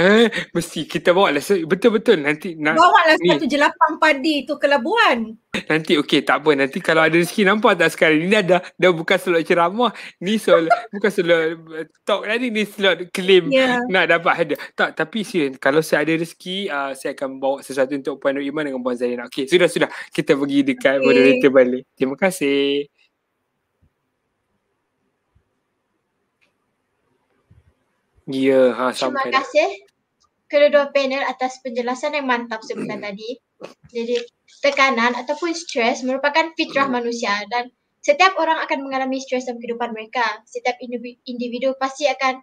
mesti kita bawa lah betul-betul nanti nak bawa lah satu jelapang padi tu ke labuan nanti okey tak apa nanti kalau ada rezeki nampak tak sekarang ni ada dah buka slot ceramah ni slot buka slot eh, talk tadi lah ni slot claim yeah. nak dapat ada tak tapi sih kalau saya ada rezeki uh, saya akan bawa sesuatu untuk puan Nur Iman dengan puan Zainal okey sudah sudah kita pergi dekat okay. moderator balik terima kasih Ya, ha, Terima kasih kedua-dua panel atas penjelasan yang mantap sebentar tadi. Jadi tekanan ataupun stres merupakan fitrah hmm. manusia dan setiap orang akan mengalami stres dalam kehidupan mereka. Setiap individu pasti akan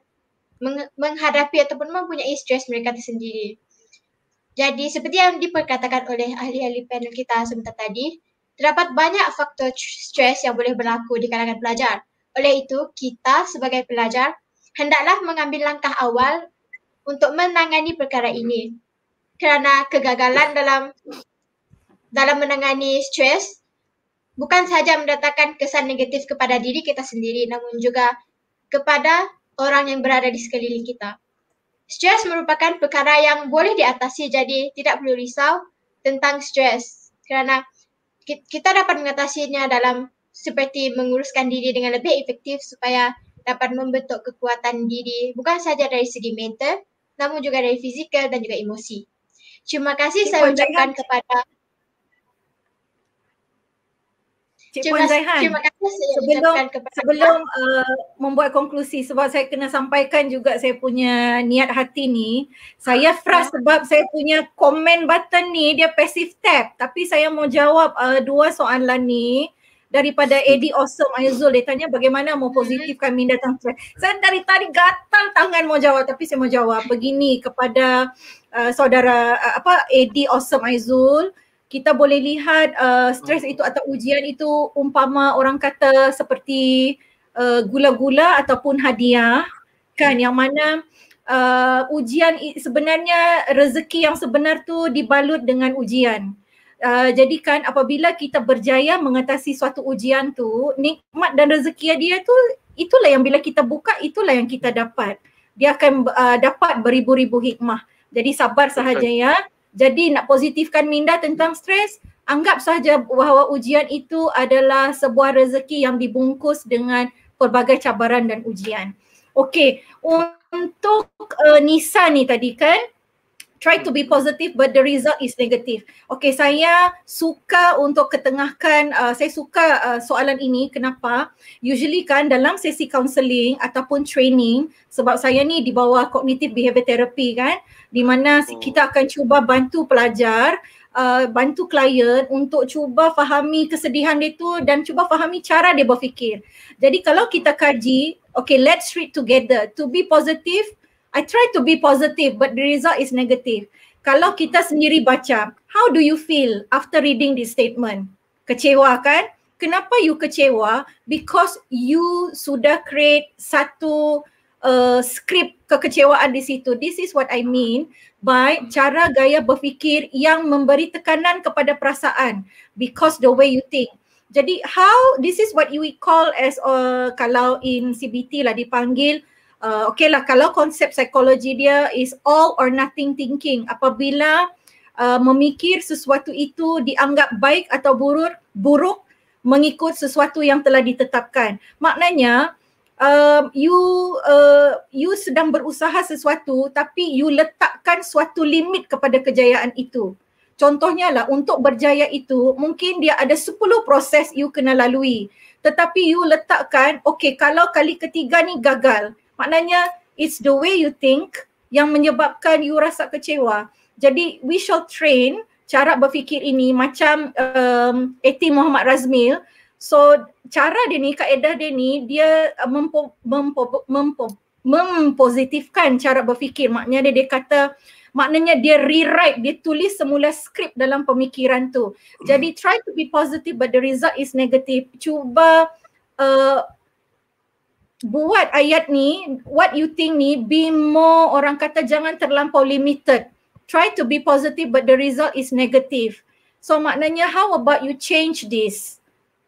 menghadapi ataupun mempunyai stres mereka tersendiri. Jadi seperti yang diperkatakan oleh ahli-ahli panel kita sebentar tadi, terdapat banyak faktor stres yang boleh berlaku di kalangan pelajar. Oleh itu, kita sebagai pelajar hendaklah mengambil langkah awal untuk menangani perkara ini kerana kegagalan dalam dalam menangani stres bukan sahaja mendatangkan kesan negatif kepada diri kita sendiri namun juga kepada orang yang berada di sekeliling kita. Stres merupakan perkara yang boleh diatasi jadi tidak perlu risau tentang stres kerana kita dapat mengatasinya dalam seperti menguruskan diri dengan lebih efektif supaya dapat membentuk kekuatan diri bukan saja dari segi mental namun juga dari fizikal dan juga emosi. Terima kasih saya ucapkan kepada Cik Puan Zaihan, sebelum, sebelum uh, membuat konklusi sebab saya kena sampaikan juga saya punya niat hati ni saya ah, frust ya. sebab saya punya komen button ni dia passive tab, tapi saya mau jawab uh, dua soalan ni daripada Eddie Awesome Ayuzul dia tanya bagaimana mau positifkan minda tang stres. Saya dari tadi gatal tangan mau jawab tapi saya mau jawab begini kepada uh, saudara uh, apa Eddie Awesome Ayuzul kita boleh lihat uh, stres itu atau ujian itu umpama orang kata seperti uh, gula-gula ataupun hadiah kan yang mana uh, ujian sebenarnya rezeki yang sebenar tu dibalut dengan ujian. Uh, jadikan apabila kita berjaya mengatasi suatu ujian tu nikmat dan rezeki dia tu itulah yang bila kita buka itulah yang kita dapat dia akan uh, dapat beribu-ribu hikmah jadi sabar sahaja ya jadi nak positifkan minda tentang stres anggap sahaja bahawa ujian itu adalah sebuah rezeki yang dibungkus dengan pelbagai cabaran dan ujian okey untuk uh, nisan ni tadi kan try to be positive but the result is negative. Okay, saya suka untuk ketengahkan uh, saya suka uh, soalan ini kenapa? Usually kan dalam sesi counselling ataupun training sebab saya ni di bawah cognitive behavior therapy kan di mana hmm. kita akan cuba bantu pelajar Uh, bantu klien untuk cuba fahami kesedihan dia tu dan cuba fahami cara dia berfikir. Jadi kalau kita kaji, okay let's read together to be positive I try to be positive but the result is negative. Kalau kita sendiri baca, how do you feel after reading this statement? Kecewa kan? Kenapa you kecewa? Because you sudah create satu uh, skrip kekecewaan di situ. This is what I mean by cara gaya berfikir yang memberi tekanan kepada perasaan because the way you think. Jadi how this is what you call as uh, kalau in CBT lah dipanggil uh, okay lah kalau konsep psikologi dia is all or nothing thinking apabila uh, memikir sesuatu itu dianggap baik atau buruk buruk mengikut sesuatu yang telah ditetapkan maknanya um, you uh, you sedang berusaha sesuatu tapi you letakkan suatu limit kepada kejayaan itu contohnya lah untuk berjaya itu mungkin dia ada 10 proses you kena lalui tetapi you letakkan okey, kalau kali ketiga ni gagal Maknanya it's the way you think yang menyebabkan you rasa kecewa. Jadi we shall train cara berfikir ini macam um, Eti Muhammad Razmil. So cara dia ni, kaedah dia ni dia uh, mempo, mempo, mempo, mempositifkan cara berfikir. Maknanya dia, dia kata maknanya dia rewrite, dia tulis semula skrip dalam pemikiran tu. Jadi try to be positive but the result is negative. Cuba uh, buat ayat ni, what you think ni, be more orang kata jangan terlampau limited. Try to be positive but the result is negative. So maknanya how about you change this?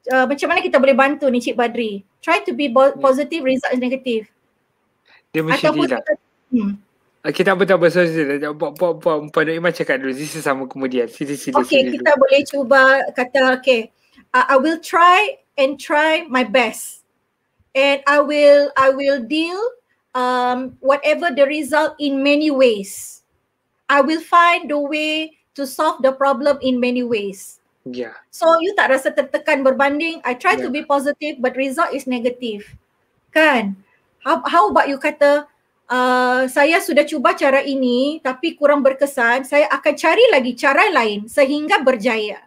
Uh, macam mana kita boleh bantu ni Cik Badri? Try to be bo- ya. positive, yeah. result is negative. Dia macam ni lah. Okay, tak apa, tak apa. Sorry, sorry. Buat, buat, Puan Noiman cakap dulu. Sisi sama kemudian. Sisi, sisi, sisi. Okay, kita boleh cuba kata, okay. I, I will try and try my best and I will I will deal um, whatever the result in many ways. I will find the way to solve the problem in many ways. Yeah. So you tak rasa tertekan berbanding? I try yeah. to be positive, but result is negative, kan? How How about you kata uh, saya sudah cuba cara ini tapi kurang berkesan. Saya akan cari lagi cara lain sehingga berjaya.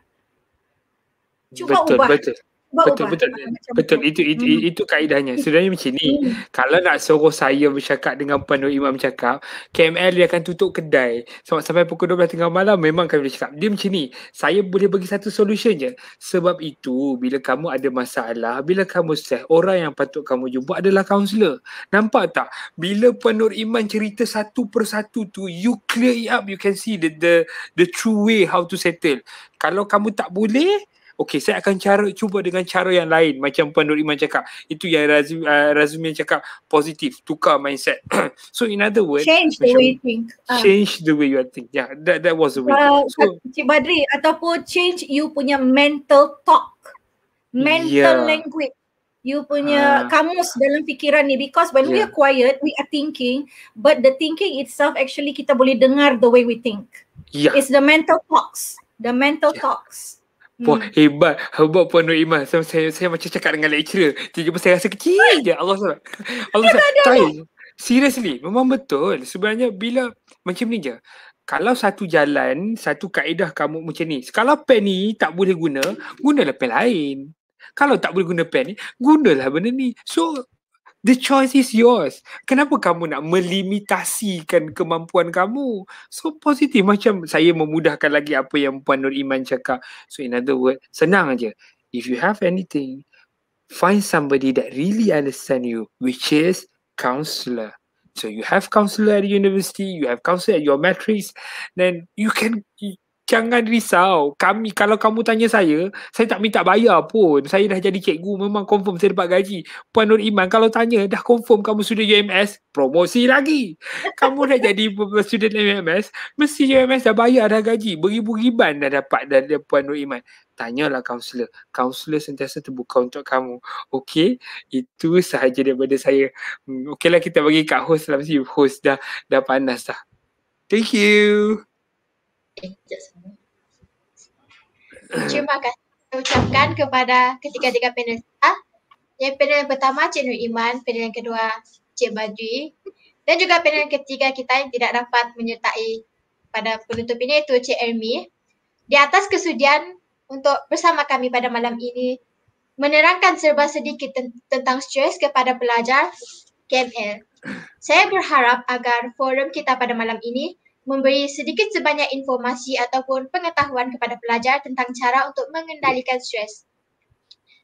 Cuba betul, ubah. Betul betul betul betul itu itu hmm. itu kaedahnya sebenarnya macam ni hmm. kalau nak suruh saya bercakap dengan penduduk imam bercakap KML dia akan tutup kedai sampai sampai pukul 12 tengah malam memang kami boleh cakap dia macam ni saya boleh bagi satu solution je sebab itu bila kamu ada masalah bila kamu stress orang yang patut kamu jumpa adalah kaunselor nampak tak bila penduduk iman cerita satu persatu tu you clear it up you can see the the the true way how to settle kalau kamu tak boleh Okey, saya akan cara cuba dengan cara yang lain macam Puan Iman cakap itu yang Razim uh, Razim yang cakap positif tukar mindset so in other words change the way you think ah. change the way you think yeah that that was the way uh, so, Cik Badri ataupun change you punya mental talk mental yeah. language you punya uh, kamus dalam fikiran ni because when yeah. we are quiet we are thinking but the thinking itself actually kita boleh dengar the way we think yeah. it's the mental talks the mental yeah. talks Wah hmm. hebat. Hebat Puan Nur Iman. Saya, saya, saya macam cakap dengan lecturer. Tiba-tiba saya rasa kecil je. Allah SWT. Allah SWT. Tak Seriously, memang betul. Sebenarnya bila macam ni je. Kalau satu jalan, satu kaedah kamu macam ni. Kalau pen ni tak boleh guna, gunalah pen lain. Kalau tak boleh guna pen ni, gunalah benda ni. So, the choice is yours. Kenapa kamu nak melimitasikan kemampuan kamu? So positif macam saya memudahkan lagi apa yang Puan Nur Iman cakap. So in other words, senang aja. If you have anything, find somebody that really understand you, which is counselor. So you have counselor at university, you have counselor at your matrix, then you can Jangan risau. Kami kalau kamu tanya saya, saya tak minta bayar pun. Saya dah jadi cikgu, memang confirm saya dapat gaji. Puan Nur Iman kalau tanya, dah confirm kamu sudah UMS, promosi lagi. Kamu dah jadi student UMS, mesti UMS dah bayar dah gaji. Beribu-riban dah dapat dari Puan Nur Iman. Tanyalah kaunselor. Kaunselor sentiasa terbuka untuk kamu. Okay Itu sahaja daripada saya. Hmm, okeylah kita bagi kat host lah. Mesti host dah, dah panas dah. Thank you. Eh, sekejap Terima kasih saya ucapkan kepada ketiga-tiga panel kita. Yang panel yang pertama Cik Nur Iman, panel yang kedua Cik Badri dan juga panel ketiga kita yang tidak dapat menyertai pada penutup ini iaitu Cik Ermi. Di atas kesudian untuk bersama kami pada malam ini menerangkan serba sedikit tentang stres kepada pelajar KML. Saya berharap agar forum kita pada malam ini memberi sedikit sebanyak informasi ataupun pengetahuan kepada pelajar tentang cara untuk mengendalikan stres.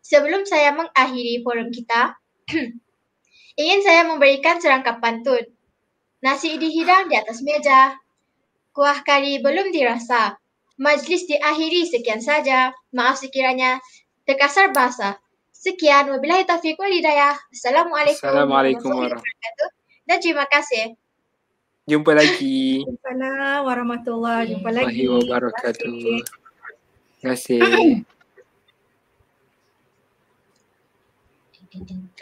Sebelum saya mengakhiri forum kita, ingin saya memberikan serangkap pantun. Nasi dihidang di atas meja. Kuah kari belum dirasa. Majlis diakhiri sekian saja. Maaf sekiranya terkasar bahasa. Sekian. Wabillahi taufiq wal Assalamualaikum, Assalamualaikum warahmatullahi wabarakatuh. Dan terima kasih. Jumpa lagi. Jumpa lah. Hmm, Jumpa lagi. wabarakatuh. Terima kasih.